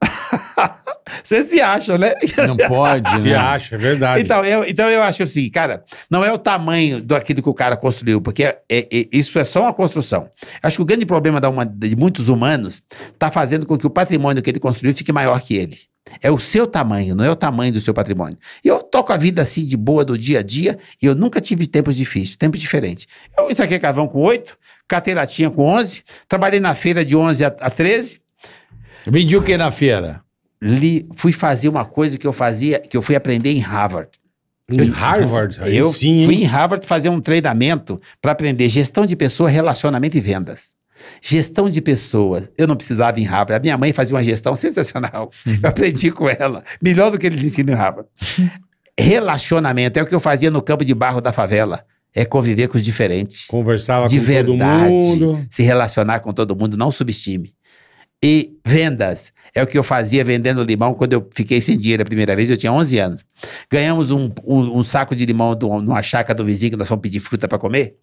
Você se acha, né? Não pode. se né? acha, é verdade. Então eu, então eu acho assim, cara, não é o tamanho do aquilo que o cara construiu, porque é, é, é isso é só uma construção. Acho que o grande problema da uma, de muitos humanos está fazendo com que o patrimônio que ele construiu fique maior que ele. É o seu tamanho, não é o tamanho do seu patrimônio. Eu toco a vida assim de boa do dia a dia e eu nunca tive tempos difíceis, tempos diferentes. Eu saquei é carvão com oito, catei latinha com onze. trabalhei na feira de onze a, treze. Vendi o que na feira? li, fui fazer uma coisa que eu fazia, que eu fui aprender em Harvard. Em eu, Harvard? Aí eu sim, fui em Harvard fazer um treinamento para aprender gestão de pessoa, relacionamento e vendas. Gestão de pessoas. Eu não precisava em Harvard. A minha mãe fazia uma gestão sensacional. Eu aprendi com ela. Melhor do que eles ensinam em Harvard. Relacionamento é o que eu fazia no campo de barro da favela. É conviver com os diferentes. Conversava de com verdade, todo mundo. Se relacionar com todo mundo. Não subestime e vendas. É o que eu fazia vendendo limão quando eu fiquei sem dinheiro a primeira vez, eu tinha 11 anos. Ganhamos um, um, um saco de limão do, numa chácara do vizinho que nós fomos pedir fruta para comer.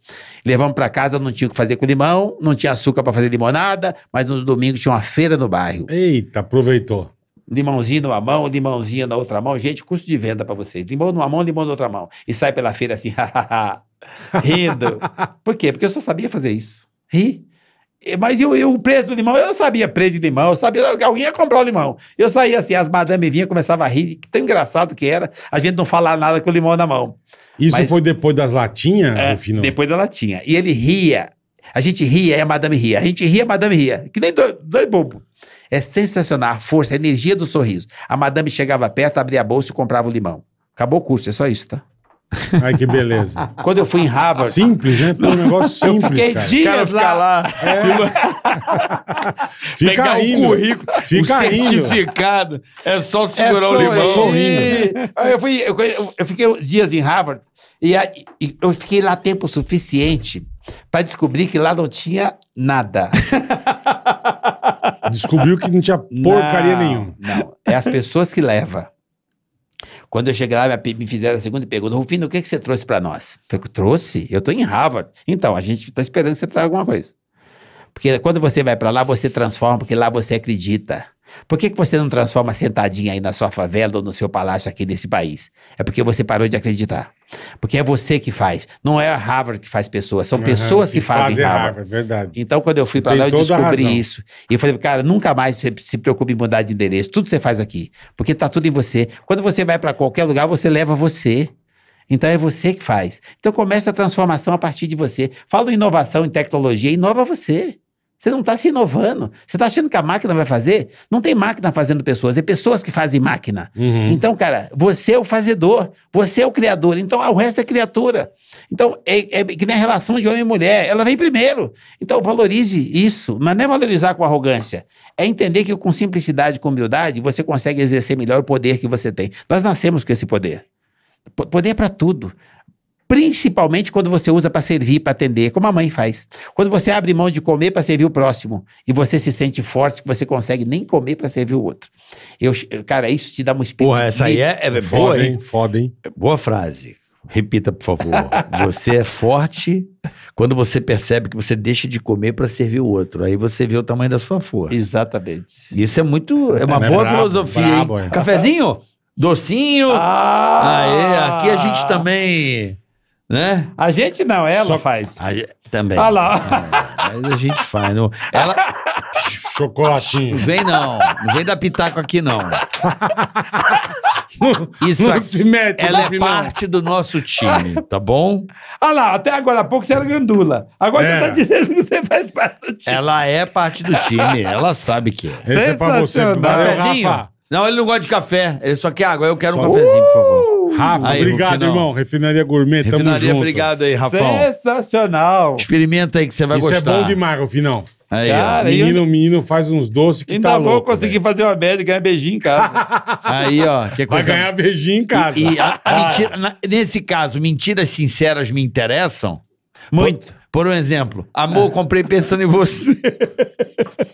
Levamos para casa, não tinha o que fazer com limão, não tinha açúcar para fazer limonada, mas no domingo tinha uma feira no bairro. Eita, aproveitou. Limãozinho numa mão, limãozinho na outra mão. Gente, custo de venda para vocês. Limão numa mão, limão na outra mão. E sai pela feira assim, rindo. Por quê? Porque eu só sabia fazer isso. Ri. É, mas eu, eu, o preço do limão, eu sabia preço de limão, eu sabia, alguém ia comprar o limão. Eu saía assim, as madame vinham, começava a rir, que tão engraçado que era, a gente não falava nada com o limão na mão. Isso Mas, foi depois das latinhas, é, final? Depois da latinha. E ele ria, a gente ria e a madame ria, a gente ria e a madame ria, que nem dois, dois bobos. É sensacional a força, a energia do sorriso. A madame chegava perto, abria a bolsa e comprava o limão. Acabou o curso, é só isso, tá? Ai, que beleza. Quando eu fui em Harvard. Simples, né? um negócio simples. Eu fiquei cara. dias cara fica lá. É. fica Pegar o currículo, fica o certificado. Indo. É só segurar é só o limão. Eu, fui, eu, eu fiquei dias em Harvard e, e eu fiquei lá tempo suficiente para descobrir que lá não tinha nada. Descobriu que não tinha porcaria nenhuma. Não, é as pessoas que levam. Quando eu cheguei lá, me fizeram a segunda pergunta. Rufino, o que, que você trouxe para nós? Eu falei, trouxe? Eu estou em Harvard. Então, a gente está esperando que você traga alguma coisa. Porque quando você vai para lá, você transforma, porque lá você acredita. Por que, que você não transforma sentadinha aí na sua favela ou no seu palácio aqui nesse país? É porque você parou de acreditar. Porque é você que faz. Não é a Harvard que faz pessoas, são uhum, pessoas que, que fazem Harvard. Harvard. Verdade. Então, quando eu fui para lá, eu descobri isso. E eu falei, cara, nunca mais você se preocupe em mudar de endereço. Tudo você faz aqui. Porque tá tudo em você. Quando você vai para qualquer lugar, você leva você. Então é você que faz. Então começa a transformação a partir de você. Fala inovação em tecnologia, inova você. Você não está se inovando. Você está achando que a máquina vai fazer? Não tem máquina fazendo pessoas, é pessoas que fazem máquina. Uhum. Então, cara, você é o fazedor, você é o criador, então ah, o resto é criatura. Então, é, é que nem a relação de homem e mulher, ela vem primeiro. Então, valorize isso, mas não é valorizar com arrogância. É entender que com simplicidade, com humildade, você consegue exercer melhor o poder que você tem. Nós nascemos com esse poder. Poder é para tudo. Principalmente quando você usa para servir, para atender, como a mãe faz. Quando você abre mão de comer para servir o próximo e você se sente forte que você consegue nem comer para servir o outro Eu, cara, isso te dá um espírito. Porra, essa aí é, é boa, foda, hein? Foda, hein? Boa frase. Repita, por favor. você é forte quando você percebe que você deixa de comer para servir o outro. Aí você vê o tamanho da sua força. Exatamente. Isso é muito. É uma é, boa filosofia. Brabo, hein? É. Cafezinho? Docinho. Ah, Aê, aqui a gente também né? A gente não, ela Só, faz. A, também. Olha lá. É, mas a gente faz. Não. Ela. Chocolatinho. Não vem não. Não vem da pitaco aqui, não. Isso não aqui, mete, ela é final. parte do nosso time, tá bom? Olha lá, até agora há pouco você era gandula. Agora é. você tá dizendo que você faz parte do time. Ela é parte do time, ela sabe que é. Esse é pra você. Valeu, Rafa. Não, ele não gosta de café, ele só quer água. Eu quero só um cafezinho, por favor. Rafa, aí, obrigado, irmão. Refinaria Gourmet, Refinaria, tamo junto. obrigado aí, Rafa. Sensacional. Experimenta aí que você vai Isso é gostar. Isso é bom demais, Rufinão. Aí, cara, ó. Menino, eu... menino faz uns doces que Ainda tá vou conseguir véio. fazer uma média e ganhar beijinho em casa. aí, ó. Que coisa... Vai ganhar beijinho em casa. E, e a, a ah. mentira, na, nesse caso, mentiras sinceras me interessam? Muito. Por, por um exemplo, amor, comprei pensando em você.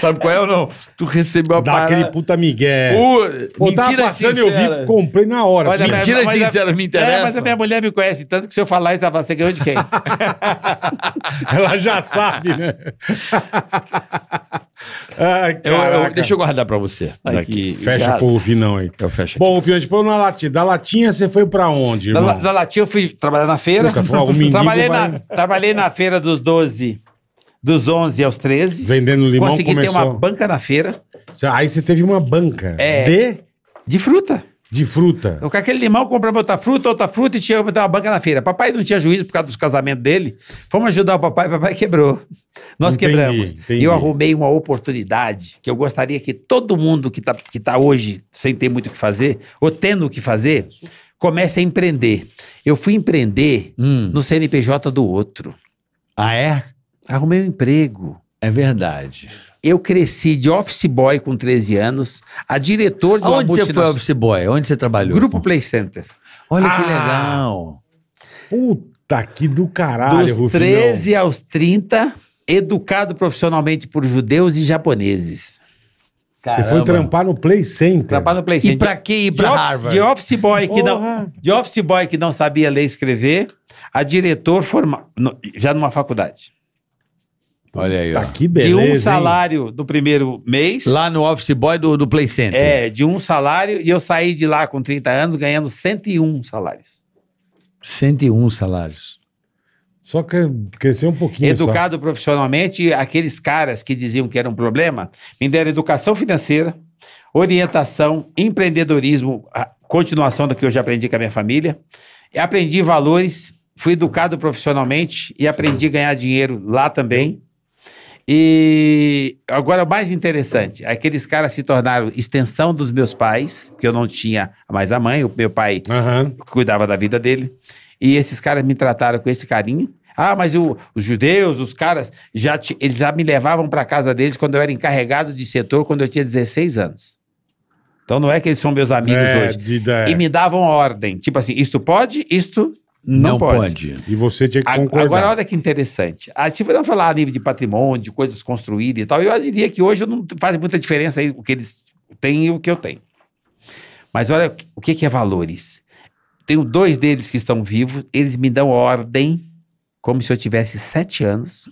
Sabe qual é ou não? Tu recebeu a Dá parada... aquele puta migué. mentira passando, eu sincera. vi, comprei na hora. Mas Mentira a- sincera, me é, interessa. É, mas a minha mulher me conhece, tanto que se eu falar isso, ela fala, você ganhou de quem? Ela já sabe, né? Eu- eu- deixa eu guardar pra você. fecha Fecha o Vinão aí. Eu fecho Bom, o Vinão, a gente falou na latinha. Da latinha você foi pra onde, Da, irmão? da Latinha eu fui trabalhar na feira. Puta, trabalhei, vai- na, trabalhei na feira dos 12 dos 11 aos 13. Vendendo limão Consegui começou... ter uma banca na feira. Aí você teve uma banca é, de... De fruta. De fruta. Eu, com aquele limão, comprava outra fruta, outra fruta e tinha uma banca na feira. Papai não tinha juízo por causa dos casamentos dele. Fomos ajudar o papai, papai quebrou. Nós entendi, quebramos. Entendi. Eu arrumei uma oportunidade que eu gostaria que todo mundo que está que tá hoje sem ter muito o que fazer, ou tendo o que fazer, comece a empreender. Eu fui empreender hum. no CNPJ do outro. Ah, é? Arrumei um emprego. É verdade. Eu cresci de office boy com 13 anos, a diretor de Onde você foi office boy? Onde você trabalhou? Grupo Play Center. Olha ah, que legal. Puta que do caralho, Dos Rufinão. 13 aos 30, educado profissionalmente por judeus e japoneses. Caramba. Você foi trampar no Play Center. Trampar no Play Center. E pra quê? pra de Harvard? Office, de office, boy que não, de office boy que não sabia ler e escrever, a diretor forma, já numa faculdade. Olha aí, tá ó. que beleza, de um salário hein? do primeiro mês. Lá no Office Boy do, do Play Center. É, de um salário. E eu saí de lá com 30 anos ganhando 101 salários. 101 salários Só que cresceu um pouquinho. Educado só. profissionalmente, aqueles caras que diziam que era um problema, me deram educação financeira, orientação, empreendedorismo, continuação do que eu já aprendi com a minha família. Aprendi valores, fui educado profissionalmente e aprendi a ganhar dinheiro lá também. E agora o mais interessante, aqueles caras se tornaram extensão dos meus pais, porque eu não tinha mais a mãe, o meu pai uhum. cuidava da vida dele. E esses caras me trataram com esse carinho. Ah, mas o, os judeus, os caras, já te, eles já me levavam para casa deles quando eu era encarregado de setor, quando eu tinha 16 anos. Então não é que eles são meus amigos é, hoje. De, de... É. E me davam ordem, tipo assim, isto pode, isto não, não pode. pode. E você tinha que concordar. Agora, olha que interessante. A, gente vai falar a nível de patrimônio, de coisas construídas e tal, eu diria que hoje não faz muita diferença aí o que eles têm e o que eu tenho. Mas olha o que, que é valores. Tenho dois deles que estão vivos, eles me dão ordem, como se eu tivesse sete anos.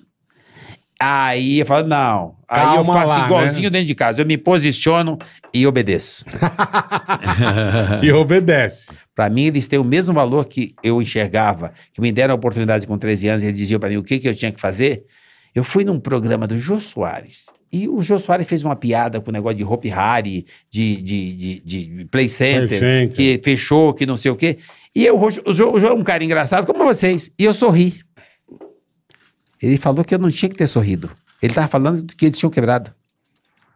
Aí eu falo, não, Calma aí eu faço lá, igualzinho né? dentro de casa. Eu me posiciono e obedeço. e obedece. Para mim, eles têm o mesmo valor que eu enxergava, que me deram a oportunidade com 13 anos, e eles diziam para mim o que, que eu tinha que fazer. Eu fui num programa do Jô Soares. E o Jô Soares fez uma piada com o negócio de Hope Harry, de, de, de, de Play, Center, Play, Center, que fechou, que não sei o quê. E eu, o Jô, o Jô é um cara engraçado, como vocês. E eu sorri. Ele falou que eu não tinha que ter sorrido. Ele tava falando que eles tinham quebrado.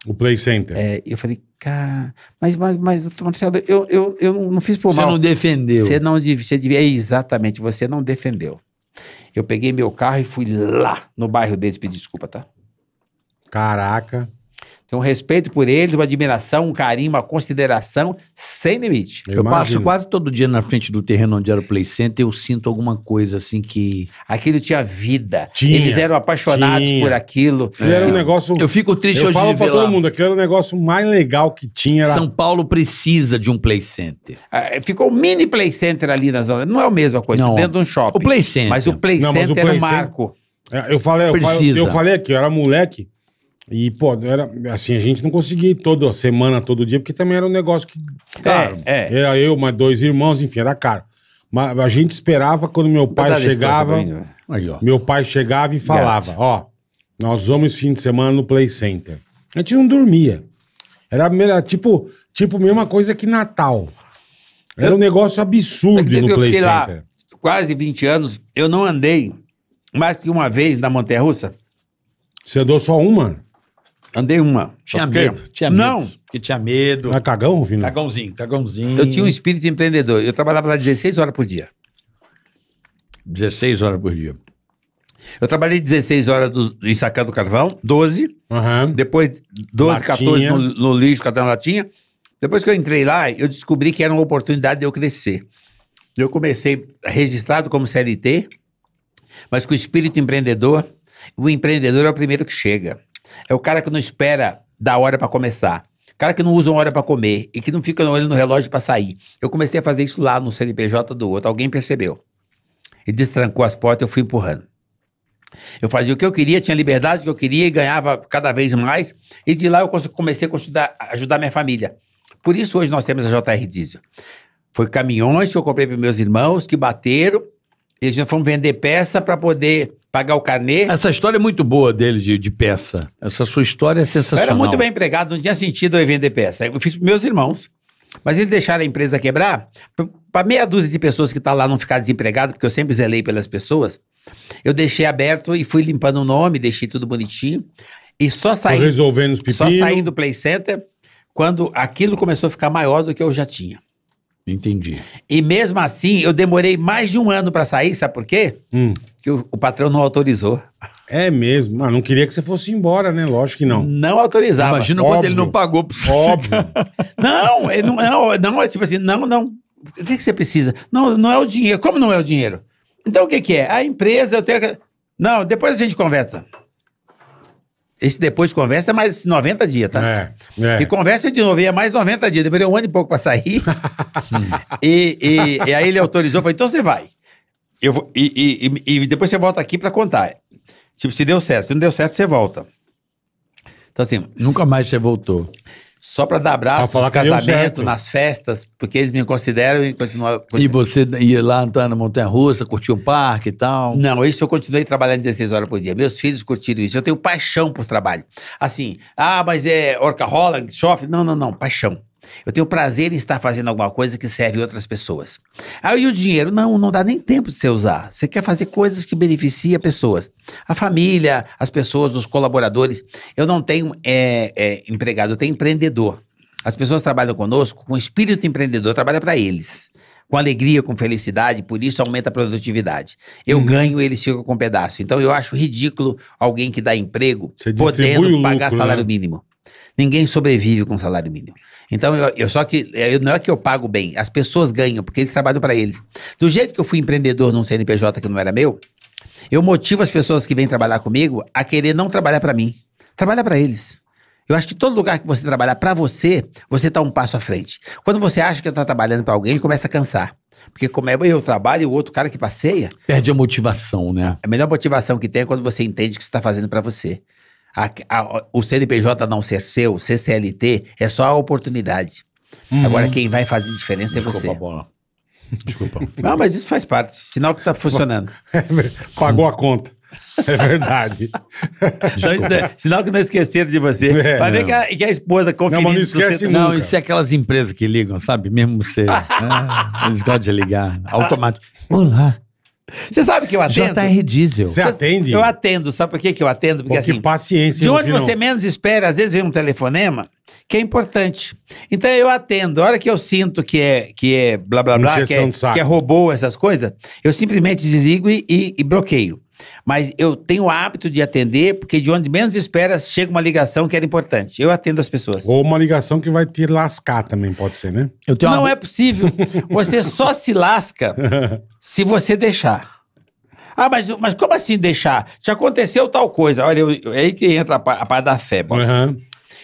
O Play Center. É, eu falei, cara, mas, mas, mas, Marcelo, eu, eu, eu não fiz por mal. Você não defendeu. Você não você devia, é, exatamente, você não defendeu. Eu peguei meu carro e fui lá no bairro deles pedir desculpa, tá? Caraca. Tem um respeito por eles, uma admiração, um carinho, uma consideração sem limite. Eu, eu passo quase todo dia na frente do terreno onde era o Play Center eu sinto alguma coisa assim que. Aquilo tinha vida. Tinha, eles eram apaixonados tinha. por aquilo. É. Era um é. negócio. Eu fico triste eu hoje falo de pra todo lá. mundo, aquilo era é o negócio mais legal que tinha. Era... São Paulo precisa de um Play Center. Ah, é, ficou um mini Play Center ali na zona. Não é a mesma coisa, Não. dentro de um shopping. O Play Center. Mas o Play Não, Center o play era o marco. Eu falei, eu, falei, eu falei aqui, eu era moleque. E, pô, era assim, a gente não conseguia ir toda semana, todo dia, porque também era um negócio que. Caro. É, é. Era eu, mais dois irmãos, enfim, era caro. Mas a gente esperava quando meu pai chegava. Né? Aí, meu pai chegava e falava: Ó, nós vamos fim de semana no Play Center. A gente não dormia. Era, era tipo, tipo, mesma coisa que Natal. Era eu, um negócio absurdo eu, no Play Center. Lá, quase 20 anos, eu não andei mais que uma vez na Montanha Russa. Você andou só uma? Andei uma. Tinha medo. Tinha medo. Não. Porque tinha medo. Mas cagão, Vino? Cagãozinho, cagãozinho. Eu tinha um espírito empreendedor. Eu trabalhava lá 16 horas por dia. 16 horas por dia. Eu trabalhei 16 horas do, do carvão, 12. Uhum. Depois 12, latinha. 14 no, no lixo, catando latinha. Depois que eu entrei lá, eu descobri que era uma oportunidade de eu crescer. Eu comecei registrado como CLT, mas com espírito empreendedor. O empreendedor é o primeiro que chega. É o cara que não espera da hora para começar. Cara que não usa uma hora para comer e que não fica olhando no relógio para sair. Eu comecei a fazer isso lá no CNPJ do outro. Alguém percebeu. E destrancou as portas, eu fui empurrando. Eu fazia o que eu queria, tinha liberdade que eu queria e ganhava cada vez mais. E de lá eu comecei a ajudar, ajudar minha família. Por isso hoje nós temos a JR Diesel. Foi caminhões que eu comprei para meus irmãos que bateram. E a gente fomos vender peça para poder pagar o canê. Essa história é muito boa dele de, de peça. Essa sua história é sensacional. Eu era muito bem empregado, não tinha sentido eu vender peça. Eu fiz para meus irmãos. Mas eles deixaram a empresa quebrar, para meia dúzia de pessoas que tá lá não ficar desempregado, porque eu sempre zelei pelas pessoas, eu deixei aberto e fui limpando o nome, deixei tudo bonitinho. E só saí. resolvendo os pepinos. Só saí do Play Center quando aquilo começou a ficar maior do que eu já tinha. Entendi. E mesmo assim, eu demorei mais de um ano para sair, sabe por quê? Hum. Que o, o, patrão não autorizou. É mesmo. mas ah, não queria que você fosse embora, né? Lógico que não. Não autorizava. Imagina óbvio, quanto ele não pagou pra Óbvio. não, ele não, não, não, é tipo assim, não, não. O que, é que você precisa? Não, não é o dinheiro. Como não é o dinheiro? Então o que, que é? A empresa, eu tenho. Não, depois a gente conversa. Esse depois de conversa é mais 90 dias, tá? É, é. E conversa de novo, e é mais 90 dias. deveria um ano e pouco pra sair. e, e, e, aí ele autorizou, falou, então você vai. Eu vou, e, e, e, depois você volta aqui pra contar. Tipo, se deu certo. Se não deu certo, você volta. Então assim... Nunca mais você voltou. Só para dar abraço pra nos casamentos, nas festas, porque eles me consideram e continuam. E você ia lá andar na Montanha Russa, curtir o parque e tal? Não, isso eu continuei trabalhando 16 horas por dia. Meus filhos curtiram isso. Eu tenho paixão por trabalho. Assim, ah, mas é Orca rola, Schoff? Não, não, não, paixão. Eu tenho prazer em estar fazendo alguma coisa que serve outras pessoas. Aí o dinheiro, não, não dá nem tempo de você usar. Você quer fazer coisas que as pessoas. A família, as pessoas, os colaboradores. Eu não tenho é, é, empregado, eu tenho empreendedor. As pessoas trabalham conosco com espírito empreendedor, trabalha para eles. Com alegria, com felicidade, por isso aumenta a produtividade. Eu hum. ganho, eles ficam com um pedaço. Então eu acho ridículo alguém que dá emprego podendo lucro, pagar né? salário né? mínimo. Ninguém sobrevive com salário mínimo. Então, eu, eu só que é, eu, não é que eu pago bem, as pessoas ganham, porque eles trabalham para eles. Do jeito que eu fui empreendedor num CNPJ que não era meu, eu motivo as pessoas que vêm trabalhar comigo a querer não trabalhar para mim, trabalhar para eles. Eu acho que todo lugar que você trabalhar para você, você tá um passo à frente. Quando você acha que tá trabalhando para alguém, começa a cansar. Porque como é eu trabalho e o outro cara que passeia. Perde a motivação, né? A melhor motivação que tem é quando você entende que tá você está fazendo para você a, a, o CNPJ não ser seu, CCLT, é só a oportunidade. Uhum. Agora quem vai fazer diferença é Desculpa, é você. Desculpa, Bola. Desculpa. Não, mas isso faz parte. Sinal que está funcionando. Pagou a conta. É verdade. Então, é sinal que não esqueceram de você. É, Vai ver que a, que a, esposa confirma Não, não esquece nunca. Não, isso é aquelas empresas que ligam, sabe? Mesmo você. ah, eles gostam de ligar. Automático. Olá. Você sabe que eu atendo? JR Diesel. Você atende? Eu atendo. Sabe por que, que eu atendo? Porque, Pô, que assim, paciência. De onde você não. menos espera, às vezes vem um telefonema que é importante. Então eu atendo. A hora que eu sinto que é, que é blá blá blá, que é, que é, robô, essas coisas, eu simplesmente desligo e, e, e bloqueio. Mas eu tenho o hábito de atender, porque de onde menos espera, chega uma ligação que era importante. Eu atendo as pessoas. Ou uma ligação que vai te lascar também, pode ser, né? Não uma... é possível. Você só se lasca se você deixar. Ah, mas, mas como assim deixar? Te aconteceu tal coisa. Olha, eu, eu, é aí que entra a, a parte da fé. Uhum.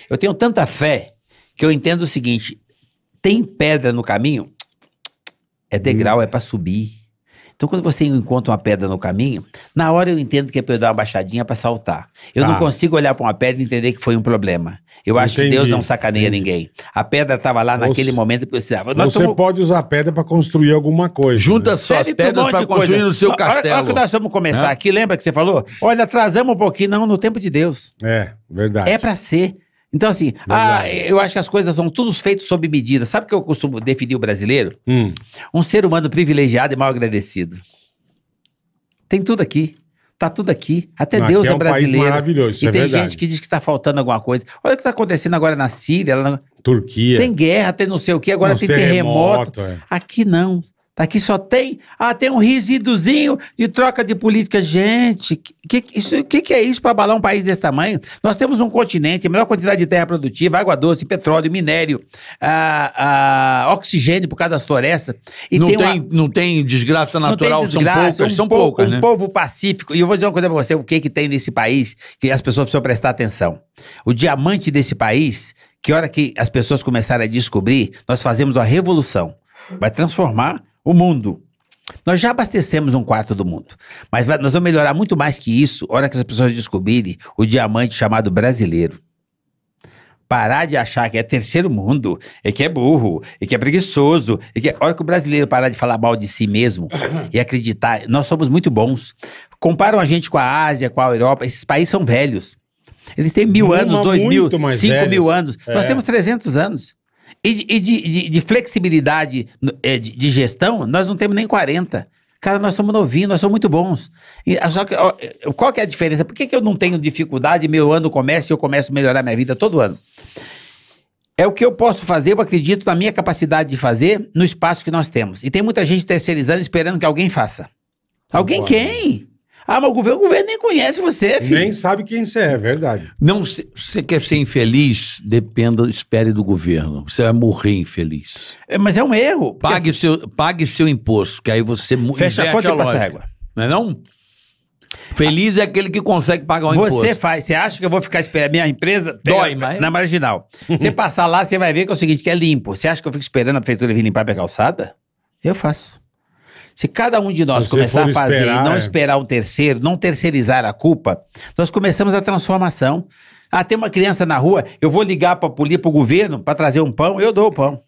Eu tenho tanta fé que eu entendo o seguinte: tem pedra no caminho, é degrau, hum. é para subir. Então, quando você encontra uma pedra no caminho, na hora eu entendo que é para eu dar uma baixadinha para saltar. Eu tá. não ah. consigo olhar para uma pedra e entender que foi um problema. Eu acho entendi, que Deus não sacaneia entendi. ninguém. A pedra estava lá você, naquele momento e precisava. Nós você pode usar a pedra para construir alguma coisa. Junta né? só pedras para construir coisa. o seu castelo. Olha que nós vamos começar é? aqui, lembra que você falou? Olha, atrasamos um pouquinho. Não, no tempo de Deus. É, verdade. É para ser. Então, assim, ah, eu acho que as coisas são todos feitos sob medida. Sabe o que eu costumo definir o brasileiro? Hum. Um ser humano privilegiado e mal agradecido. Tem tudo aqui. Tá tudo aqui. Até Não, Deus aqui é, é um é brasileiro. maravilhoso, isso e é tem verdade. gente que diz que tá faltando alguma coisa. Olha o que tá acontecendo agora na Síria. Na... Turquia. Tem guerra, tem não sei o que, agora tem terremoto. terremoto. É. Aqui não. Tá aqui só tem. Ah, tem um resíduozinho de troca de política. Gente, o que, que, que, é isso para abalar um país desse tamanho? Nós temos um continente, a maior quantidade de terra produtiva, água doce, petróleo, minério, ah, ah, oxigênio por causa das florestas. E não, tem, tem uma, não tem desgraça natural, tem desgraça, são poucas, um são pouco, poucas. Um né? povo pacífico. E eu vou dizer uma coisa para você: o que, que tem nesse país que as pessoas precisam prestar atenção? O diamante desse país, que hora que as pessoas começarem a descobrir, nós fazemos uma revolução. Vai transformar o mundo. Nós já abastecemos um quarto do mundo, mas nós vamos melhorar muito mais que isso hora que as pessoas descobrirem o diamante chamado brasileiro. Parar de achar que é terceiro mundo, e que é burro, e que é preguiçoso, e que é... hora que o brasileiro parar de falar mal de si mesmo e acreditar, nós somos muito bons. Comparam a gente com a Ásia, com a Europa, esses países são velhos. Eles têm mil anos, dois mil, cinco velhos. mil anos. É. Nós temos 300 anos. E, de, de, de, é, de flexibilidade de, gestão, nós não temos nem 40. Cara, nós somos novinhos, nós somos muito bons. E, ah, só que, ó, é, qual que é a diferença? Por que, que eu não tenho dificuldade, meu ano começa e eu começo a melhorar minha vida todo ano? É o que eu posso fazer, eu acredito na minha capacidade de fazer no espaço que nós temos. E tem muita gente terceirizando, esperando que alguém faça. Tá alguém quem? Né? Ah, mas o governo, o governo nem conhece você, filho. Nem sabe quem você é, é verdade. Não, se você quer ser infeliz, dependa, espere do governo. Você vai morrer infeliz. É, mas é um erro. Pague, assim seu, pague seu imposto, que aí você Fecha a conta a e passa a régua. Não é não? Feliz é aquele que consegue pagar o imposto. Você faz. Você acha que eu vou ficar esperando? Minha empresa Dói, mas... na marginal. Você passar lá, você vai ver que é o seguinte, que é limpo. Você acha que eu fico esperando a prefeitura vir limpar minha calçada? Eu faço. Se cada um de nós começar a fazer esperar, e não é. esperar um terceiro, não terceirizar a culpa, nós começamos a transformação. Ah, tem uma criança na rua, eu vou ligar para o governo para trazer um pão, eu dou o pão.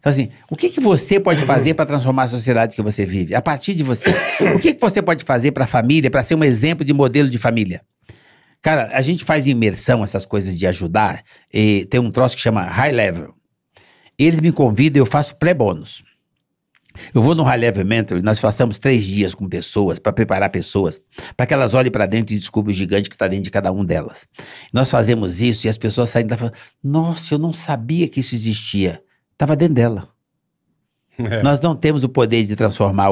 Então, assim, o que, que você pode fazer para transformar a sociedade que você vive? A partir de você. O que, que você pode fazer para a família, para ser um exemplo de modelo de família? Cara, a gente faz imersão, essas coisas de ajudar, e tem um troço que chama High Level. Eles me convidam, eu faço pré-bônus. Eu vou no High Level Mentor, nós passamos três dias com pessoas, para preparar pessoas, para que elas olhem para dentro e descubram o gigante que está dentro de cada um delas. Nós fazemos isso e as pessoas saem da falando, nossa, eu não sabia que isso existia. Estava dentro dela. É. Nós não temos o poder de transformar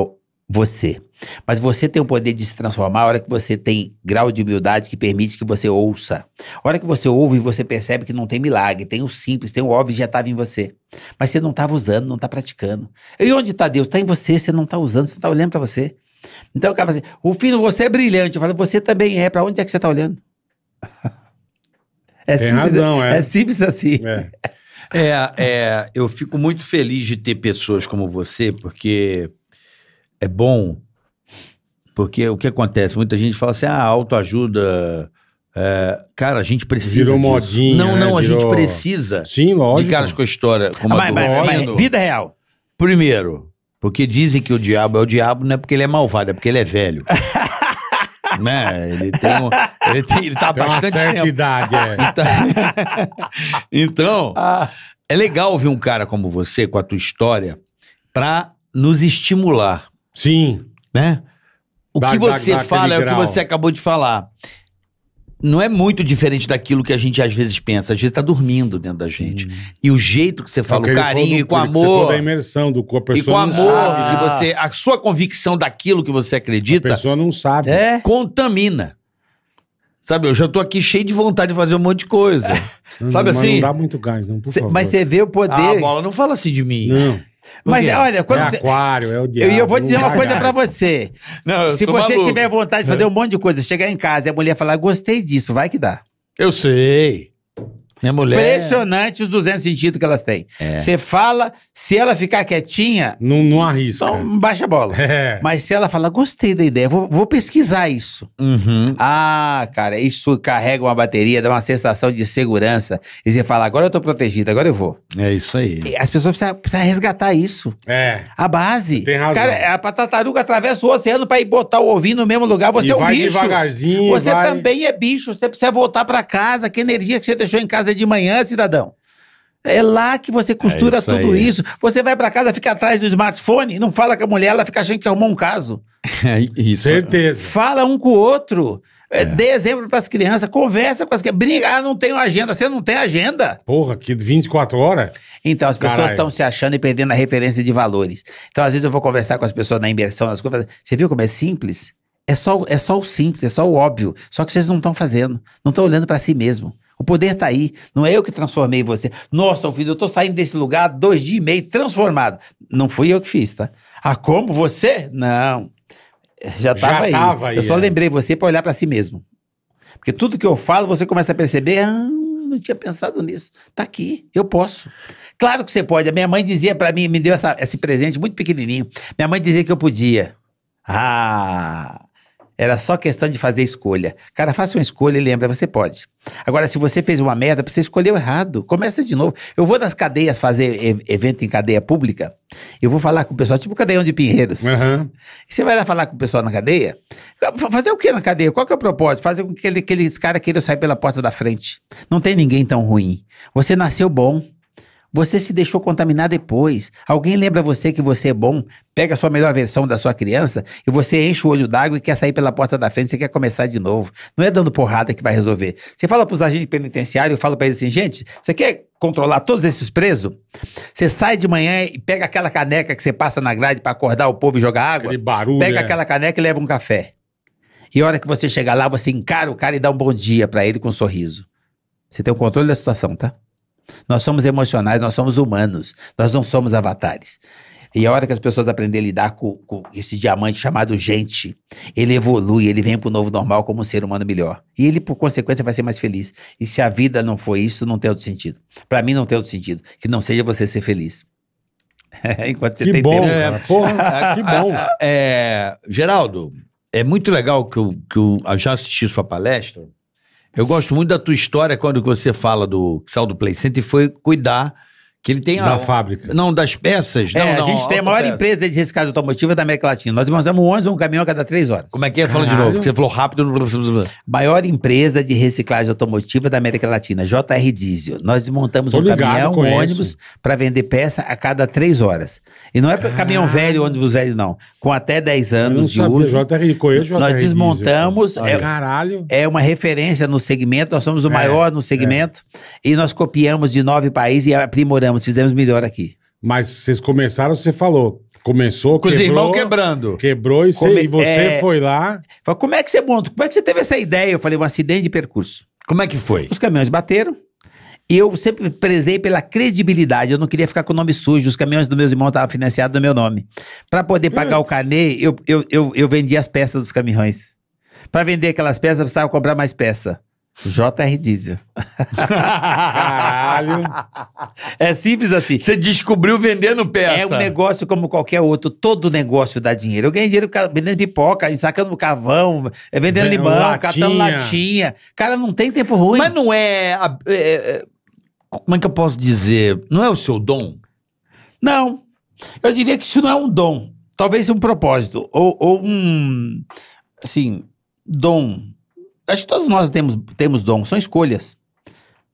você. Mas você tem o poder de se transformar a hora que você tem grau de humildade que permite que você ouça. A hora que você ouve, você percebe que não tem milagre, tem o simples, tem o óbvio já estava em você. Mas você não estava usando, não está praticando. E onde está Deus? Está em você, você não está usando, você não está olhando para você. Então o cara fala assim, o filho, você é brilhante. Eu falo, você também é, para onde é que você está olhando? é, simples, razão, é. é simples, assim. É. é. é, eu fico muito feliz de ter pessoas como você, porque é bom, porque o que acontece? Muita gente fala assim, ah, autoajuda. É, cara, a gente precisa. Virou disso. modinha. Não, né? não, né? a Virou... gente precisa. Sim, lógico. De caras com a história. Como ah, mas, mas, vida real. Primeiro, porque dizem que o diabo é o diabo, não é porque ele é malvado, é porque ele é velho. né? Ele tem, um, ele tem ele tá tem bastante uma certa tempo. idade, é. Então, então ah. é legal ouvir um cara como você com a tua história para nos estimular. Sim. Né? O que você fala é o que você acabou de falar. Não é muito diferente daquilo que a gente às vezes pensa. Às vezes está dormindo dentro da gente. Hum. E o jeito que você é fala, é o carinho do, e com amor. da imersão, do corpo, a E com amor, sabe. que ah. você, a sua convicção daquilo que você acredita. A pessoa não sabe. É, contamina. Sabe, eu já tô aqui cheio de vontade de fazer um monte de coisa. Não, Sabe assim? Não dá muito gás, não, por cê, favor. Mas você vê o poder. Ah, a bola não fala assim de mim. Não. Mas é, olha, quando é você... aquário, é o diabo. E eu vou dizer uma é coisa para você. Não, Se você maluco. tiver vontade de fazer um monte de coisa, chegar em casa e a mulher falar, gostei disso, vai que dá. Eu sei. Minha mulher... Impressionante os 200 sentidos que elas têm. É. Você é. fala, se ela ficar quietinha... Não, não arrisca. Então, baixa a bola. É. Mas se ela falar, gostei da ideia, vou, vou pesquisar isso. Uhum. Ah, cara, isso carrega uma bateria, dá uma sensação de segurança. E você fala, agora eu tô protegido, agora eu vou. É isso aí. E as pessoas precisam, precisam, resgatar isso. É. A base. Tem razão. Cara, a tartaruga atravessa o oceano pra ir botar o ovinho no mesmo lugar, você e é um vai bicho. devagarzinho. Você vai... também é bicho, você precisa voltar pra casa, que energia que você deixou em casa de manhã, cidadão. É lá que você costura é isso tudo aí. isso. Você vai para casa, fica atrás do smartphone, não fala com a mulher, ela fica achando que arrumou um caso. É isso. Certeza. Fala um com o outro. É. é. Dê exemplo para as crianças, conversa com as crianças. Briga, ah, não tenho agenda. Você não tem agenda. Porra, que 24 horas? Então, as pessoas estão se achando e perdendo a referência de valores. Então, às vezes eu vou conversar com as pessoas na inversão, nas coisas. Você viu como é simples? É só, é só o simples, é só o óbvio. Só que vocês não estão fazendo. Não estão olhando para si mesmo. O poder está aí. Não é eu que transformei você. Nossa, filho, eu estou saindo desse lugar dois dias e meio transformado. Não fui eu que fiz, tá? Ah, como você? Não. Já estava aí. aí. Eu só é. lembrei você para olhar para si mesmo. Porque tudo que eu falo, você começa a perceber. Ah, não tinha pensado nisso. Está aqui, eu posso. Claro que você pode. A minha mãe dizia para mim, me deu essa, esse presente muito pequenininho. Minha mãe dizia que eu podia. Ah, era só questão de fazer escolha. Cara, faça uma escolha e lembra, você pode. Agora, se você fez uma merda, você escolheu errado. Começa de novo. Eu vou nas cadeias fazer evento em cadeia pública. Eu vou falar com o pessoal, tipo o cadeião de Pinheiros. Uhum. Você vai lá falar com o pessoal na cadeia? Fazer o que na cadeia? Qual que é o propósito? Fazer com que aqueles caras queiram sair pela porta da frente. Não tem ninguém tão ruim. Você nasceu bom. Você se deixou contaminar depois. Alguém lembra você que você é bom, pega a sua melhor versão da sua criança e você enche o olho d'água e quer sair pela porta da frente, você quer começar de novo. Não é dando porrada que vai resolver. Você fala para os agentes penitenciários, eu falo para eles assim, gente, você quer controlar todos esses presos? Você sai de manhã e pega aquela caneca que você passa na grade para acordar o povo e jogar água? Aquele barulho, pega é. aquela caneca e leva um café. E a hora que você chegar lá, você encara o cara e dá um bom dia para ele com um sorriso. Você tem o controle da situação, tá? Nós somos emocionais, nós somos humanos, nós não somos avatares. E a hora que as pessoas aprenderem a lidar com, com, esse diamante chamado gente, ele evolui, ele vem para o novo normal como um ser humano melhor. E ele, por consequência, vai ser mais feliz. E se a vida não for isso, não tem outro sentido. Para mim, não tem outro sentido. Que não seja você ser feliz. Enquanto você que tem bom, tempo. É, porra, que bom. É, Geraldo, é muito legal que eu, que eu já assisti sua palestra. Eu gosto muito da tua história quando você fala do que saiu do Play Center e foi cuidar que ele tem da a, fábrica. Não, das peças. É, não, a gente tem a maior peça. empresa de reciclagem automotiva da América Latina. Nós desmontamos 11 um caminhão a cada três horas. Como é que é? Fala de novo, você falou rápido. Maior empresa de reciclagem automotiva da América Latina, JR Diesel. Nós montamos Tô um caminhão, um ônibus, para vender peça a cada três horas. E não é Caralho. caminhão velho, ônibus velho, não. Com até 10 anos de sabia. uso. JR, conheço, JR nós desmontamos. Diesel. É, Caralho. é uma referência no segmento, nós somos o é, maior é, no segmento. É. E nós copiamos de nove países e aprimoramos fizemos melhor aqui. Mas vocês começaram, você falou. Começou, Com quebrou. os irmãos quebrando. Quebrou e, cê, e você é, foi lá. Falei, como é que você montou? Como é que você teve essa ideia? Eu falei, um acidente de percurso. Como é que foi? Os caminhões bateram. E eu sempre prezei pela credibilidade. Eu não queria ficar com o nome sujo. Os caminhões dos meus irmãos estavam financiados no meu nome. Para poder pagar o carnê, eu, eu, eu, eu vendia as peças dos caminhões. Para vender aquelas peças, eu precisava comprar mais peça. JR Diesel. Caralho. É simples assim. Você descobriu vendendo peça. É um negócio como qualquer outro. Todo negócio dá dinheiro. Eu ganhei dinheiro vendendo pipoca, sacando carvão, é, vendendo limão, latinha. catando latinha. Cara, não tem tempo ruim. Mas não é, é, é. Como é que eu posso dizer? Não é o seu dom? Não. Eu diria que isso não é um dom. Talvez um propósito. Ou, ou um. Assim, dom Acho que todos nós temos, temos dom, são escolhas.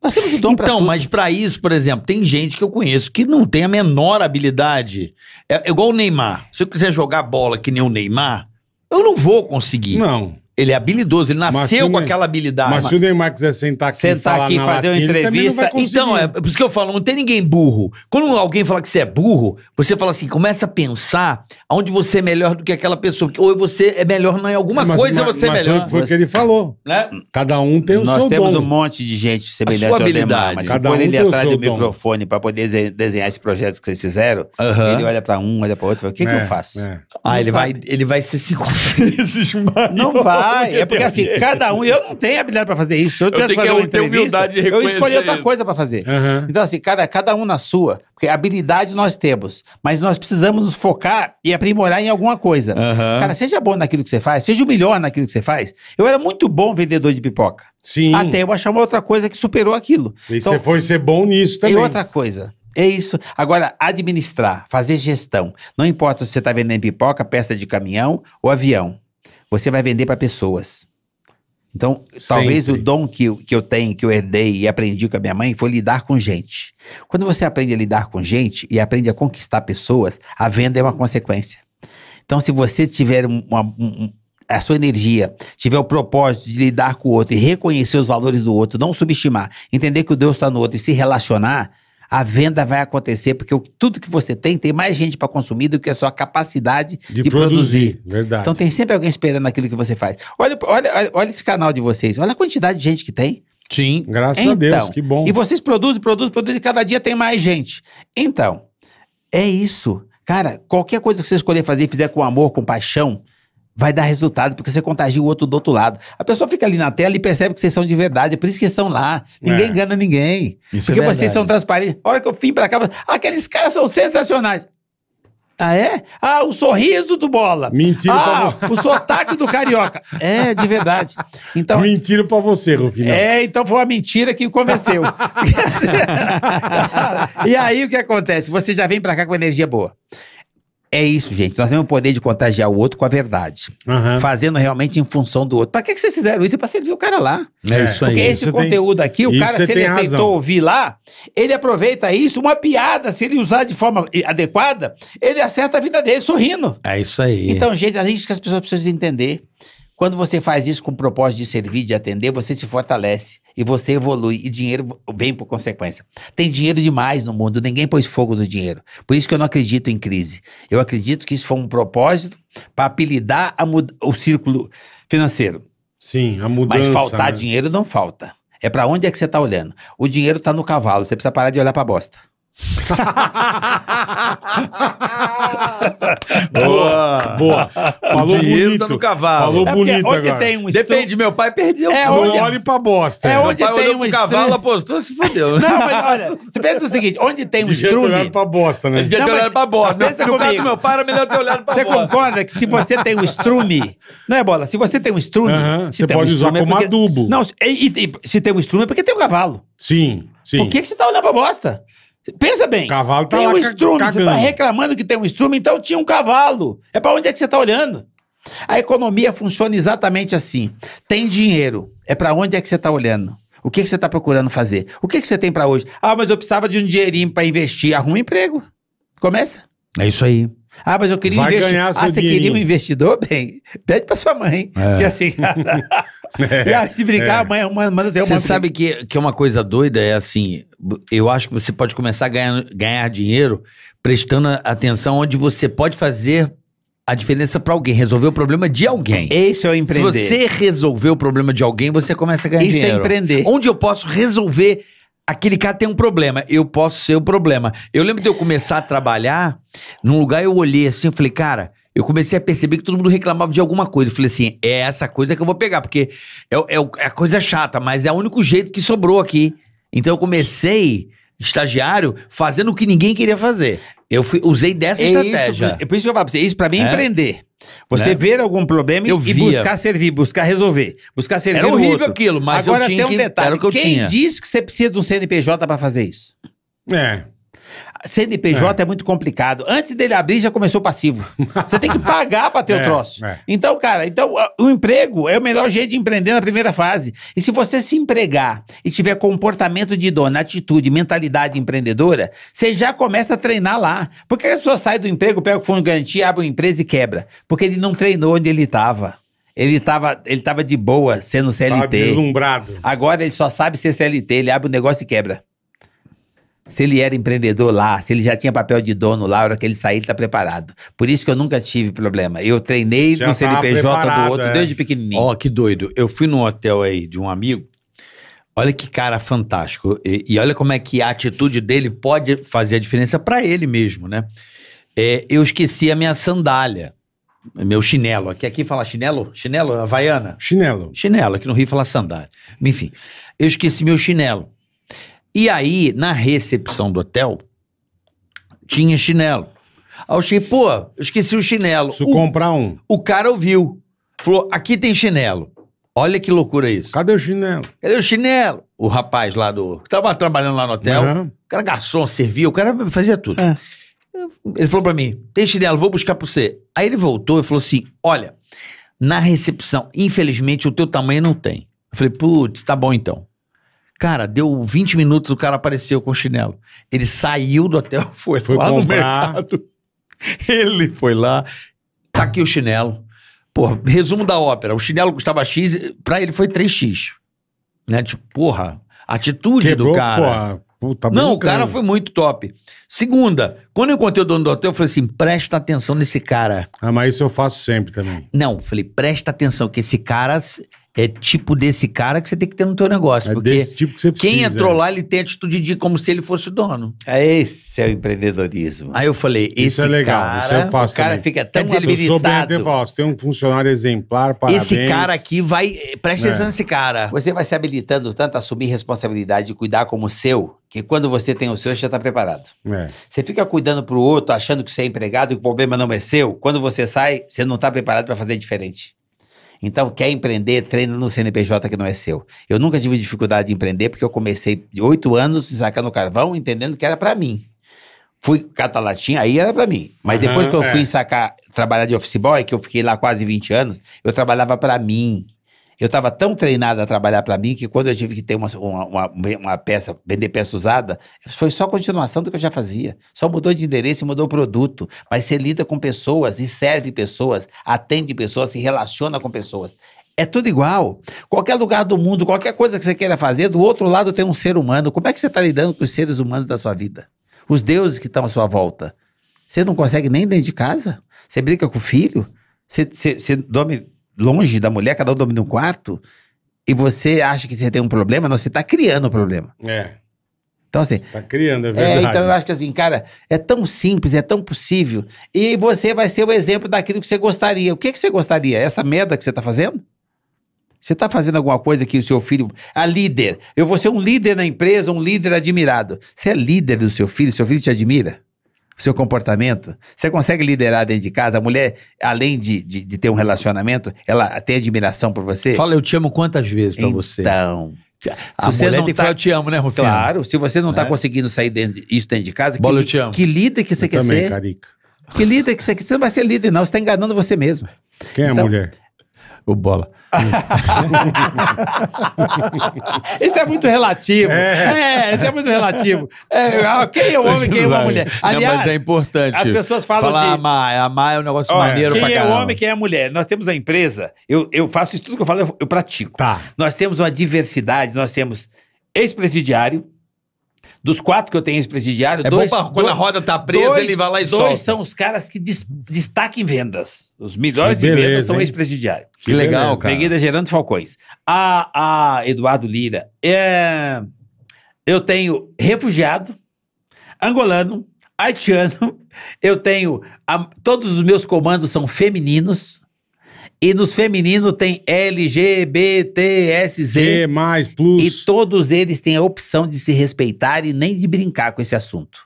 Nós temos o dom Então, mas para isso, por exemplo, tem gente que eu conheço que não tem a menor habilidade. É, é igual o Neymar. Se eu quiser jogar bola que nem o Neymar, eu não vou conseguir. Não. Ele é habilidoso, ele nasceu com aquela habilidade. Mas se o Neymar quiser sentar aqui sentar aqui, fazer uma entrevista. Então, é por isso que eu falo, não tem ninguém burro. Quando alguém fala que você é burro, você fala assim, começa a pensar onde você é melhor do que aquela pessoa. Ou você é melhor em alguma é, mas, coisa, é mas, você mas é melhor. Foi o que ele falou. Né? Cada um tem o Nós seu Nós temos um monte de gente semelhante ao Neymar, mas Cada um ele atrás do dom. microfone para poder desenhar esse projeto que vocês fizeram, uh -huh. ele olha para um, olha para outro e fala, o que, é, que eu é, faço? É. Ah, ele vai, ele vai ser seguro. não vai. Vai, é porque assim, cada um. Eu não tenho habilidade pra fazer isso. Se eu tivesse eu fazer uma entrevista, eu escolhi outra isso. coisa pra fazer. Uhum. Então, assim, cada, cada um na sua. Porque habilidade nós temos. Mas nós precisamos nos focar e aprimorar em alguma coisa. Uhum. Cara, seja bom naquilo que você faz, seja o melhor naquilo que você faz. Eu era muito bom vendedor de pipoca. Sim. Até eu achar uma outra coisa que superou aquilo. E então, você foi ser bom nisso também. E outra coisa. É isso. Agora, administrar, fazer gestão. Não importa se você está vendendo pipoca, peça de caminhão ou avião você vai vender para pessoas. Então, Sempre. talvez o dom que, que eu tenho, que eu herdei e aprendi com a minha mãe, foi lidar com gente. Quando você aprende a lidar com gente e aprende a conquistar pessoas, a venda é uma consequência. Então, se você tiver uma, um, a sua energia, tiver o propósito de lidar com o outro e reconhecer os valores do outro, não subestimar, entender que o Deus está no outro e se relacionar, a venda vai acontecer, porque tudo que você tem, tem mais gente para consumir do que a sua capacidade de, de produzir. produzir. Verdade. Então tem sempre alguém esperando aquilo que você faz. Olha, olha, olha esse canal de vocês, olha a quantidade de gente que tem. Sim. Graças então, a Deus, então, que bom. E vocês produzem, produzem, produzem, e cada dia tem mais gente. Então, é isso. Cara, qualquer coisa que você escolher fazer e fizer com amor, com paixão, vai dar resultado, porque você contagia o outro do outro lado. A pessoa fica ali na tela e percebe que vocês são de verdade, é por isso que estão lá. Ninguém é. engana ninguém. Isso porque é vocês são transparentes. A hora que eu vim pra cá, aqueles caras são sensacionais. Ah, é? Ah, o sorriso do Bola. Mentira ah, pra... o sotaque do Carioca. É, de verdade. Então, mentira pra você, Rufino. É, então foi uma mentira que convenceu. e aí, o que acontece? Você já vem pra cá com energia boa. É isso, gente. Nós temos o poder de contagiar o outro com a verdade. Uhum. Fazendo realmente em função do outro. Pra que, que vocês fizeram isso? É pra servir o cara lá. É isso aí. Porque esse você conteúdo tem... aqui, o isso cara, se ele aceitou razão. ouvir lá, ele aproveita isso, uma piada, se ele usar de forma eh, adequada, ele acerta a vida dele sorrindo. É isso aí. Então, gente, a gente que as pessoas precisam entender. Quando você faz isso com o propósito de servir, de atender, você se fortalece e você evolui e dinheiro vem por consequência. Tem dinheiro demais no mundo, ninguém pôs fogo no dinheiro. Por isso que eu não acredito em crise. Eu acredito que isso foi um propósito para apelidar o círculo financeiro. Sim, a mudança. Mas faltar né? dinheiro não falta. É para onde é que você está olhando? O dinheiro está no cavalo, você precisa parar de olhar para bosta. boa, boa. Falou tá bonito. Tá no cavalo. Falou é bonito onde agora. Tem um estru... Depende, meu pai perdeu. É não onde... olhe pra bosta. É onde meu pai tem um estru... cavalo, apostou, se fodeu. Né? Não, mas olha, você pensa o seguinte, onde tem um estrume... Devia ter olhado pra bosta, né? Devia ter olhado pra bosta. Pensa no caso do meu pai era melhor ter olhado pra você bosta. Você concorda que se você tem um estrume... Não é, Bola? Se você tem um estrume... Uh -huh. Você pode um usar é como porque... adubo. Não, e, e, e, se tem um estrume é porque tem um cavalo. Sim, sim. Por que, que você tá olhando pra bosta? Pensa bem. O cavalo tá tem um estrume, cagando. você tá reclamando que tem um estrume, então tinha um cavalo. É para onde é que você tá olhando? A economia funciona exatamente assim. Tem dinheiro, é para onde é que você tá olhando? O que, que você tá procurando fazer? O que, que você tem para hoje? Ah, mas eu precisava de um dinheirinho para investir. Arruma um emprego. Começa. É isso aí. Ah, mas eu queria investir. Ah, você queria um investidor? Bem, pede pra sua mãe. É. Que assim. É, e aí, se brigar, é. uma, mas assim, é Você sabe que, que é uma coisa doida é assim, eu acho que você pode começar a ganhar, ganhar dinheiro prestando atenção onde você pode fazer a diferença para alguém, resolver o problema de alguém. Isso é o empreender. Se você resolver o problema de alguém, você começa a ganhar Isso é dinheiro. Isso é empreender. Onde eu posso resolver aquele cara tem um problema, eu posso ser o problema. Eu lembro de eu começar a trabalhar num lugar eu olhei assim, eu falei, cara, eu comecei a perceber que todo mundo reclamava de alguma coisa. Eu falei assim: é essa coisa que eu vou pegar, porque é, é, é a coisa chata, mas é o único jeito que sobrou aqui. Então eu comecei, estagiário, fazendo o que ninguém queria fazer. Eu fui, usei dessa é estratégia. Isso, é por isso que eu falo pra você, é isso pra mim é, empreender. Você né? ver algum problema eu e via. buscar servir, buscar resolver, buscar servir Era horrível outro. aquilo, mas Agora, eu tinha tem um que, detalhe, que quem tinha. disse que você precisa de um CNPJ para fazer isso? É. CNPJ é. é. muito complicado. Antes dele abrir, já começou passivo. Você tem que pagar para ter é, o troço. É. Então, cara, então o emprego é o melhor jeito de empreender na primeira fase. E se você se empregar e tiver comportamento de dona, atitude, mentalidade empreendedora, você já começa a treinar lá. Porque a pessoa sai do emprego, pega o fundo de garantia, abre uma empresa e quebra. Porque ele não treinou onde ele estava. Ele estava ele tava de boa sendo CLT. Tava tá deslumbrado. Agora ele só sabe ser CLT, ele abre o um negócio e quebra. Se ele era empreendedor lá, se ele já tinha papel de dono lá, era hora que ele sair, ele está preparado. Por isso que eu nunca tive problema. Eu treinei já no CNPJ do outro é. desde pequenininho. Ó, oh, que doido. Eu fui num hotel aí de um amigo. Olha que cara fantástico. E, e olha como é que a atitude dele pode fazer a diferença para ele mesmo, né? É, eu esqueci a minha sandália. Meu chinelo. Aqui, aqui fala chinelo? Chinelo? Havaiana? Chinelo. Chinelo. Aqui no Rio fala sandália. Enfim, eu esqueci meu chinelo. E aí, na recepção do hotel, tinha chinelo. Aí eu cheguei, pô, eu esqueci o chinelo. Se comprar um. O cara ouviu. Falou, aqui tem chinelo. Olha que loucura isso. Cadê o chinelo? Cadê o chinelo? O rapaz lá do... Que tava trabalhando lá no hotel. Uhum. O cara garçom, servia, o cara fazia tudo. É. Ele falou para mim, tem chinelo, vou buscar pra você. Aí ele voltou e falou assim, olha, na recepção, infelizmente o teu tamanho não tem. Eu falei, putz, tá bom então. Cara, deu 20 minutos, o cara apareceu com o chinelo. Ele saiu do hotel, foi, foi lá comprar. no mercado. Ele foi lá, tá aqui o chinelo. Pô, resumo da ópera. O chinelo custava X, pra ele foi 3X. Né? Tipo, porra, atitude Quebrou, do cara. Porra. Puta, não, o cara foi muito top. Segunda, quando eu encontrei o dono do hotel, eu falei assim: presta atenção nesse cara. Ah, mas isso eu faço sempre também. Não, falei, presta atenção, que esse cara é tipo desse cara que você tem que ter no teu negócio. É porque desse tipo que você precisa. Quem entrou né? lá, ele tem atitude de como se ele fosse o dono. Ah, esse é o empreendedorismo. Aí eu falei, esse isso é legal, cara, isso eu faço o cara também. fica tão habilitado. Eu falo, tem um funcionário exemplar, parabéns. Esse cara aqui vai, preste é. atenção é. nesse cara. Você vai se habilitando tanto a assumir responsabilidade e cuidar como seu, que quando você tem o seu, você já está preparado. É. Você fica cuidando para o outro, achando que você é empregado e o problema não é seu. Quando você sai, você não está preparado para fazer diferente. Então, quer empreender, treina no CNPJ que não é seu. Eu nunca tive dificuldade de empreender, porque eu comecei de oito anos sacando carvão, entendendo que era para mim. Fui catalatinha aí era para mim. Mas uhum, depois que eu é. fui sacar, trabalhar de office boy, que eu fiquei lá quase 20 anos, eu trabalhava para mim. Eu estava tão treinado a trabalhar para mim que quando eu tive que ter uma, uma, uma, peça, vender peça usada, foi só continuação do que eu já fazia. Só mudou de endereço, mudou produto. Mas você lida com pessoas e serve pessoas, atende pessoas, se relaciona com pessoas. É tudo igual. Qualquer lugar do mundo, qualquer coisa que você queira fazer, do outro lado tem um ser humano. Como é que você está lidando com os seres humanos da sua vida? Os deuses que estão à sua volta. Você não consegue nem dentro de casa? Você briga com o filho? Você, você, você dorme longe da mulher, cada um dorme no quarto, e você acha que você tem um problema, não, você está criando o um problema. É. Então, assim. Você tá criando, é, é verdade. É, então, eu acho que, assim, cara, é tão simples, é tão possível. E você vai ser o exemplo daquilo que você gostaria. O que, que você gostaria? Essa merda que você está fazendo? Você está fazendo alguma coisa que o seu filho. A líder. Eu vou ser um líder na empresa, um líder admirado. Você é líder do seu filho, seu filho te admira? seu comportamento? Você consegue liderar dentro de casa? A mulher, além de, de, de ter um relacionamento, ela tem admiração por você? Fala, eu te amo quantas vezes pra então, você? Então. A se mulher tá tem tá... falar, eu te amo, né, Rufino? Claro, se você não está é. conseguindo sair dentro, isso dentro de casa, Bola, que, eu te amo. que líder que você eu quer também, ser? Carica. Que líder que você quer Você não vai ser líder, não, você está enganando você mesmo. Quem então, é a então, mulher? O Bola. isso é muito relativo. É, é isso é muito relativo. É, ah, quem é o homem, quem é uma mulher. Aliás, Não, mas é importante. As pessoas falam Falar de... amar. Amar é um negócio Olha, maneiro quem pra Quem é homem, quem é mulher. Nós temos a empresa, eu, eu faço isso tudo que eu falo, eu, eu pratico. Tá. Nós temos uma diversidade, nós temos ex-presidiário, dos quatro que eu tenho ex-presidiário, é dois. Bom pra, quando dois, a roda tá presa, dois, ele vai lá e dois solta. Dois são os caras que des, destacam em vendas. Os melhores de vendas são ex presidiário Que, que legal, beleza, cara. Peguei da Gerando Falcões. A, a Eduardo Lira. É, eu tenho refugiado, angolano, haitiano. Eu tenho. A, todos os meus comandos são femininos. E nos femininos tem LGBTSZ. G, mais, plus. E todos eles têm a opção de se respeitar e nem de brincar com esse assunto.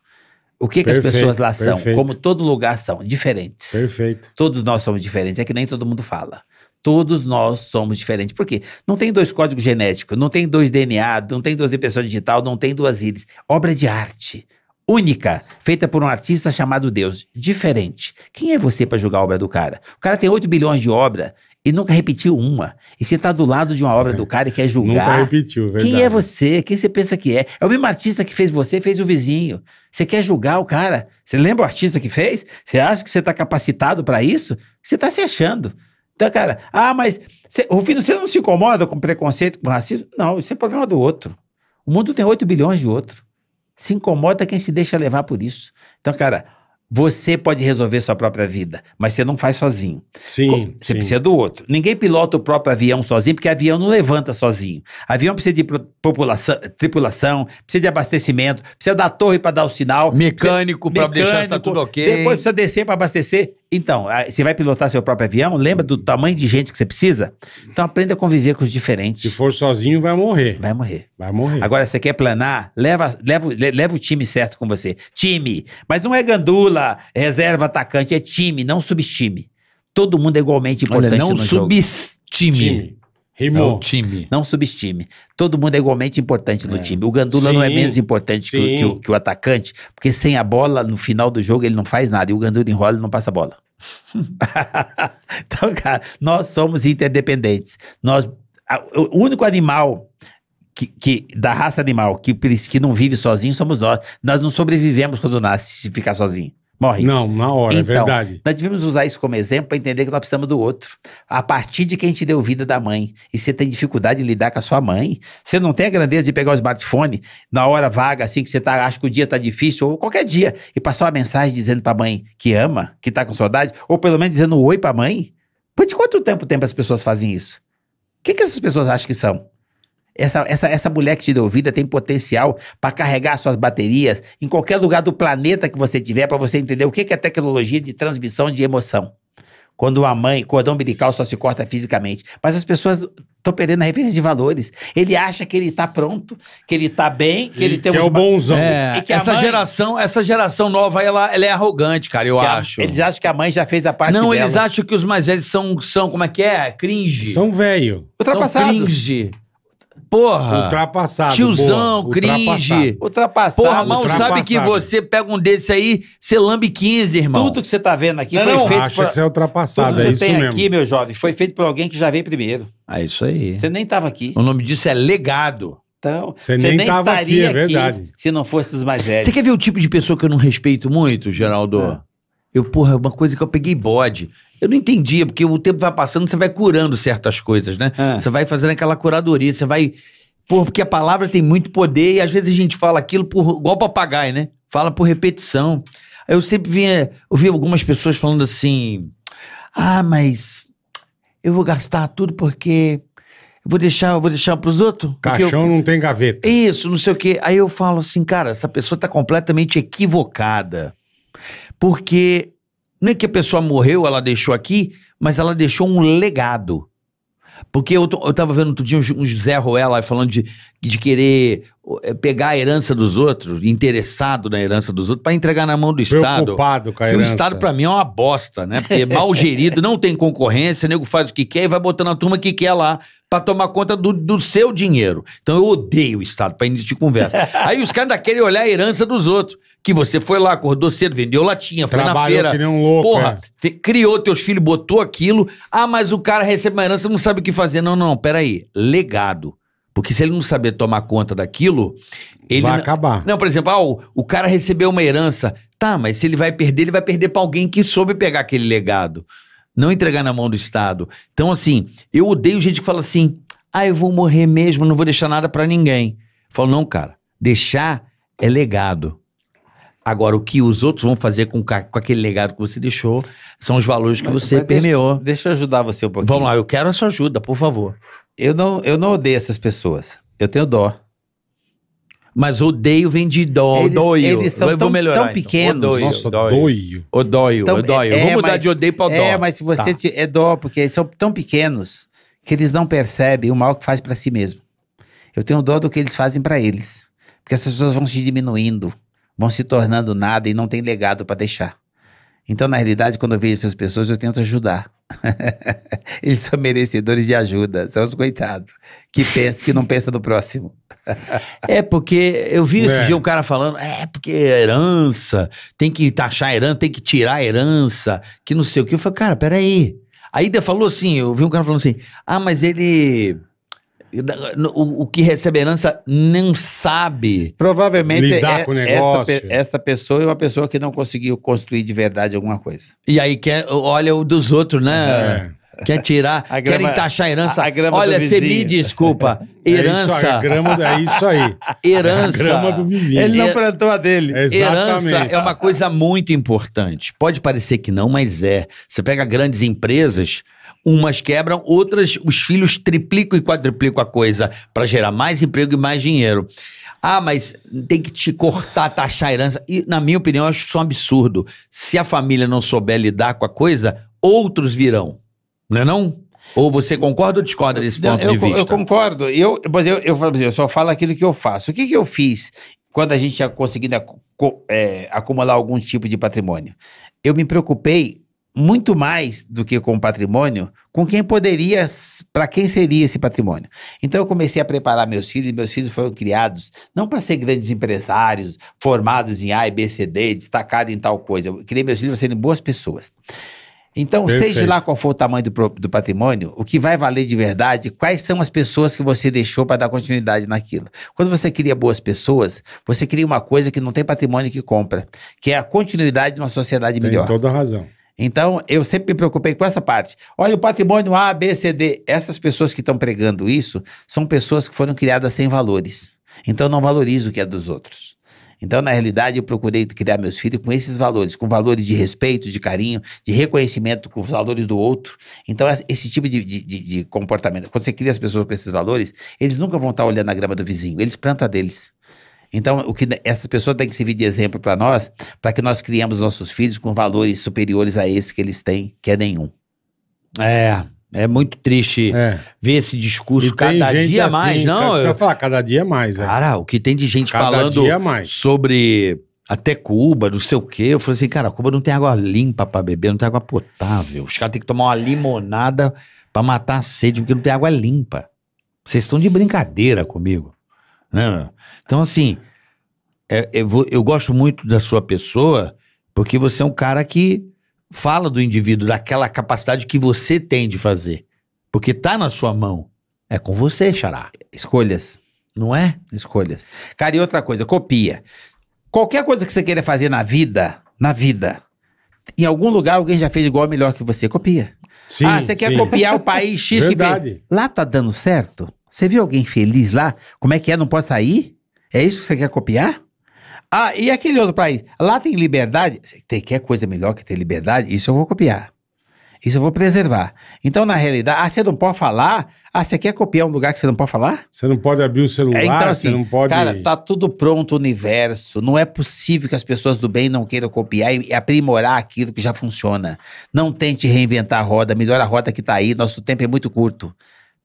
O que, perfeito, que as pessoas lá são, perfeito. como todo lugar são, diferentes. Perfeito. Todos nós somos diferentes, é que nem todo mundo fala. Todos nós somos diferentes. Por quê? Não tem dois códigos genéticos, não tem dois DNA, não tem duas impressões digital, não tem duas íris. Obra de arte única, feita por um artista chamado Deus, diferente. Quem é você para julgar a obra do cara? O cara tem 8 bilhões de obra e nunca repetiu uma. E você tá do lado de uma obra do cara e quer é julgar. Nunca repetiu, verdade. É Quem é você? Quem você pensa que é? É o mesmo artista que fez você, fez o vizinho. Você quer julgar o cara? Você lembra o artista que fez? Você acha que você tá capacitado para isso? Você tá se achando. Então, cara, ah, mas você, Rufino, você não se incomoda com preconceito, com racismo? Não, isso é problema do outro. O mundo tem 8 bilhões de outro. Se incomoda quem se deixa levar por isso. Então, cara, você pode resolver sua própria vida, mas você não faz sozinho. Sim. Você sim. precisa do outro. Ninguém pilota o próprio avião sozinho, porque avião não levanta sozinho. Avião precisa de população, tripulação, precisa de abastecimento, precisa da torre para dar o sinal. Mecânico para deixar estar tudo ok. Depois precisa descer para abastecer. Então, ah, você vai pilotar seu próprio avião? Lembra do tamanho de gente que você precisa? Então aprenda a conviver com os diferentes. Se for sozinho, vai morrer. Vai morrer. Vai morrer. Agora, você quer planar? Leva, leva, leva o time certo com você. Time. Mas não é gandula, reserva, atacante. É time, não subestime. Todo mundo é igualmente importante Olha, não no subestime. Time. Rimou. É o time. Não subestime. Todo mundo é igualmente importante no é. time. O Gandula sim, não é menos importante que o, que, o, que o, atacante, porque sem a bola, no final do jogo, ele não faz nada. E o Gandula enrola e não passa a bola. então, cara, nós somos interdependentes. Nós, a, o único animal que, que, da raça animal que, que não vive sozinho somos nós. Nós não sobrevivemos quando nasce se ficar sozinho morre. Não, na hora, é então, é verdade. Nós devemos usar isso como exemplo para entender que nós precisamos do outro. A partir de quem te deu vida da mãe, e você tem dificuldade de lidar com a sua mãe, você não tem a grandeza de pegar o smartphone na hora vaga, assim, que você tá, acha que o dia tá difícil, ou qualquer dia, e passar uma mensagem dizendo para a mãe que ama, que tá com saudade, ou pelo menos dizendo um oi para a mãe. Por de quanto tempo tempo as pessoas fazem isso? O que, que essas pessoas acham que são? Essa, essa, essa mulher que te deu vida tem potencial para carregar suas baterias em qualquer lugar do planeta que você tiver, para você entender o que é tecnologia de transmissão de emoção. Quando a mãe, cordão umbilical só se corta fisicamente. Mas as pessoas estão perdendo a referência de valores. Ele acha que ele está pronto, que ele está bem, que e ele tem que é uns... é o bonzão. É, é essa mãe... geração, essa geração nova, ela, ela é arrogante, cara, eu que acho. A... eles acham que a mãe já fez a parte Não, dela. eles acham que os mais velhos são, são como é que é? Cringe. São velho. Ultrapassados. São cringe. Porra. Ultrapassado. Tiozão, cringe. Ultrapassado. Ultrapassado. Porra, mal sabe que você pega um desse aí, você lambe 15, irmão. Tudo que você tá vendo aqui não, foi não, feito. Acha que você é ultrapassado, Tudo que é você tem mesmo. aqui, meu jovem, foi feito por alguém que já veio primeiro. É isso aí. Você nem tava aqui. O nome disso é legado. Então, você, nem, nem tava aqui, é verdade. Aqui se não fosse os mais velhos. Você quer ver o tipo de pessoa que eu não respeito muito, Geraldo? É. Eu, porra, é uma coisa que eu peguei bode. Eu não entendia, porque o tempo vai passando, você vai curando certas coisas, né? É. Você vai fazendo aquela curadoria, você vai. porque a palavra tem muito poder e às vezes a gente fala aquilo por, igual papagaio, né? Fala por repetição. Eu sempre vinha, ouvi algumas pessoas falando assim: ah, mas eu vou gastar tudo porque vou deixar, eu vou deixar pros outros. Caixão eu... não tem gaveta. Isso, não sei o quê. Aí eu falo assim, cara, essa pessoa tá completamente equivocada. Porque não é que a pessoa morreu, ela deixou aqui, mas ela deixou um legado. Porque eu, eu tava vendo outro dia uns, uns Zé Ruela falando de, de querer é, pegar a herança dos outros, interessado na herança dos outros, para entregar na mão do Estado. Preocupado com a herança. Que o Estado, para mim, é uma bosta, né? Porque é mal gerido, não tem concorrência, nego faz o que quer e vai botando a turma que quer lá para tomar conta do, do seu dinheiro. Então eu odeio o Estado, para início de conversa. Aí os caras ainda querem olhar a herança dos outros que você foi lá, acordou cedo, vendeu latinha, foi Trabalhou na feira. Que nem um louco, porra, é. te, criou teus filhos, botou aquilo. Ah, mas o cara recebe uma herança, não sabe o que fazer. Não, não, peraí. Legado. Porque se ele não saber tomar conta daquilo, ele. Vai não... acabar. Não, por exemplo, ah, o, o, cara recebeu uma herança. Tá, mas se ele vai perder, ele vai perder pra alguém que soube pegar aquele legado. Não entregar na mão do Estado. Então, assim, eu odeio gente que fala assim: ah, eu vou morrer mesmo, não vou deixar nada para ninguém. falo, não, cara, deixar é legado. Agora, o que os outros vão fazer com, com aquele legado que você deixou são os valores que você mas, permeou. Deixa, deixa, eu ajudar você um pouquinho. Vamos lá, eu quero a sua ajuda, por favor. Eu não, eu não odeio essas pessoas. Eu tenho dó. Mas odeio vem de dó, eles, Eles são tão, melhorar, tão pequenos. Então. Odeio, Nossa, odeio. Odeio, então, odeio. É, Vou é, mudar mas, de odeio para dó. É, mas se você... Tá. Te, é dó, porque eles são tão pequenos que eles não percebem o mal que faz para si mesmo. Eu tenho dó do que eles fazem para eles. Porque essas pessoas vão se diminuindo vão se tornando nada e não tem legado para deixar. Então, na realidade, quando eu vejo essas pessoas, eu tento ajudar. Eles são merecedores de ajuda, são os coitados que pensa que não pensa no próximo. é porque eu vi esse é. dia um cara falando, é porque é herança, tem que taxar a herança, tem que tirar a herança, que não sei o que. Eu falei, cara, peraí. Aí ainda falou assim, eu vi um cara falando assim, ah, mas ele o, o que recebe herança não sabe. Provavelmente lidar é, com o negócio. Essa, essa, pessoa é uma pessoa que não conseguiu construir de verdade alguma coisa. E aí quer, olha o dos outros, né? É. Quer tirar, grama, querem taxar a herança. A, a Olha, você me desculpa. Herança. É isso, grama, é isso aí. Herança. A grama do é vizinho. Ele não é- plantou a dele. Exatamente. Herança é uma coisa muito importante. Pode parecer que não, mas é. Você pega grandes empresas, umas quebram, outras os filhos triplicam e quadruplicam a coisa para gerar mais emprego e mais dinheiro. Ah, mas tem que te cortar, taxar a herança. E, na minha opinião, eu acho isso um absurdo. Se a família não souber lidar com a coisa, outros virão. Não é não? Ou você concorda ou discorda desse ponto eu, de vista? Eu concordo. Eu, mas eu, eu, assim, eu só falo aquilo que eu faço. O que, que eu fiz quando a gente tinha conseguido é, acumular algum tipo de patrimônio? Eu me preocupei muito mais do que com o patrimônio, com quem poderia, para quem seria esse patrimônio. Então eu comecei a preparar meus filhos, e meus filhos foram criados não para ser grandes empresários, formados em A, e B, C, D, destacados em tal coisa. Eu criei meus filhos para serem boas pessoas. Então, Perfeito. seja lá qual for o tamanho do, do, patrimônio, o que vai valer de verdade, quais são as pessoas que você deixou para dar continuidade naquilo. Quando você cria boas pessoas, você cria uma coisa que não tem patrimônio que compra, que é a continuidade de uma sociedade melhor. Tem toda a razão. Então, eu sempre me preocupei com essa parte. Olha, o patrimônio A, B, C, D. Essas pessoas que estão pregando isso são pessoas que foram criadas sem valores. Então, não valorizo o que é dos outros. Então, na realidade, eu procurei criar meus filhos com esses valores, com valores de respeito, de carinho, de reconhecimento, com os valores do outro. Então, esse tipo de, de, de comportamento, quando você cria as pessoas com esses valores, eles nunca vão estar olhando a grama do vizinho, eles plantam a deles. Então, o que essas pessoas têm que servir de exemplo para nós, para que nós criemos nossos filhos com valores superiores a esses que eles têm, que é nenhum. É, é muito triste é. ver esse discurso e cada dia assim, mais, não? eu... falar, cada dia mais. É. Cara, o que tem de gente cada falando sobre até Cuba, não sei o quê. Eu falei assim, cara, Cuba não tem água limpa para beber, não tem água potável. Os caras têm que tomar uma limonada para matar a sede, porque não tem água limpa. Vocês estão de brincadeira comigo. Né? Então, assim, é, eu, vou, eu gosto muito da sua pessoa, porque você é um cara que fala do indivíduo, daquela capacidade que você tem de fazer. Porque tá na sua mão. É com você, Xará. Escolhas. Não é? Escolhas. Cara, e outra coisa, copia. Qualquer coisa que você queira fazer na vida, na vida, em algum lugar alguém já fez igual melhor que você, copia. Sim, ah, você quer sim. copiar o país X Verdade. que fez. Lá tá dando certo? Você viu alguém feliz lá? Como é que é? Não pode sair? É isso que você quer copiar? Ah, e aquele outro país? Lá tem liberdade? Tem que é coisa melhor que ter liberdade? Isso eu vou copiar. Isso eu vou preservar. Então, na realidade, ah, você não pode falar? Ah, você quer copiar um lugar que você não pode falar? Você não pode abrir o celular, é, então, assim, você não pode. Cara, tá tudo pronto o universo. Não é possível que as pessoas do bem não queiram copiar e aprimorar aquilo que já funciona. Não tente reinventar a roda, melhora a roda que tá aí, nosso tempo é muito curto.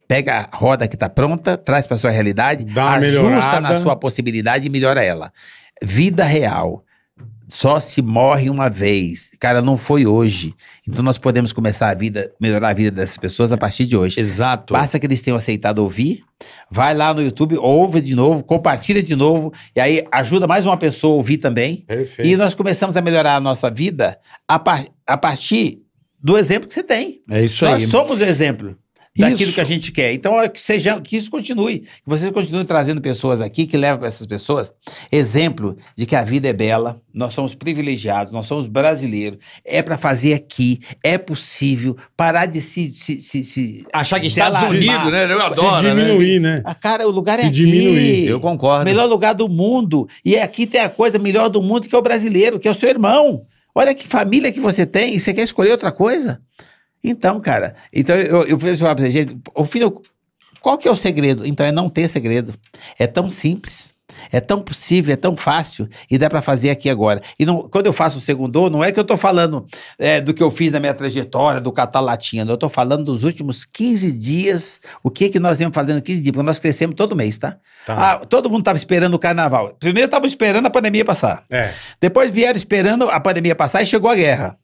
Pega a roda que tá pronta, traz para sua realidade, Dá ajusta melhorada. na sua possibilidade e melhora ela vida real só se morre uma vez. Cara, não foi hoje. Então nós podemos começar a vida, melhorar a vida dessas pessoas a partir de hoje. Exato. Basta que eles tenham aceitado ouvir. Vai lá no YouTube, ouve de novo, compartilha de novo. E aí ajuda mais uma pessoa a ouvir também. Perfeito. E nós começamos a melhorar a nossa vida a, par a partir do exemplo que você tem. É isso nós aí. Nós somos o exemplo daquilo isso. que a gente quer. Então, é que, seja, que isso continue, que vocês continuem trazendo pessoas aqui, que levam essas pessoas exemplo de que a vida é bela, nós somos privilegiados, nós somos brasileiros, é para fazer aqui, é possível, parar de se... se, se, se Achar que está lá. Unido, né? Eu adoro, se né? diminuir, né? né? cara, o lugar se é diminuir. aqui. Eu concordo. Melhor lugar do mundo. E aqui tem a coisa melhor do mundo que é o brasileiro, que é o seu irmão. Olha que família que você tem e você quer escolher outra coisa? Então, cara, então eu, eu vejo pra você, gente, o filho, qual que é o segredo? Então é não ter segredo. É tão simples. É tão possível, é tão fácil e dá para fazer aqui agora. E não, quando eu faço o segundo, não é que eu tô falando é, do que eu fiz na minha trajetória, do catalatinha. eu tô falando dos últimos 15 dias, o que que nós vamos fazendo 15 dias, porque nós crescemos todo mês, tá? tá. Ah, todo mundo tava esperando o carnaval. Primeiro tava esperando a pandemia passar. É. Depois vieram esperando a pandemia passar e chegou a guerra.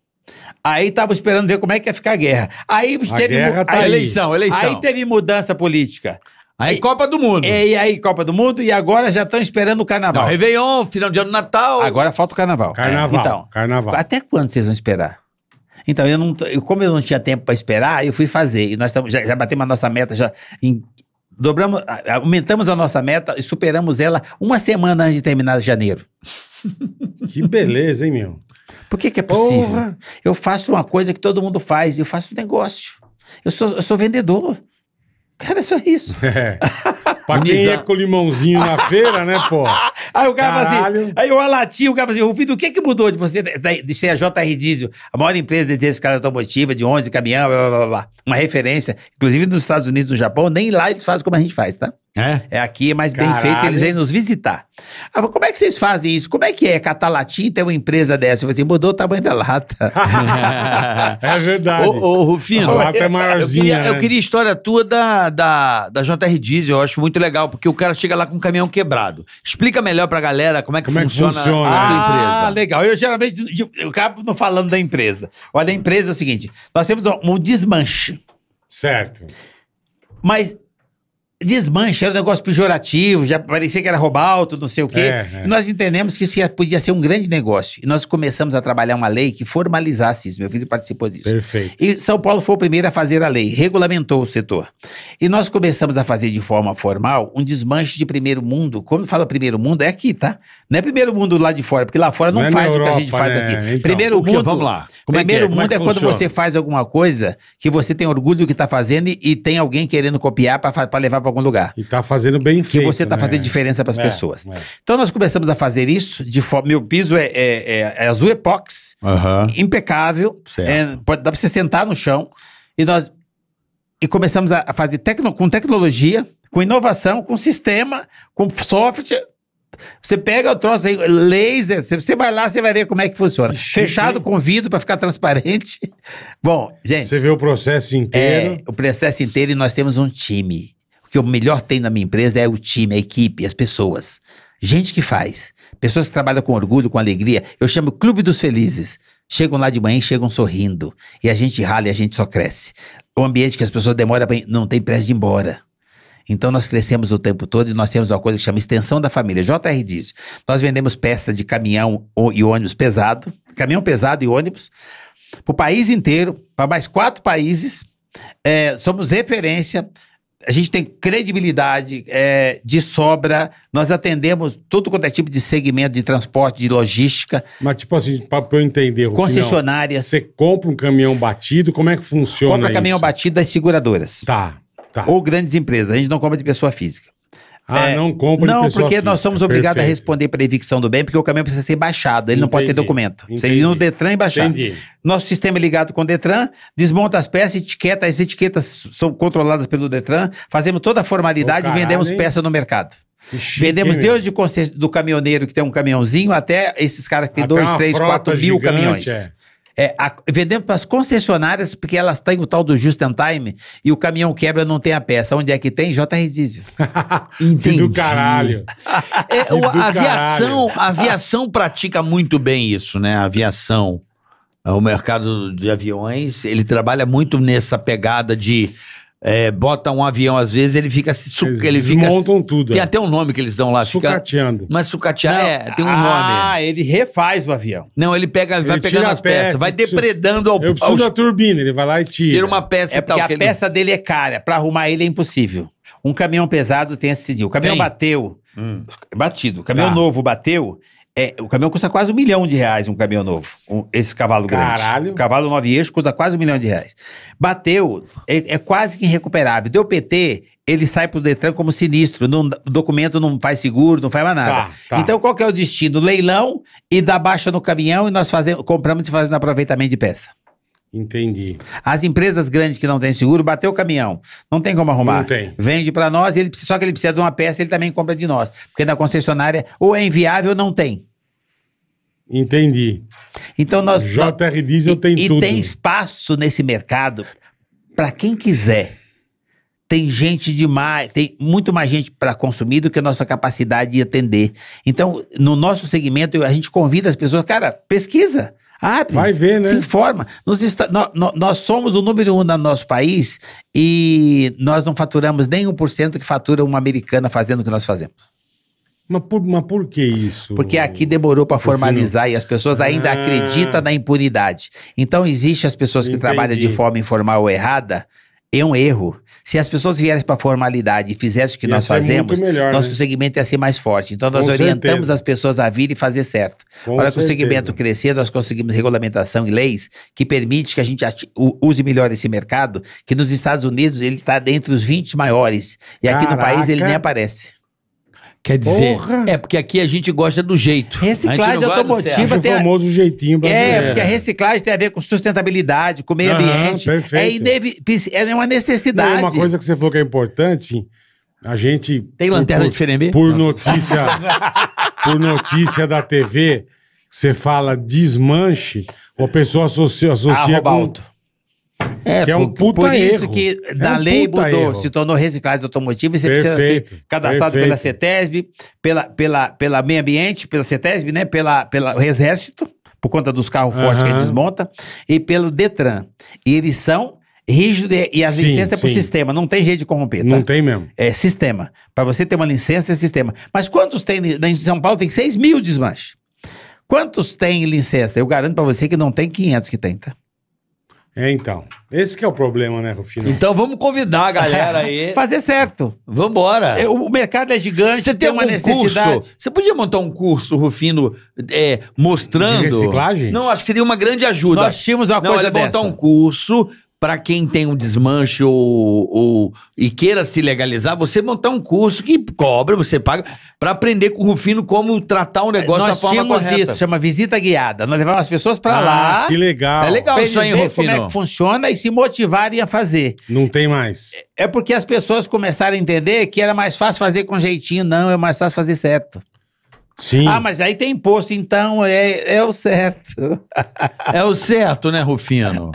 Aí tava esperando ver como é que ia ficar a guerra. Aí a teve guerra tá eleição, eleição. Aí teve mudança política. Aí e, Copa do Mundo. E, e aí Copa do Mundo e agora já estão esperando o Carnaval. Não, Réveillon, final de ano Natal. Agora falta o Carnaval. Carnaval. É, então, carnaval. Até quando vocês vão esperar? Então, eu não, eu, como eu não tinha tempo para esperar, eu fui fazer. E nós tamo, já, já batemos a nossa meta, já em, dobramos, aumentamos a nossa meta e superamos ela uma semana antes de terminar janeiro. Que beleza, hein, meu? Por que, que é possível? Porra. Eu faço uma coisa que todo mundo faz, eu faço um negócio. Eu sou, eu sou vendedor. Cara, é só isso. É. Pra quem ia é com limãozinho na feira, né, pô? Aí o cara assim, aí o latinha, o cara assim, Rufino, o que é que mudou de você, de ser a JR Diesel, a maior empresa de exercício automotiva, de 11 caminhão, blá, blá, blá, blá. Uma referência, inclusive nos Estados Unidos, no Japão, nem lá eles fazem como a gente faz, tá? É? É aqui, é mas Caralho. bem feito, eles vêm nos visitar. como é que vocês fazem isso? Como é que é? Catalatim tem uma empresa dessa. Eu falei assim, mudou o tamanho da lata. é verdade. Ô, ô Rufino. A lata é maiorzinha. Eu queria, né? eu queria a história tua da da, da, JR Diesel, eu acho muito legal, porque o cara chega lá com o caminhão quebrado. Explica melhor pra galera como é que, como funciona, é que funciona, a ah, empresa. Ah, legal. Eu geralmente, eu acabo falando da empresa. Olha, a empresa é o seguinte, nós temos um desmanche. Certo. Mas desmancha, era um negócio pejorativo, já parecia que era roubalto, não sei o quê. É, é. Nós entendemos que isso podia ser um grande negócio. E nós começamos a trabalhar uma lei que formalizasse isso. Meu filho participou disso. Perfeito. E São Paulo foi o primeiro a fazer a lei, regulamentou o setor. E nós começamos a fazer de forma formal um desmanche de primeiro mundo. Quando fala primeiro mundo, é aqui, tá? Não é primeiro mundo lá de fora, porque lá fora não, não é faz Europa, o que a gente faz né? aqui. Então, primeiro mundo. Vamos lá. Como é é? primeiro mundo é, quando você faz alguma coisa que você tem orgulho do que está fazendo e, e, tem alguém querendo copiar para levar para para algum lugar. E tá fazendo bem que feito. Que você tá né? fazendo diferença para as é, pessoas. É. Então nós começamos a fazer isso de forma. Meu piso é, é, é, é azul epox, uhum. impecável, é, pode, dá para você sentar no chão. E nós e começamos a fazer tecno, com tecnologia, com inovação, com sistema, com software. Você pega o troço aí, laser, você vai lá, você vai ver como é que funciona. Fechado com vidro para ficar transparente. Bom, gente. Você vê o processo inteiro. É, o processo inteiro e nós temos um time que eu melhor tenho na minha empresa é o time, a equipe, as pessoas. Gente que faz. Pessoas que trabalham com orgulho, com alegria. Eu chamo Clube dos Felizes. Chegam lá de manhã e chegam sorrindo. E a gente rala e a gente só cresce. O ambiente que as pessoas demoram pra... não tem pressa de ir embora. Então nós crescemos o tempo todo e nós temos uma coisa que chama extensão da família. JR diz: nós vendemos peças de caminhão e ônibus pesado, caminhão pesado e ônibus, para o país inteiro, para mais quatro países. É, somos referência, a gente tem credibilidade é, de sobra, nós atendemos todo quanto é tipo de segmento de transporte, de logística. Mas, tipo assim, para eu entender, Rufino, concessionárias. Você compra um caminhão batido, como é que funciona? Compra isso? caminhão batido das seguradoras. Tá, tá. Ou grandes empresas, a gente não compra de pessoa física. Ah, é, não compra Não, porque física. nós somos obrigados Perfeito. a responder para a evicção do bem, porque o caminhão precisa ser baixado, ele Entendi. não pode ter documento. Entendi. Você ir no Detran e baixar. Entendi. Nosso sistema é ligado com o Detran, desmonta as peças, etiqueta, as etiquetas são controladas pelo Detran, fazemos toda a formalidade oh, e vendemos peça no mercado. Chique, Vendemos desde de do caminhoneiro que tem um caminhãozinho até esses caras que tem dois, três, quatro mil gigante, caminhões. É é, a, vendemos para as concessionárias porque elas têm o tal do just in time e o caminhão quebra não tem a peça. Onde é que tem? JR Diesel. Entendi. do caralho. É, o, a aviação, A aviação pratica muito bem isso, né? A aviação. O mercado de aviões, ele trabalha muito nessa pegada de é, bota um avião, às vezes ele fica se eles ele fica, desmontam tudo. Tem é. até um nome que eles dão lá. Sucateando. Fica, mas sucatear é, tem um ah, nome. Ah, ele refaz o avião. Não, ele pega, ele vai pegando as peças, peça, vai depredando ao... Eu preciso ao, da turbina, ele vai lá e tira. Tira uma peça é e tal. porque a peça dele é cara, pra arrumar ele é impossível. Um caminhão pesado tem esse dia. O caminhão tem. bateu, hum. batido, o caminhão tá. novo bateu, é, o caminhão custa quase um milhão de reais, um caminhão novo. Um, esse cavalo grande. Caralho. O cavalo nove eixos custa quase um milhão de reais. Bateu, é, é quase que irrecuperável. Deu PT, ele sai pro Detran como sinistro. Não, o documento não faz seguro, não faz mais nada. Tá, tá. Então, qual que é o destino? Leilão e dá baixa no caminhão e nós fazemos, compramos e fazemos aproveitamento de peça. Entendi. As empresas grandes que não têm seguro, bateu o caminhão. Não tem como arrumar. Não tem. Vende para nós, ele, só que ele precisa de uma peça, ele também compra de nós. Porque na concessionária, ou é inviável ou não tem. Entendi. Então nós. JR Diesel tem e tudo. E tem espaço nesse mercado para quem quiser. Tem gente demais, tem muito mais gente para consumir do que a nossa capacidade de atender. Então, no nosso segmento, a gente convida as pessoas, cara, pesquisa. Abre, ah, Vai ver, né? se informa. Nos, no, no, nós somos o número um no nosso país e nós não faturamos nem 1% que fatura uma americana fazendo o que nós fazemos. Mas por, mas por que isso? Porque aqui demorou para formalizar e as pessoas ainda ah. acreditam na impunidade. Então, existe as pessoas que Entendi. trabalham de forma informal ou errada é um erro. Se as pessoas viessem para a formalidade e fizessem o que ia nós fazemos, melhor, nosso né? segmento ia ser mais forte. Então, nós Com orientamos certeza. as pessoas a vir e fazer certo. Para que o segmento crescer, nós conseguimos regulamentação e leis que permite que a gente use melhor esse mercado, que nos Estados Unidos ele está dentre os 20 maiores. E aqui no país ele nem aparece. Quer dizer, Porra. é porque aqui a gente gosta do jeito. Reciclagem automotiva tem. O famoso jeitinho é, brasileiro. É, porque a reciclagem tem a ver com sustentabilidade, com meio ambiente. é, é uma necessidade. Não, uma coisa que você falou que é importante, a gente. Tem lanterna por, de Fenemê? Por notícia. por notícia da TV, você fala desmanche, a pessoa associa, associa ah, com, é, que é um puta por, por isso que da é um lei mudou, erro. se tornou reciclagem automotiva e você Perfeito. precisa ser cadastrado Perfeito. pela CETESB, pela, pela, pela Meio Ambiente, pela CETESB, né? Pela, pela Exército, por conta dos carros uhum. fortes que gente desmonta, e pelo Detran. E eles são rígidos e as sim, licenças é pro sistema, não tem jeito de corromper. Tá? Não tem mesmo. É sistema. Para você ter uma licença, é sistema. Mas quantos tem? Em São Paulo tem 6 mil desmanches. Quantos tem licença? Eu garanto para você que não tem 500 que tem, tá? É, então. Esse que é o problema, né, Rufino? Então vamos convidar a galera aí. Fazer certo. Vambora. É, o mercado é gigante, você tem, uma necessidade. Curso? Você podia montar um curso, Rufino, é, mostrando. De reciclagem? Não, acho que seria uma grande ajuda. Nós tínhamos uma Não, coisa dessa. montar um curso para quem tem um desmanche ou, ou, e queira se legalizar, você montar um curso que cobra, você paga, para aprender com o Rufino como tratar o um negócio Nós da forma tínhamos correta. isso, chama visita guiada. Nós levamos as pessoas para ah, lá. Que legal. É legal isso aí, Rufino. como é que funciona e se motivarem a fazer. Não tem mais. É, é porque as pessoas começaram a entender que era mais fácil fazer com jeitinho, não, é mais fácil fazer certo. Sim. Ah, mas aí tem imposto, então é, é o certo. é o certo, né, Rufino?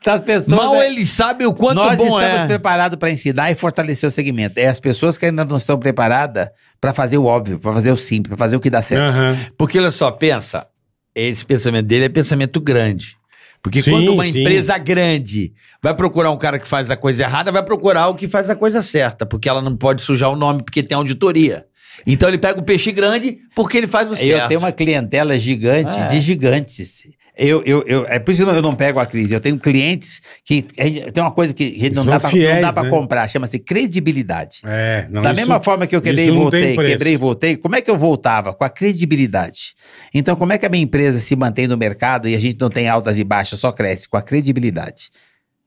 Então, as pessoas. Mal é... eles sabem o quanto Nós bom estamos é. preparados para ensinar e fortalecer o segmento. É as pessoas que ainda não estão preparadas para fazer o óbvio, para fazer o simples, para fazer o que dá certo. Uhum. Porque olha só, pensa, esse pensamento dele é pensamento grande. Porque sim, quando uma sim. empresa grande vai procurar um cara que faz a coisa errada, vai procurar o que faz a coisa certa, porque ela não pode sujar o nome porque tem auditoria. Então ele pega o peixe grande porque ele faz o certo. Eu tenho uma clientela gigante ah, de é? gigantes. Eu, eu, eu, é por isso que eu não pego a crise. Eu tenho clientes que. tem uma coisa que a gente não dá, pra, fiéis, não dá, pra, né? comprar, chama-se credibilidade. É, não, da isso, mesma forma que eu quebrei e voltei, quebrei e voltei, como é que eu voltava? Com a credibilidade. Então, como é que a minha empresa se mantém no mercado e a gente não tem altas e baixas, só cresce? Com a credibilidade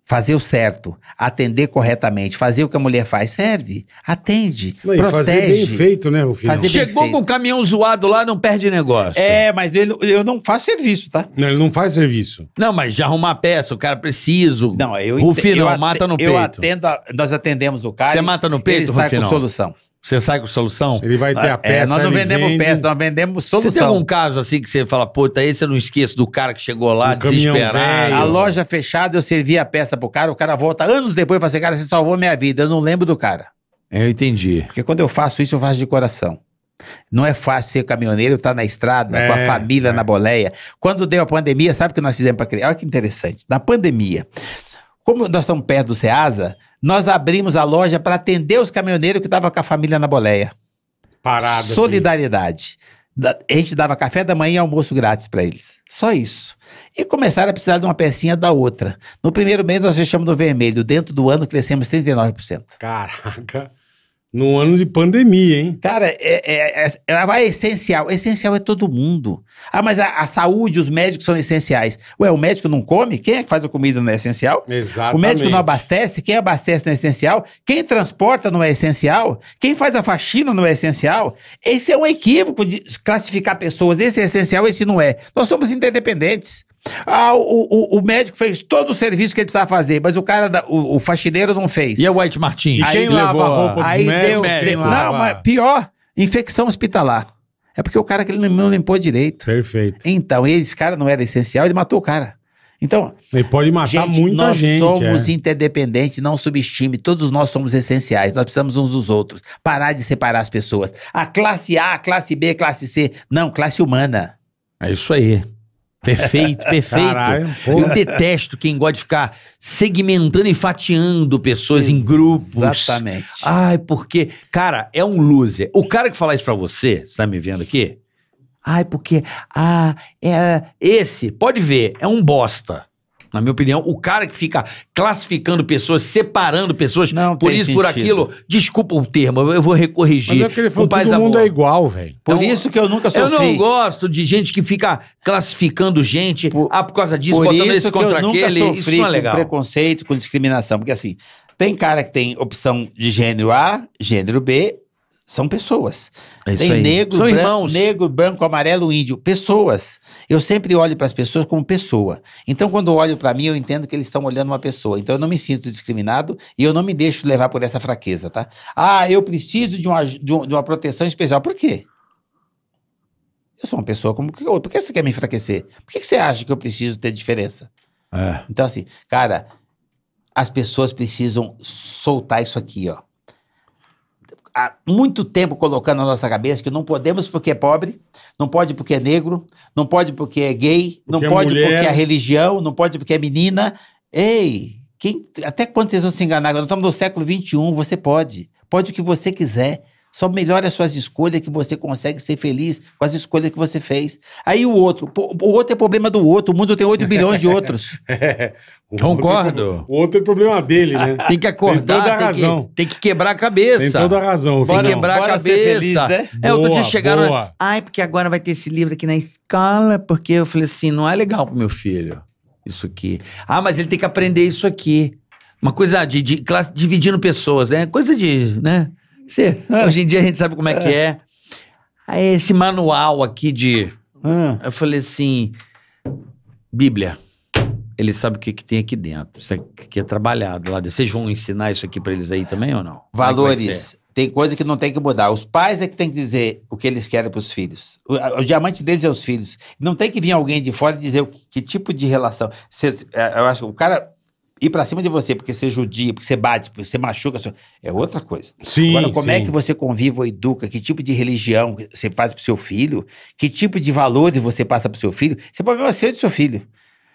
fazer o certo, atender corretamente, fazer o que a mulher faz, serve, atende, não, protege. Fazer bem feito, né, Rufino? Fazer Chegou com o caminhão zoado lá, não perde negócio. É, mas ele, eu não faço serviço, tá? Não, ele não faz serviço. Não, mas de arrumar peça, o cara preciso. Não, eu Rufinão, eu mata no peito. Eu atendo, a, nós atendemos o cara. Você mata no peito, ele Rufinão? sai com solução. Você sai com solução? Ele vai ter a é, peça. É, nós não vendemos vende... peça, nós vendemos solução. Você tem algum caso assim que você fala, puta, esse eu não esqueço do cara que chegou lá, desesperado. A loja fechada, eu servi a peça pro cara, o cara volta anos depois e fala assim, cara, você salvou minha vida, eu não lembro do cara. É, eu entendi. Porque quando eu faço isso, eu faço de coração. Não é fácil ser caminhoneiro, estar tá na estrada, é, com a família é. na boleia. Quando deu a pandemia, sabe o que nós fizemos para criar? Olha que interessante. Na pandemia, como nós estamos perto do SEASA, nós abrimos a loja para atender os caminhoneiros que estavam com a família na boleia. Parada. Solidariedade. A gente dava café da manhã e almoço grátis para eles. Só isso. E começaram a precisar de uma pecinha da outra. No primeiro mês nós fechamos no vermelho. Dentro do ano crescemos 39%. Caraca. Num ano de pandemia, hein? Cara, é, é, é, é, essencial. Essencial é todo mundo. Ah, mas a, a, saúde, os médicos são essenciais. Ué, o médico não come? Quem é que faz a comida não é essencial? Exatamente. O médico não abastece? Quem abastece não é essencial? Quem transporta não é essencial? Quem faz a faxina não é essencial? Esse é um equívoco de classificar pessoas. Esse é essencial, esse não é. Nós somos interdependentes. Ah, o, o, o, médico fez todo o serviço que ele precisava fazer, mas o cara, da, o, o, faxineiro não fez. E é o White Martins? E aí levou a roupa aí médicos? Deu, não, mas pior, infecção hospitalar. É porque o cara que ele não limpou direito. Perfeito. Então, esse cara não era essencial, ele matou o cara. Então, ele pode matar gente, muita nós gente. Nós somos é. interdependentes, não subestime. Todos nós somos essenciais. Nós precisamos uns dos outros. Parar de separar as pessoas. A classe A, a classe B, a classe C. Não, classe humana. É isso aí. Perfeito, perfeito. Caralho, eu detesto quem gosta de ficar segmentando e fatiando pessoas em grupos. Exatamente. Ai, porque, cara, é um loser. O cara que fala isso pra você, você tá me vendo aqui? Ai, porque, ah, é, esse, pode ver, é um bosta na minha opinião, o cara que fica classificando pessoas, separando pessoas não por isso, sentido. por aquilo, desculpa o termo, eu vou recorrigir. Mas é que ele falou, todo mundo é igual, velho. Por então, isso que eu nunca sofri. Eu não gosto de gente que fica classificando gente por, ah, por causa disso, por botando isso esse contra eu aquele. Nunca sofri isso não é legal. Com preconceito, com discriminação, porque assim, tem cara que tem opção de gênero A, gênero B são pessoas. É Tem aí. negro, são branco, irmãos. negro, branco, amarelo, índio, pessoas. Eu sempre olho para as pessoas como pessoa. Então, quando olho para mim, eu entendo que eles estão olhando uma pessoa. Então, eu não me sinto discriminado e eu não me deixo levar por essa fraqueza, tá? Ah, eu preciso de uma, de uma proteção especial. Por quê? Eu sou uma pessoa como que outro Por que você quer me enfraquecer? Por que você acha que eu preciso ter diferença? É. Então, assim, cara, as pessoas precisam soltar isso aqui, ó há muito tempo colocando na nossa cabeça que não podemos porque é pobre, não pode porque é negro, não pode porque é gay, porque não é pode mulher. porque é religião, não pode porque é menina. Ei, quem, até quando vocês vão se enganar? Nós estamos no século XXI, você pode. Pode o que você quiser. Só melhore as suas escolhas que você consegue ser feliz com as escolhas que você fez. Aí o outro, o outro é problema do outro, o mundo tem 8 bilhões de outros. é, Concordo. o outro é problema dele, né? Tem que acordar, tem, toda a razão. Tem, que, tem que quebrar a cabeça. Tem toda a razão. Tem que quebrar a cabeça. Feliz, né? É, boa, outro dia chegaram, boa. ai, porque agora vai ter esse livro aqui na escola, porque eu falei assim, não é legal pro meu filho isso aqui. Ah, mas ele tem que aprender isso aqui. Uma coisa de, de classe, dividindo pessoas, né? Coisa de, né? É. hoje em dia a gente sabe como é que é. é. Aí esse manual aqui de. É. Eu falei assim: Bíblia. Ele sabe o que, que tem aqui dentro. Isso aqui é trabalhado lá. Vocês vão ensinar isso aqui para eles aí também ou não? Valores. Tem coisa que não tem que mudar. Os pais é que tem que dizer o que eles querem para os filhos. O, o, diamante deles é os filhos. Não tem que vir alguém de fora e dizer o que, que tipo de relação. eu acho que o cara ir para cima de você porque você judia, porque você bate, porque você machuca, é outra coisa. Sim, Agora, como é sim. é que você convive ou educa? Que tipo de religião você faz pro seu filho? Que tipo de valores você passa pro seu filho? Você pode é problema seu e do seu filho.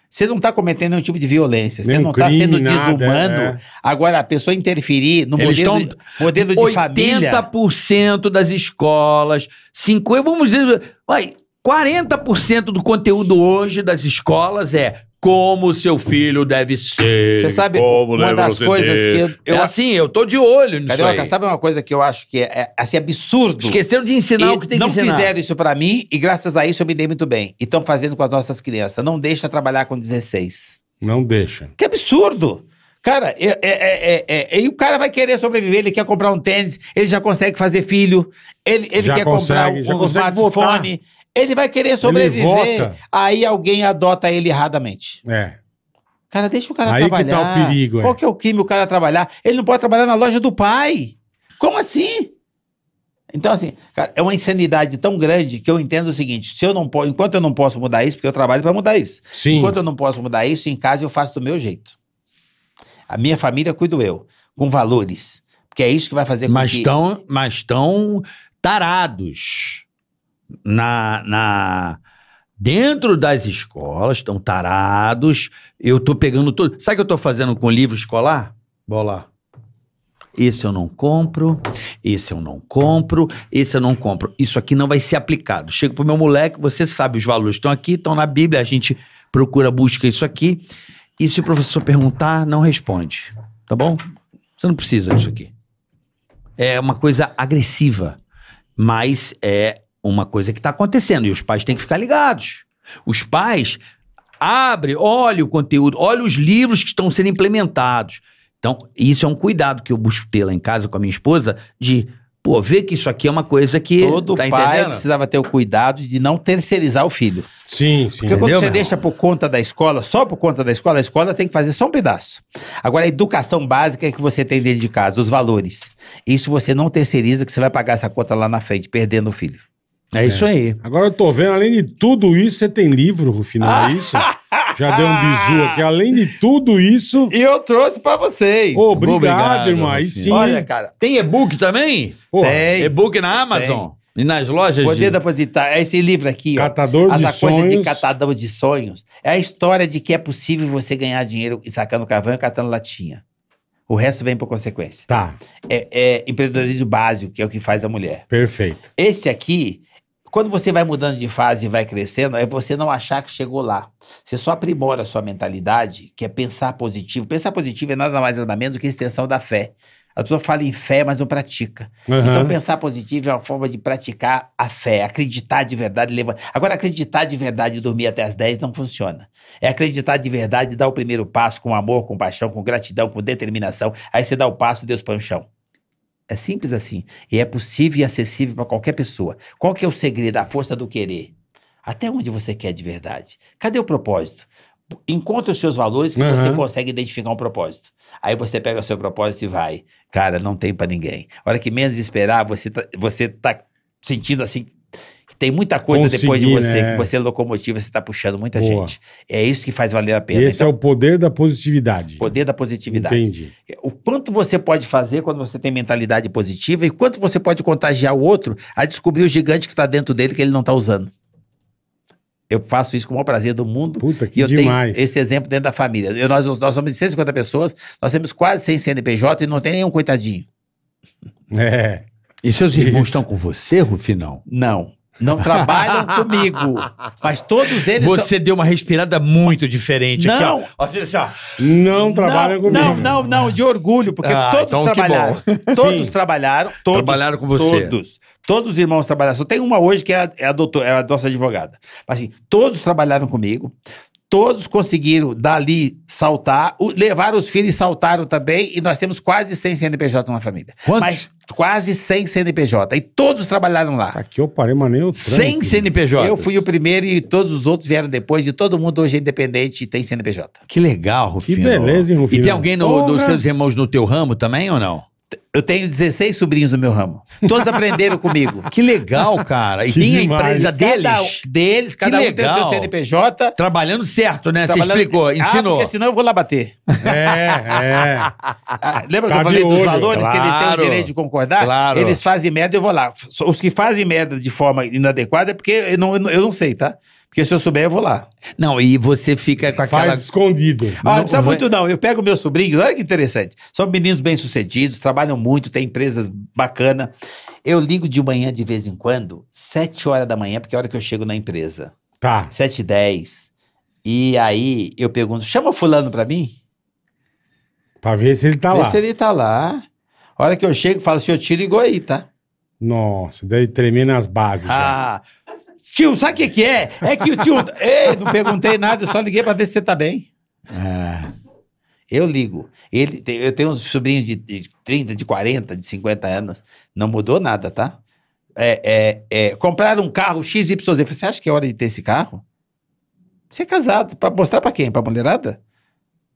Você não está cometendo nenhum tipo de violência, você não está sendo desumano. Nada, é. Agora, a pessoa interferir no Eles modelo, estão... de, modelo de família. 80% das escolas, 50, vamos dizer, vai, 40% do conteúdo hoje das escolas é como seu filho deve ser. Você sabe, como uma das coisas que... Eu, eu, é assim, eu tô de olho nisso Carioca, aí. sabe uma coisa que eu acho que é, é assim, absurdo? Esqueceram de ensinar e o que tem que ensinar. Não fizeram isso para mim e graças a isso eu me dei muito bem. E estão fazendo com as nossas crianças. Não deixa trabalhar com 16. Não deixa. Que absurdo! Cara, é é é, é, é, é, e o cara vai querer sobreviver, ele quer comprar um tênis, ele já consegue fazer filho, ele, ele quer consegue, comprar um, já um smartphone, votar. Ele vai querer sobreviver. Aí alguém adota ele erradamente. É. Cara, deixa o cara aí trabalhar. Aí que tá o perigo. É. Qual que é o crime o cara trabalhar? Ele não pode trabalhar na loja do pai. Como assim? Então, assim, cara, é uma insanidade tão grande que eu entendo o seguinte: se eu não posso, enquanto eu não posso mudar isso, porque eu trabalho para mudar isso. Sim. Enquanto eu não posso mudar isso, em casa eu faço do meu jeito. A minha família cuido eu, com valores. Porque é isso que vai fazer com mas que. Tão, mas estão tarados na, na dentro das escolas, estão tarados. Eu estou pegando tudo. Sabe o que eu estou fazendo com livro escolar? Bola. Esse eu não compro, esse eu não compro, esse eu não compro. Isso aqui não vai ser aplicado. Chego pro meu moleque, você sabe, os valores estão aqui, estão na Bíblia, a gente procura, busca isso aqui. E se o professor perguntar, não responde. Tá bom? Você não precisa disso aqui. É uma coisa agressiva, mas é uma coisa que está acontecendo e os pais têm que ficar ligados. Os pais abre, olha o conteúdo, olha os livros que estão sendo implementados. Então, isso é um cuidado que eu busco ter lá em casa com a minha esposa de Pô, vê que isso aqui é uma coisa que. Todo tá pai precisava ter o cuidado de não terceirizar o filho. Sim, sim. Porque quando você deixa por conta da escola, só por conta da escola, a escola tem que fazer só um pedaço. Agora, a educação básica é que você tem dentro de casa, os valores. Isso você não terceiriza, que você vai pagar essa conta lá na frente, perdendo o filho. É, é, isso aí. Agora eu tô vendo, além de tudo isso, você tem livro, Rufino, é ah! isso? Já deu um bizu aqui. Além de tudo isso... E eu trouxe pra vocês. Obrigado, Obrigado irmão. Aí sim. Olha, cara, tem e-book também? Tem. E-book na Amazon? Tem. E nas lojas Poder de... depositar. É esse livro aqui, Catador ó. de As sonhos. coisa de catador de sonhos. É a história de que é possível você ganhar dinheiro sacando carvão e catando latinha. O resto vem por consequência. Tá. É, é empreendedorismo básico, que é o que faz a mulher. Perfeito. Esse aqui quando você vai mudando de fase e vai crescendo, é você não achar que chegou lá. Você só aprimora a sua mentalidade, que é pensar positivo. Pensar positivo é nada mais nada menos do que a extensão da fé. A pessoa fala em fé, mas não pratica. Uhum. Então, pensar positivo é uma forma de praticar a fé, acreditar de verdade. Agora, acreditar de verdade e dormir até as 10 não funciona. É acreditar de verdade e dar o primeiro passo com amor, com paixão, com gratidão, com determinação. Aí você dá o passo e Deus põe o chão. É simples assim. E é possível e acessível para qualquer pessoa. Qual que é o segredo? A força do querer. Até onde você quer de verdade? Cadê o propósito? Encontre os seus valores que uhum. você consegue identificar um propósito. Aí você pega o seu propósito e vai. Cara, não tem para ninguém. A hora que menos esperar, você tá, você tá sentindo assim, tem muita coisa depois de você, né? que você é locomotiva, você está puxando muita Boa. gente. É isso que faz valer a pena. Esse então, é o poder da positividade. Poder da positividade. Entendi. É, o quanto você pode fazer quando você tem mentalidade positiva e quanto você pode contagiar o outro a descobrir o gigante que está dentro dele que ele não está usando. Eu faço isso com o maior prazer do mundo. Puta, que e eu demais. tenho esse exemplo dentro da família. Eu, nós, nós somos 150 pessoas, nós temos quase 100 CNPJ e não tem nenhum coitadinho. É. E seus irmãos isso. estão com você, Rufinão? Não. Não trabalham comigo. Mas todos eles. Você são... deu uma respirada muito diferente não, aqui, ó. Assim, assim, ó. Não trabalham não, comigo. Não, não, não, de orgulho, porque ah, todos então trabalharam. Todos trabalharam. Todos, trabalharam com você. Todos. Todos os irmãos trabalharam. Só tem uma hoje que é a, é a, doutor, é a nossa advogada. Mas assim, todos trabalharam comigo, Todos conseguiram dali saltar, levaram os filhos e saltaram também, e nós temos quase 100 CNPJ na família. Quantos? Mas quase 100 CNPJ, e todos trabalharam lá. Aqui eu parei, mas nem eu 100 CNPJ? Eu fui o primeiro e todos os outros vieram depois, e todo mundo hoje é independente e tem CNPJ. Que legal, Rufino. Que beleza, hein, Rufino. E tem alguém no, dos seus irmãos no teu ramo também ou não? Eu tenho 16 sobrinhos no meu ramo. Todos aprenderam comigo. Que legal, cara. E que tem demais. a empresa deles? Cada, deles, cada que um tem o seu CNPJ. Trabalhando certo, né? Trabalhando... Você explicou, ah, ensinou. porque senão eu vou lá bater. É, é. Ah, lembra Cabe que eu falei olho. dos valores claro. que ele tem o direito de concordar? Claro. Eles fazem merda, eu vou lá. Os que fazem merda de forma inadequada é porque eu não, eu não sei, tá? Porque se eu souber, eu vou lá. Não, e você fica com aquela. Faz escondido. Ah, não precisa vai... muito, não. Eu pego meus sobrinhos, olha que interessante. São meninos bem-sucedidos, trabalham muito, têm empresas bacanas. Eu ligo de manhã, de vez em quando, sete horas da manhã, porque é a hora que eu chego na empresa. Tá. Sete e dez. E aí eu pergunto: chama fulano pra mim? Pra ver se ele tá Vê lá. se ele tá lá. A hora que eu chego, falo, senhor, tiro e aí, tá? Nossa, deve tremer nas bases. Ah. Já. Tio, sabe o que, que é? É que o tio. Ei, não perguntei nada, eu só liguei pra ver se você tá bem. Ah, eu ligo. Ele, eu tenho uns sobrinhos de, de 30, de 40, de 50 anos. Não mudou nada, tá? É, é, é, compraram um carro XYZ. Você acha que é hora de ter esse carro? Você é casado. Para mostrar para quem? Para mulherada?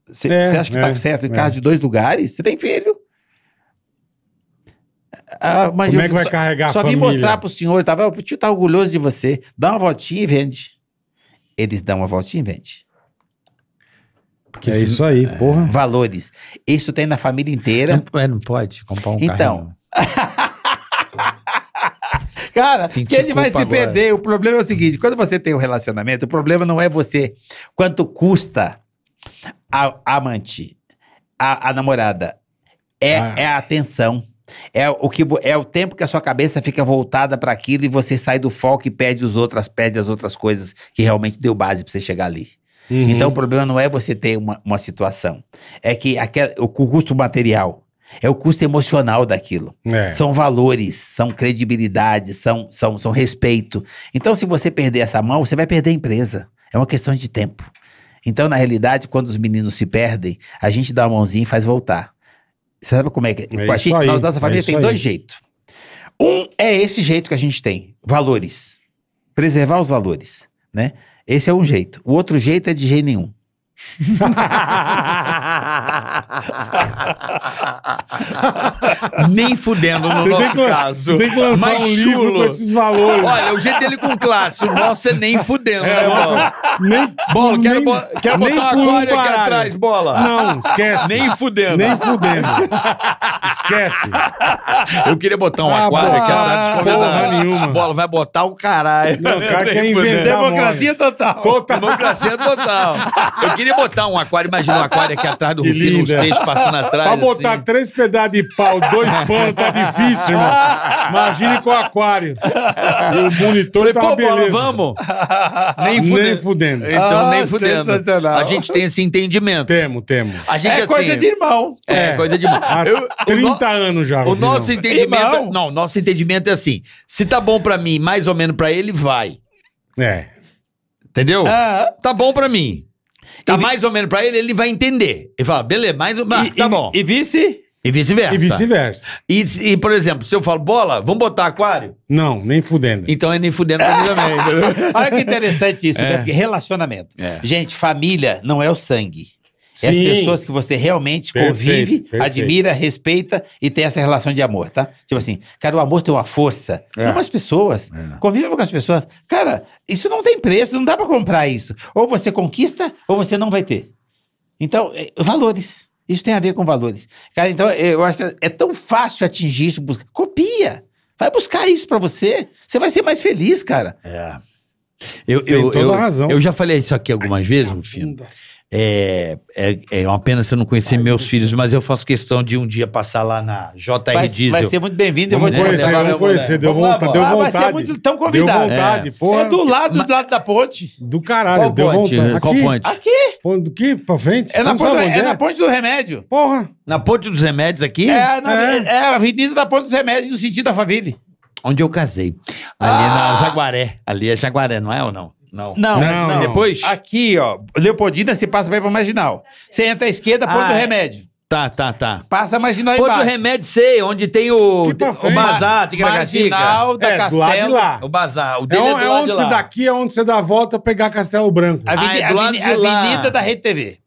Você é, acha que tá é, tá certo em é. casa de dois lugares? Você tem filho? Ah, mas Como é que vai só, carregar só a Só vim mostrar pro senhor, tava, tá? o tio tá orgulhoso de você. Dá uma voltinha e vende. Eles dão uma voltinha e vende. Porque é se, isso aí, é porra. Valores. Isso tem na família inteira. Não, é, não pode comprar um então, Cara, que ele vai se agora. perder. O problema é o seguinte: quando você tem um relacionamento, o problema não é você. Quanto custa a, a amante, a, a namorada? É, ah. é a atenção. É o, que, é o tempo que a sua cabeça fica voltada para aquilo e você sai do foco e perde, os outras, perde as outras coisas que realmente deu base para você chegar ali. Uhum. Então o problema não é você ter uma, uma situação, é que aquela, o custo material, é o custo emocional daquilo. É. São valores, são credibilidade, são, são, são respeito. Então se você perder essa mão, você vai perder a empresa. É uma questão de tempo. Então, na realidade, quando os meninos se perdem, a gente dá a mãozinha e faz voltar. Sabe como é que é? é a gente, aí, nós, nossa é família tem dois jeitos. Um é esse jeito que a gente tem: valores. Preservar os valores. Né? Esse é um hum. jeito. O outro jeito é de jeito nenhum. Nem fudendo no você nosso que, caso. Tem que lançar Mas um chulo. livro com esses valores. Olha, o jeito dele com classe, o nosso é nem fudendo. É, né, nossa, nem, bola, nem, bo quero nem botar uma glória um aqui atrás, bola. Não, esquece. Nem fudendo. Nem fudendo. esquece. Eu queria botar um ah, aquário aqui atrás ah, de convidar. nenhuma. Bola, vai botar o caralho. Não, o cara quer inventar Democracia total. total. Democracia total. Eu queria queria botar um aquário, imagina um aquário aqui atrás do Rufino, os peixes passando atrás. Pra botar assim. três pedaços de pau, dois panos, tá difícil, irmão. Imagine com o aquário. E o monitor Falei, tá pô, uma beleza. vamos. Nem fudendo. Nem fudendo. Então, ah, nem fudendo. A gente tem esse entendimento. Temos, temos. A gente, é assim, coisa de irmão. É, é, coisa de irmão. Há Eu, 30 no... anos já. O Rufino. nosso entendimento... É, irmão? Não, o nosso entendimento é assim. Se tá bom pra mim, mais ou menos pra ele, vai. É. Entendeu? Ah. Tá bom pra mim. Tá mais ou menos pra ele, ele vai entender. Ele fala, beleza, mais ou menos. Ah, tá bom. E vice? E vice-versa. E vice-versa. E, e, por exemplo, se eu falo bola, vamos botar aquário? Não, nem fudendo. Então é nem fudendo pra mim também. Olha que interessante isso, né? é. né? Porque relacionamento. É. Gente, família não é o sangue. Sim. É as pessoas que você realmente perfeito, convive, perfeito. admira, respeita e tem essa relação de amor, tá? Tipo assim, cara, o amor tem uma força. É. Não as pessoas. É. com as pessoas. Cara, isso não tem preço, não dá para comprar isso. Ou você conquista, ou você não vai ter. Então, é, valores. Isso tem a ver com valores. Cara, então eu acho que é tão fácil atingir isso. Busca. Copia. Vai buscar isso para você. Você vai ser mais feliz, cara. É. Eu, eu, tem toda eu, razão. Eu já falei isso aqui algumas Ai, vezes, meu tá filho. Bunda. É, é, é uma pena você não conhecer Ai, meus Deus. filhos, mas eu faço questão de um dia passar lá na JR vai, Diesel. Vai ser muito bem-vindo, eu vou te conhecer. Vamos conhecer, deu, vontade, ah, Vai ser muito, tão convidado. Deu vontade, é. porra. É do lado, do lado da ponte. Do caralho, Qual deu ponte? vontade. Aqui, Qual ponte? Aqui. Do que pra frente? É, na ponte, é, é na ponte do remédio. Porra. Na ponte dos remédios aqui? É, na, é. é a avenida da ponte dos remédios, no sentido da família. Onde eu casei. Ali ah. na Jaguaré. Ali é Jaguaré, não é ou não? Não. Não, não. não. Depois? Aqui, ó. Leopoldina, você passa bem pra marginal. Você entra à esquerda, põe ah, do remédio. Tá, tá, tá. Passa marginal Ponto embaixo. Ponto remédio sei, onde tem o, tem, o bazar, tem Marginal da é, Castelo. Do lado de lá. O bazar. O é, é, é onde é você daqui, é onde você dá a volta pegar Castelo Branco. A, ah, é do lado avenida, de lá. avenida da Rede TV.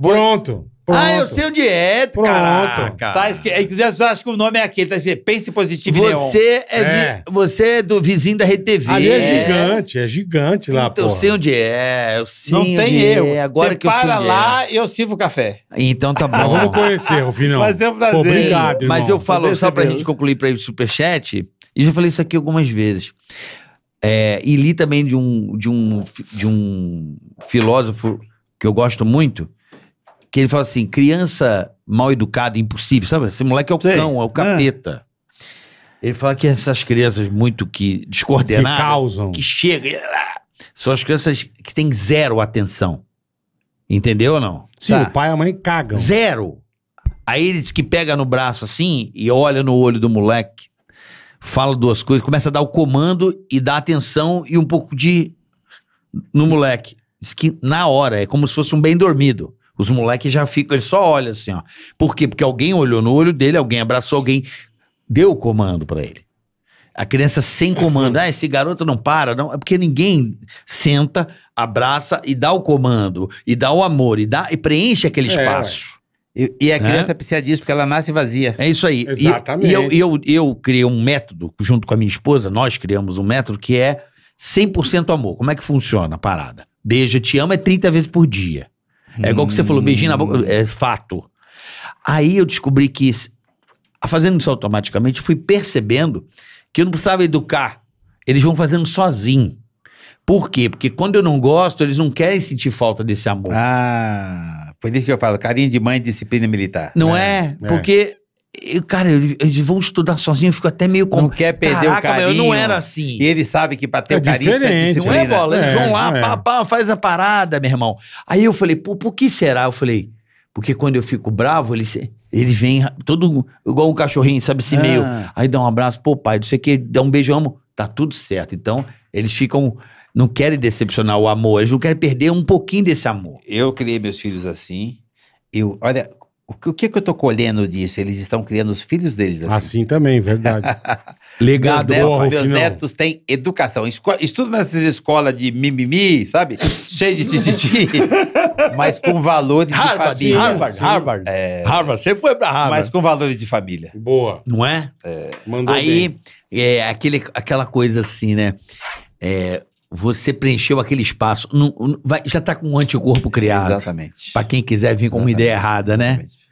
Pronto. Pronto. Ah, eu sei onde é, Pronto. caraca. Tá escrito, é as que o nome é aquele, tá escrito, pense positivo você é, é. você é do vizinho da RTV. Ali é, é gigante, é gigante lá, então, Eu sei onde é, eu sei Não tem é, eu. agora você que eu sei para lá e é. eu sirvo café. Então tá bom. vamos conhecer, Rufinão. Mas é um prazer. Pô, obrigado, irmão. Mas eu falo, prazer só pra gente concluir pra ir pro superchat, e já falei isso aqui algumas vezes. É, e li também de um, de um, de um filósofo que eu gosto muito, que ele fala assim: criança mal educada, impossível, sabe? Esse moleque é o Sei. cão, é o é. capeta. É. Ele fala que essas crianças muito que descoordenadas, que, causam. que chegam, são as crianças que têm zero atenção. Entendeu ou não? Sim, tá. o pai e a mãe cagam. Zero. Aí eles que pega no braço assim e olha no olho do moleque, fala duas coisas, começa a dar o comando e dá atenção e um pouco de. no moleque. Diz que na hora, é como se fosse um bem dormido. Os moleques já ficam, ele só olha assim, ó. Por quê? Porque alguém olhou no olho dele, alguém abraçou, alguém deu o comando para ele. A criança sem comando, ah, esse garoto não para, não, é porque ninguém senta, abraça e dá o comando, e dá o amor, e dá e preenche aquele é. espaço. E, e, a né? criança é? precisa disso, porque ela nasce vazia. É isso aí. Exatamente. E, e eu, eu, eu criei um método, junto com a minha esposa, nós criamos um método que é 100% amor. Como é que funciona a parada? Beija, te ama é 30 vezes por dia. É igual que você falou, beijinho na boca, é fato. Aí eu descobri que, fazendo isso automaticamente, fui percebendo que eu não precisava educar. Eles vão fazendo sozinho. Por quê? Porque quando eu não gosto, eles não querem sentir falta desse amor. Ah, foi isso que eu falo, carinho de mãe, disciplina militar. Não é? é? é. Porque eu, cara, eles vão estudar sozinho, eu fico até meio com... Não quer perder Caraca, o carinho. Mas eu não era assim. E ele sabe que pra ter é o carinho tem é disciplina. Não é bola, eles é, vão lá, é. pá, pá, faz a parada, meu irmão. Aí eu falei, pô, por que será? Eu falei, porque quando eu fico bravo, ele, ele vem todo igual um cachorrinho, sabe, assim, ah. meio... Aí dá um abraço, pô, pai, não sei o que, dá um beijo, amo. Tá tudo certo. Então, eles ficam... Não querem decepcionar o amor, eles não querem perder um pouquinho desse amor. Eu criei meus filhos assim. Eu, olha, o que, o que, é que eu estou colhendo disso? Eles estão criando os filhos deles assim. Assim também, verdade. Legado. Meus, netos, meus netos têm educação. Estudo nessas escolas de mimimi, sabe? Cheio de tititi, mas com valores Harvard, de família. Harvard, Harvard. É... Harvard, você foi para Harvard. Mas com valores de família. Boa. Não é? é. Mandou Aí, bem. É, aquele, aquela coisa assim, né? É, você preencheu aquele espaço. Não, não, vai, já está com um anticorpo criado. Exatamente. Para quem quiser vir com Exatamente. uma ideia errada, né? Exatamente.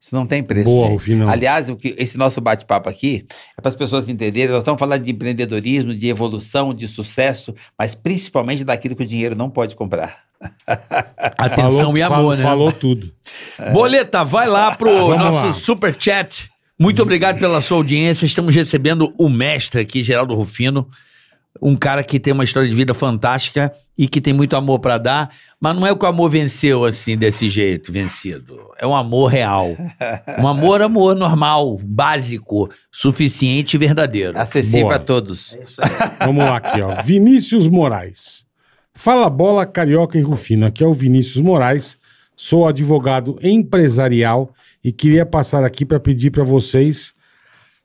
Isso não tem preço. Boa, não. Aliás, o que, esse nosso bate-papo aqui é para as pessoas entenderem. Nós estamos falando de empreendedorismo, de evolução, de sucesso, mas principalmente daquilo que o dinheiro não pode comprar. Atenção falou, e amor, falou, né? Falou tudo. É. Boleta, vai lá pro o nosso lá. super chat. Muito obrigado pela sua audiência. Estamos recebendo o mestre aqui, Geraldo Rufino um cara que tem uma história de vida fantástica e que tem muito amor para dar, mas não é que o amor venceu assim, desse jeito, vencido. É um amor real. Um amor, amor normal, básico, suficiente e verdadeiro. Acessível a todos. É Vamos lá aqui, ó. Vinícius Moraes. Fala bola carioca e Rufina, que é o Vinícius Moraes. Sou advogado empresarial e queria passar aqui para pedir para vocês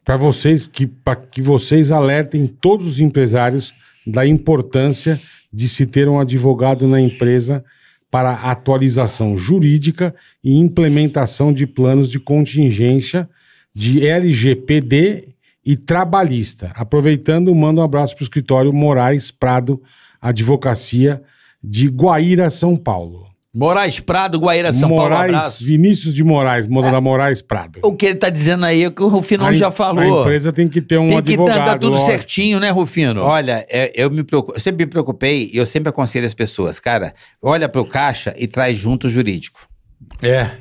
para vocês que para que vocês alertem todos os empresários da importância de se ter um advogado na empresa para atualização jurídica e implementação de planos de contingência de LGPD e trabalhista. Aproveitando, mando um abraço para o escritório Moraes Prado Advocacia de Guaíra, São Paulo. Moraes Prado, Guaíra, São Moraes, Paulo. Moraes, Vinícius de Moraes, moda da é. Moraes Prado. O que ele tá dizendo aí é que o Rufino a já falou. A empresa tem que ter um tem tá- tá advogado. Tem que dar tudo lógico. certinho, né, Rufino? Olha, é, eu, me preocup... eu sempre me preocupei e eu sempre aconselho as pessoas, cara, olha pro caixa e traz junto o jurídico. É.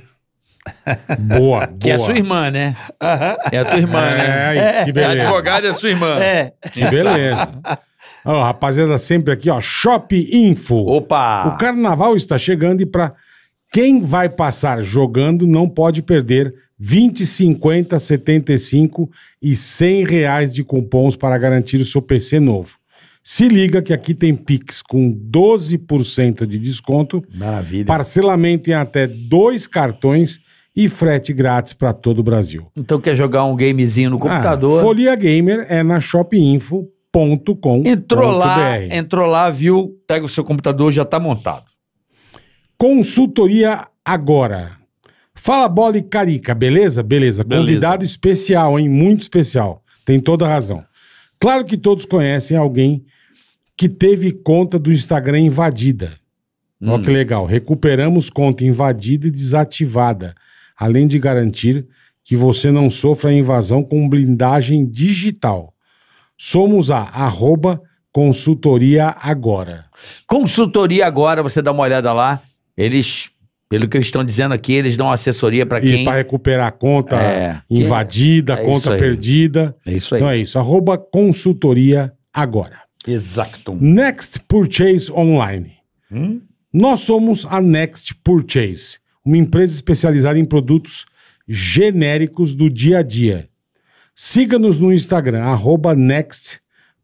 Boa, Que é a sua irmã, né? Uhum. É a tua irmã, é, né? É, que é. beleza. A advogada é a sua irmã. É. Que beleza. Ó, rapaziada, sempre aqui, ó. Shop Info. Opa! O carnaval está chegando e para quem vai passar jogando não pode perder 20, 50, 75 e 100 reais de cupons para garantir o seu PC novo. Se liga que aqui tem Pix com 12% de desconto. Maravilha. Parcelamento em até dois cartões e frete grátis para todo o Brasil. Então quer jogar um gamezinho no ah, computador? Ah, Folia Gamer é na shopinfo.com com. Entrou lá, entrou lá, viu? Pega o seu computador, já está montado. Consultoria agora. Fala bola e carica, beleza? Beleza. beleza. Convidado especial, hein? Muito especial. Tem toda a razão. Claro que todos conhecem alguém que teve conta do Instagram invadida. Hum. Olha que legal. Recuperamos conta invadida e desativada, além de garantir que você não sofra invasão com blindagem digital. Somos a arroba consultoria agora. Consultoria agora, você dá uma olhada lá. Eles, pelo que eles estão dizendo aqui, eles dão assessoria para quem. Para recuperar a conta é, invadida, é conta perdida. É isso aí. Então é isso. Arroba consultoria agora. Exato. Next Purchase Online. Hum? Nós somos a Next Purchase, uma empresa especializada em produtos genéricos do dia a dia Siga-nos no Instagram, arroba Next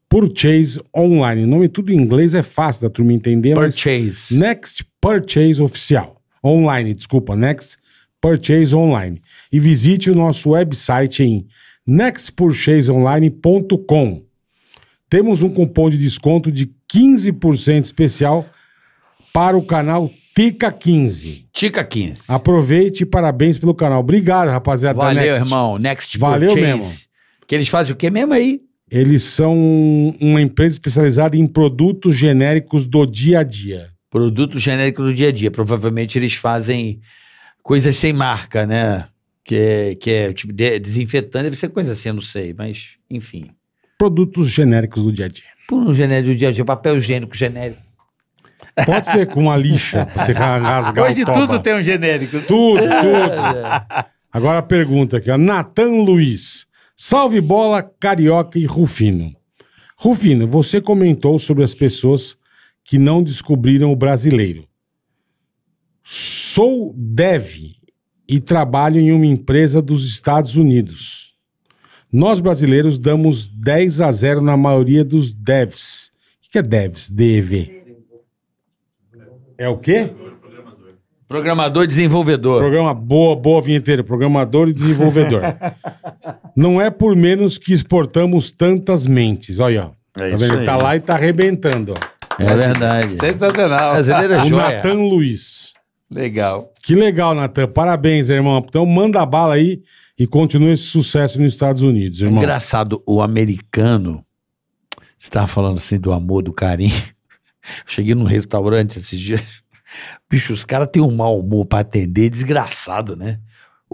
Purchase Online. O nome tudo em inglês é fácil da turma entender. Purchase. Next Purchase Oficial. Online, desculpa. Next Purchase Online. E visite o nosso website em nextpurchaseonline.com. Temos um cupom de desconto de 15% especial para o canal Tica 15. Tica 15. Aproveite e parabéns pelo canal. Obrigado, rapaziada. Valeu, Next. irmão. Next Valeu mesmo. Que eles fazem o que mesmo aí? Eles são uma empresa especializada em produtos genéricos do dia a dia. Produtos genéricos do dia a dia. Provavelmente eles fazem coisas sem marca, né? Que é, que é tipo de, desinfetante, deve ser coisa assim, eu não sei, mas enfim. Produtos genéricos do dia a dia. Por um genérico do dia a dia, papel higiênico genérico. Pode ser com uma lixa, pra você rasgar Hoje tudo tem um genérico. Tudo, tudo. Agora a pergunta aqui, ó. Natan Luiz. Salve bola, Carioca e Rufino. Rufino, você comentou sobre as pessoas que não descobriram o brasileiro. Sou dev e trabalho em uma empresa dos Estados Unidos. Nós brasileiros damos 10 a 0 na maioria dos devs. O que é devs? DEV. É o quê? Programador desenvolvedor. Programa boa, boa vinheteira. Programador e desenvolvedor. Não é por menos que exportamos tantas mentes. Olha, ó. É tá vendo? Tá aí. Tá lá e tá arrebentando, ó. É, verdade. Sensacional. Brasileiro é O Natan Luiz. Legal. Que legal, Natan. Parabéns, irmão. Então manda bala aí e continue esse sucesso nos Estados Unidos, irmão. Engraçado, o americano, você estava falando assim do amor, do carinho. Cheguei num restaurante esses dias. Bicho, os caras têm um mau humor pra atender, desgraçado, né?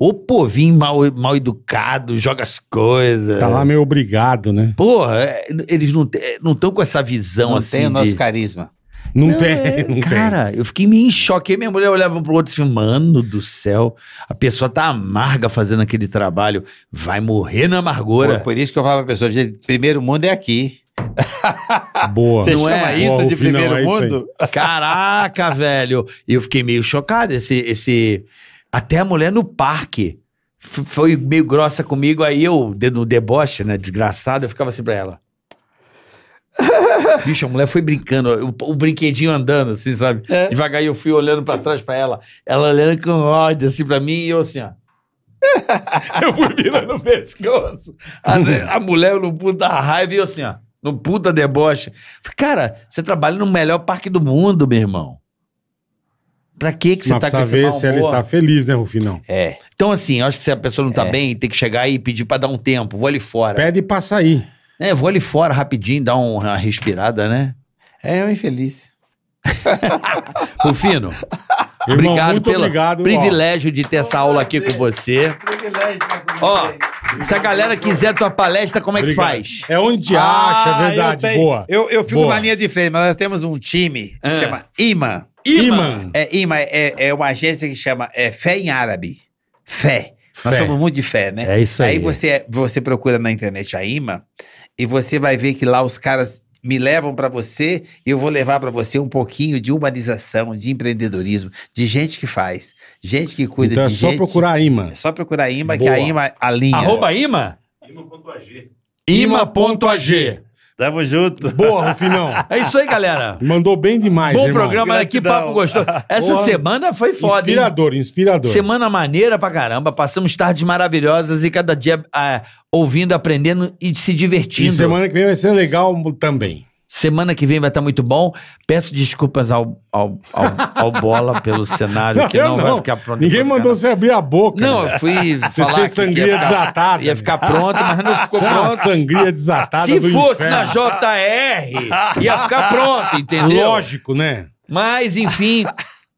O povinho mal, mal educado, joga as coisas. Tá lá meio obrigado, né? Porra, é, eles não estão com essa visão não assim. Não tem o nosso de... carisma. Não, não tem, é, não Cara, tem. eu fiquei meio em choque. minha mulher olhava pro outro e assim, mano do céu, a pessoa tá amarga fazendo aquele trabalho, vai morrer na amargura. Pô, por isso que eu falo pra pessoa, primeiro mundo é aqui. Boa. Você não chama é? isso Boa, de é primeiro é mundo? Caraca, velho. E eu fiquei meio chocado. Esse, esse... Até a mulher no parque foi meio grossa comigo. Aí eu, no deboche, né? Desgraçado, eu ficava assim pra ela. Bicho, a mulher foi brincando, o, o brinquedinho andando, assim, sabe? É. Devagar eu fui olhando pra trás pra ela, ela olhando com ódio, assim, pra mim, e eu assim, ó. eu fui virando o pescoço. A, a mulher no puta raiva e eu assim, ó. No puta deboche. cara, você trabalha no melhor parque do mundo, meu irmão. Pra que que você tá com esse saber se ela está feliz, né, Rufinão? É. Então, assim, eu acho que se a pessoa não tá é. bem, tem que chegar aí e pedir pra dar um tempo. Vou ali fora. Pede pra sair. É, vou ali fora rapidinho, dar uma respirada, né? É, eu é infeliz. Rufino, obrigado pelo obrigado, privilégio ó. de ter essa aula aqui com você. É um privilégio né, com ó, se a galera quiser tua palestra, como é que Obrigado. faz? É onde ah, acha, Ah, é verdade. eu tenho- Boa. Eu, eu fico Boa. na linha de frente, mas nós temos um time que ah. chama Iman. Iman. É, IMA é, é, é uma agência que chama é, Fé em Árabe. Fé. Nós Fé. somos muito de fé, né? É isso aí. Aí você, você procura na internet a Iman e você vai ver que lá os caras me levam para você, e eu vou levar para você um pouquinho de humanização, de empreendedorismo, de gente que faz, gente que cuida então é de gente. É só procurar a IMA. É só procurar a IMA, Boa. que a IMA alinha. Arroba IMA? IMA.ag. IMA.ag. Tamo junto. Boa, Rufinão. É isso aí, galera. Mandou bem demais, Bom irmão. programa, olha que papo gostoso. Essa Boa. semana foi foda, hein? Inspirador, inspirador. Semana maneira pra caramba. Passamos tardes maravilhosas e cada dia é, ouvindo, aprendendo e se divertindo. E semana que vem vai ser legal também. Semana que vem vai estar tá muito bom. Peço desculpas ao, ao, ao, ao Bola pelo cenário, não, que não, não, vai ficar pronto. Ninguém mandou você abrir a boca. Não, né? eu fui falar Você que sangria ia ficar, desatada. Ia né? ficar pronto, mas não ficou Só é pronto. sangria desatada Se fosse inferno. na JR, ia ficar pronto, entendeu? Lógico, né? Mas, enfim...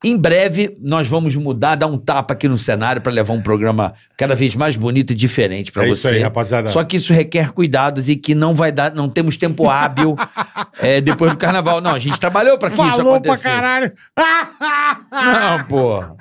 Em breve, nós vamos mudar, dar um tapa aqui no cenário para levar um programa cada vez mais bonito e diferente para é você. Isso aí, rapaziada. Só que isso requer cuidados e que não vai dar, não temos tempo hábil é, depois do carnaval. Não, a gente trabalhou para que Falou isso acontecesse. Falou pra caralho! não, porra.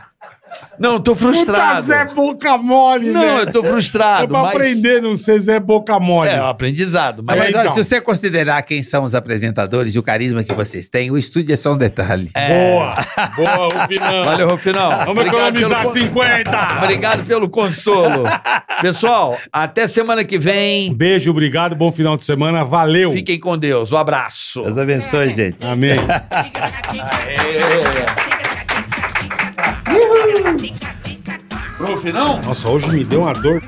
Não, eu tô frustrado. Puta Zé Boca Mole, Não, né? eu tô frustrado. É pra mas... aprender não ser Zé Boca Mole. É, é um aprendizado. Mas, é, mas então. olha, se você considerar quem são os apresentadores e o carisma que vocês têm, o estúdio é só um detalhe. É. Boa! Boa, Rufinão. Valeu, Rufinão. Vamos Obrigado economizar pelo... 50. Obrigado pelo consolo. Pessoal, até semana que vem. Um beijo, obrigado, bom final de semana. Valeu. Fiquem com Deus. Um abraço. Deus abençoe, gente. Amém. Aê. Uhul. Prof, não? Nossa, hoje me deu uma dor.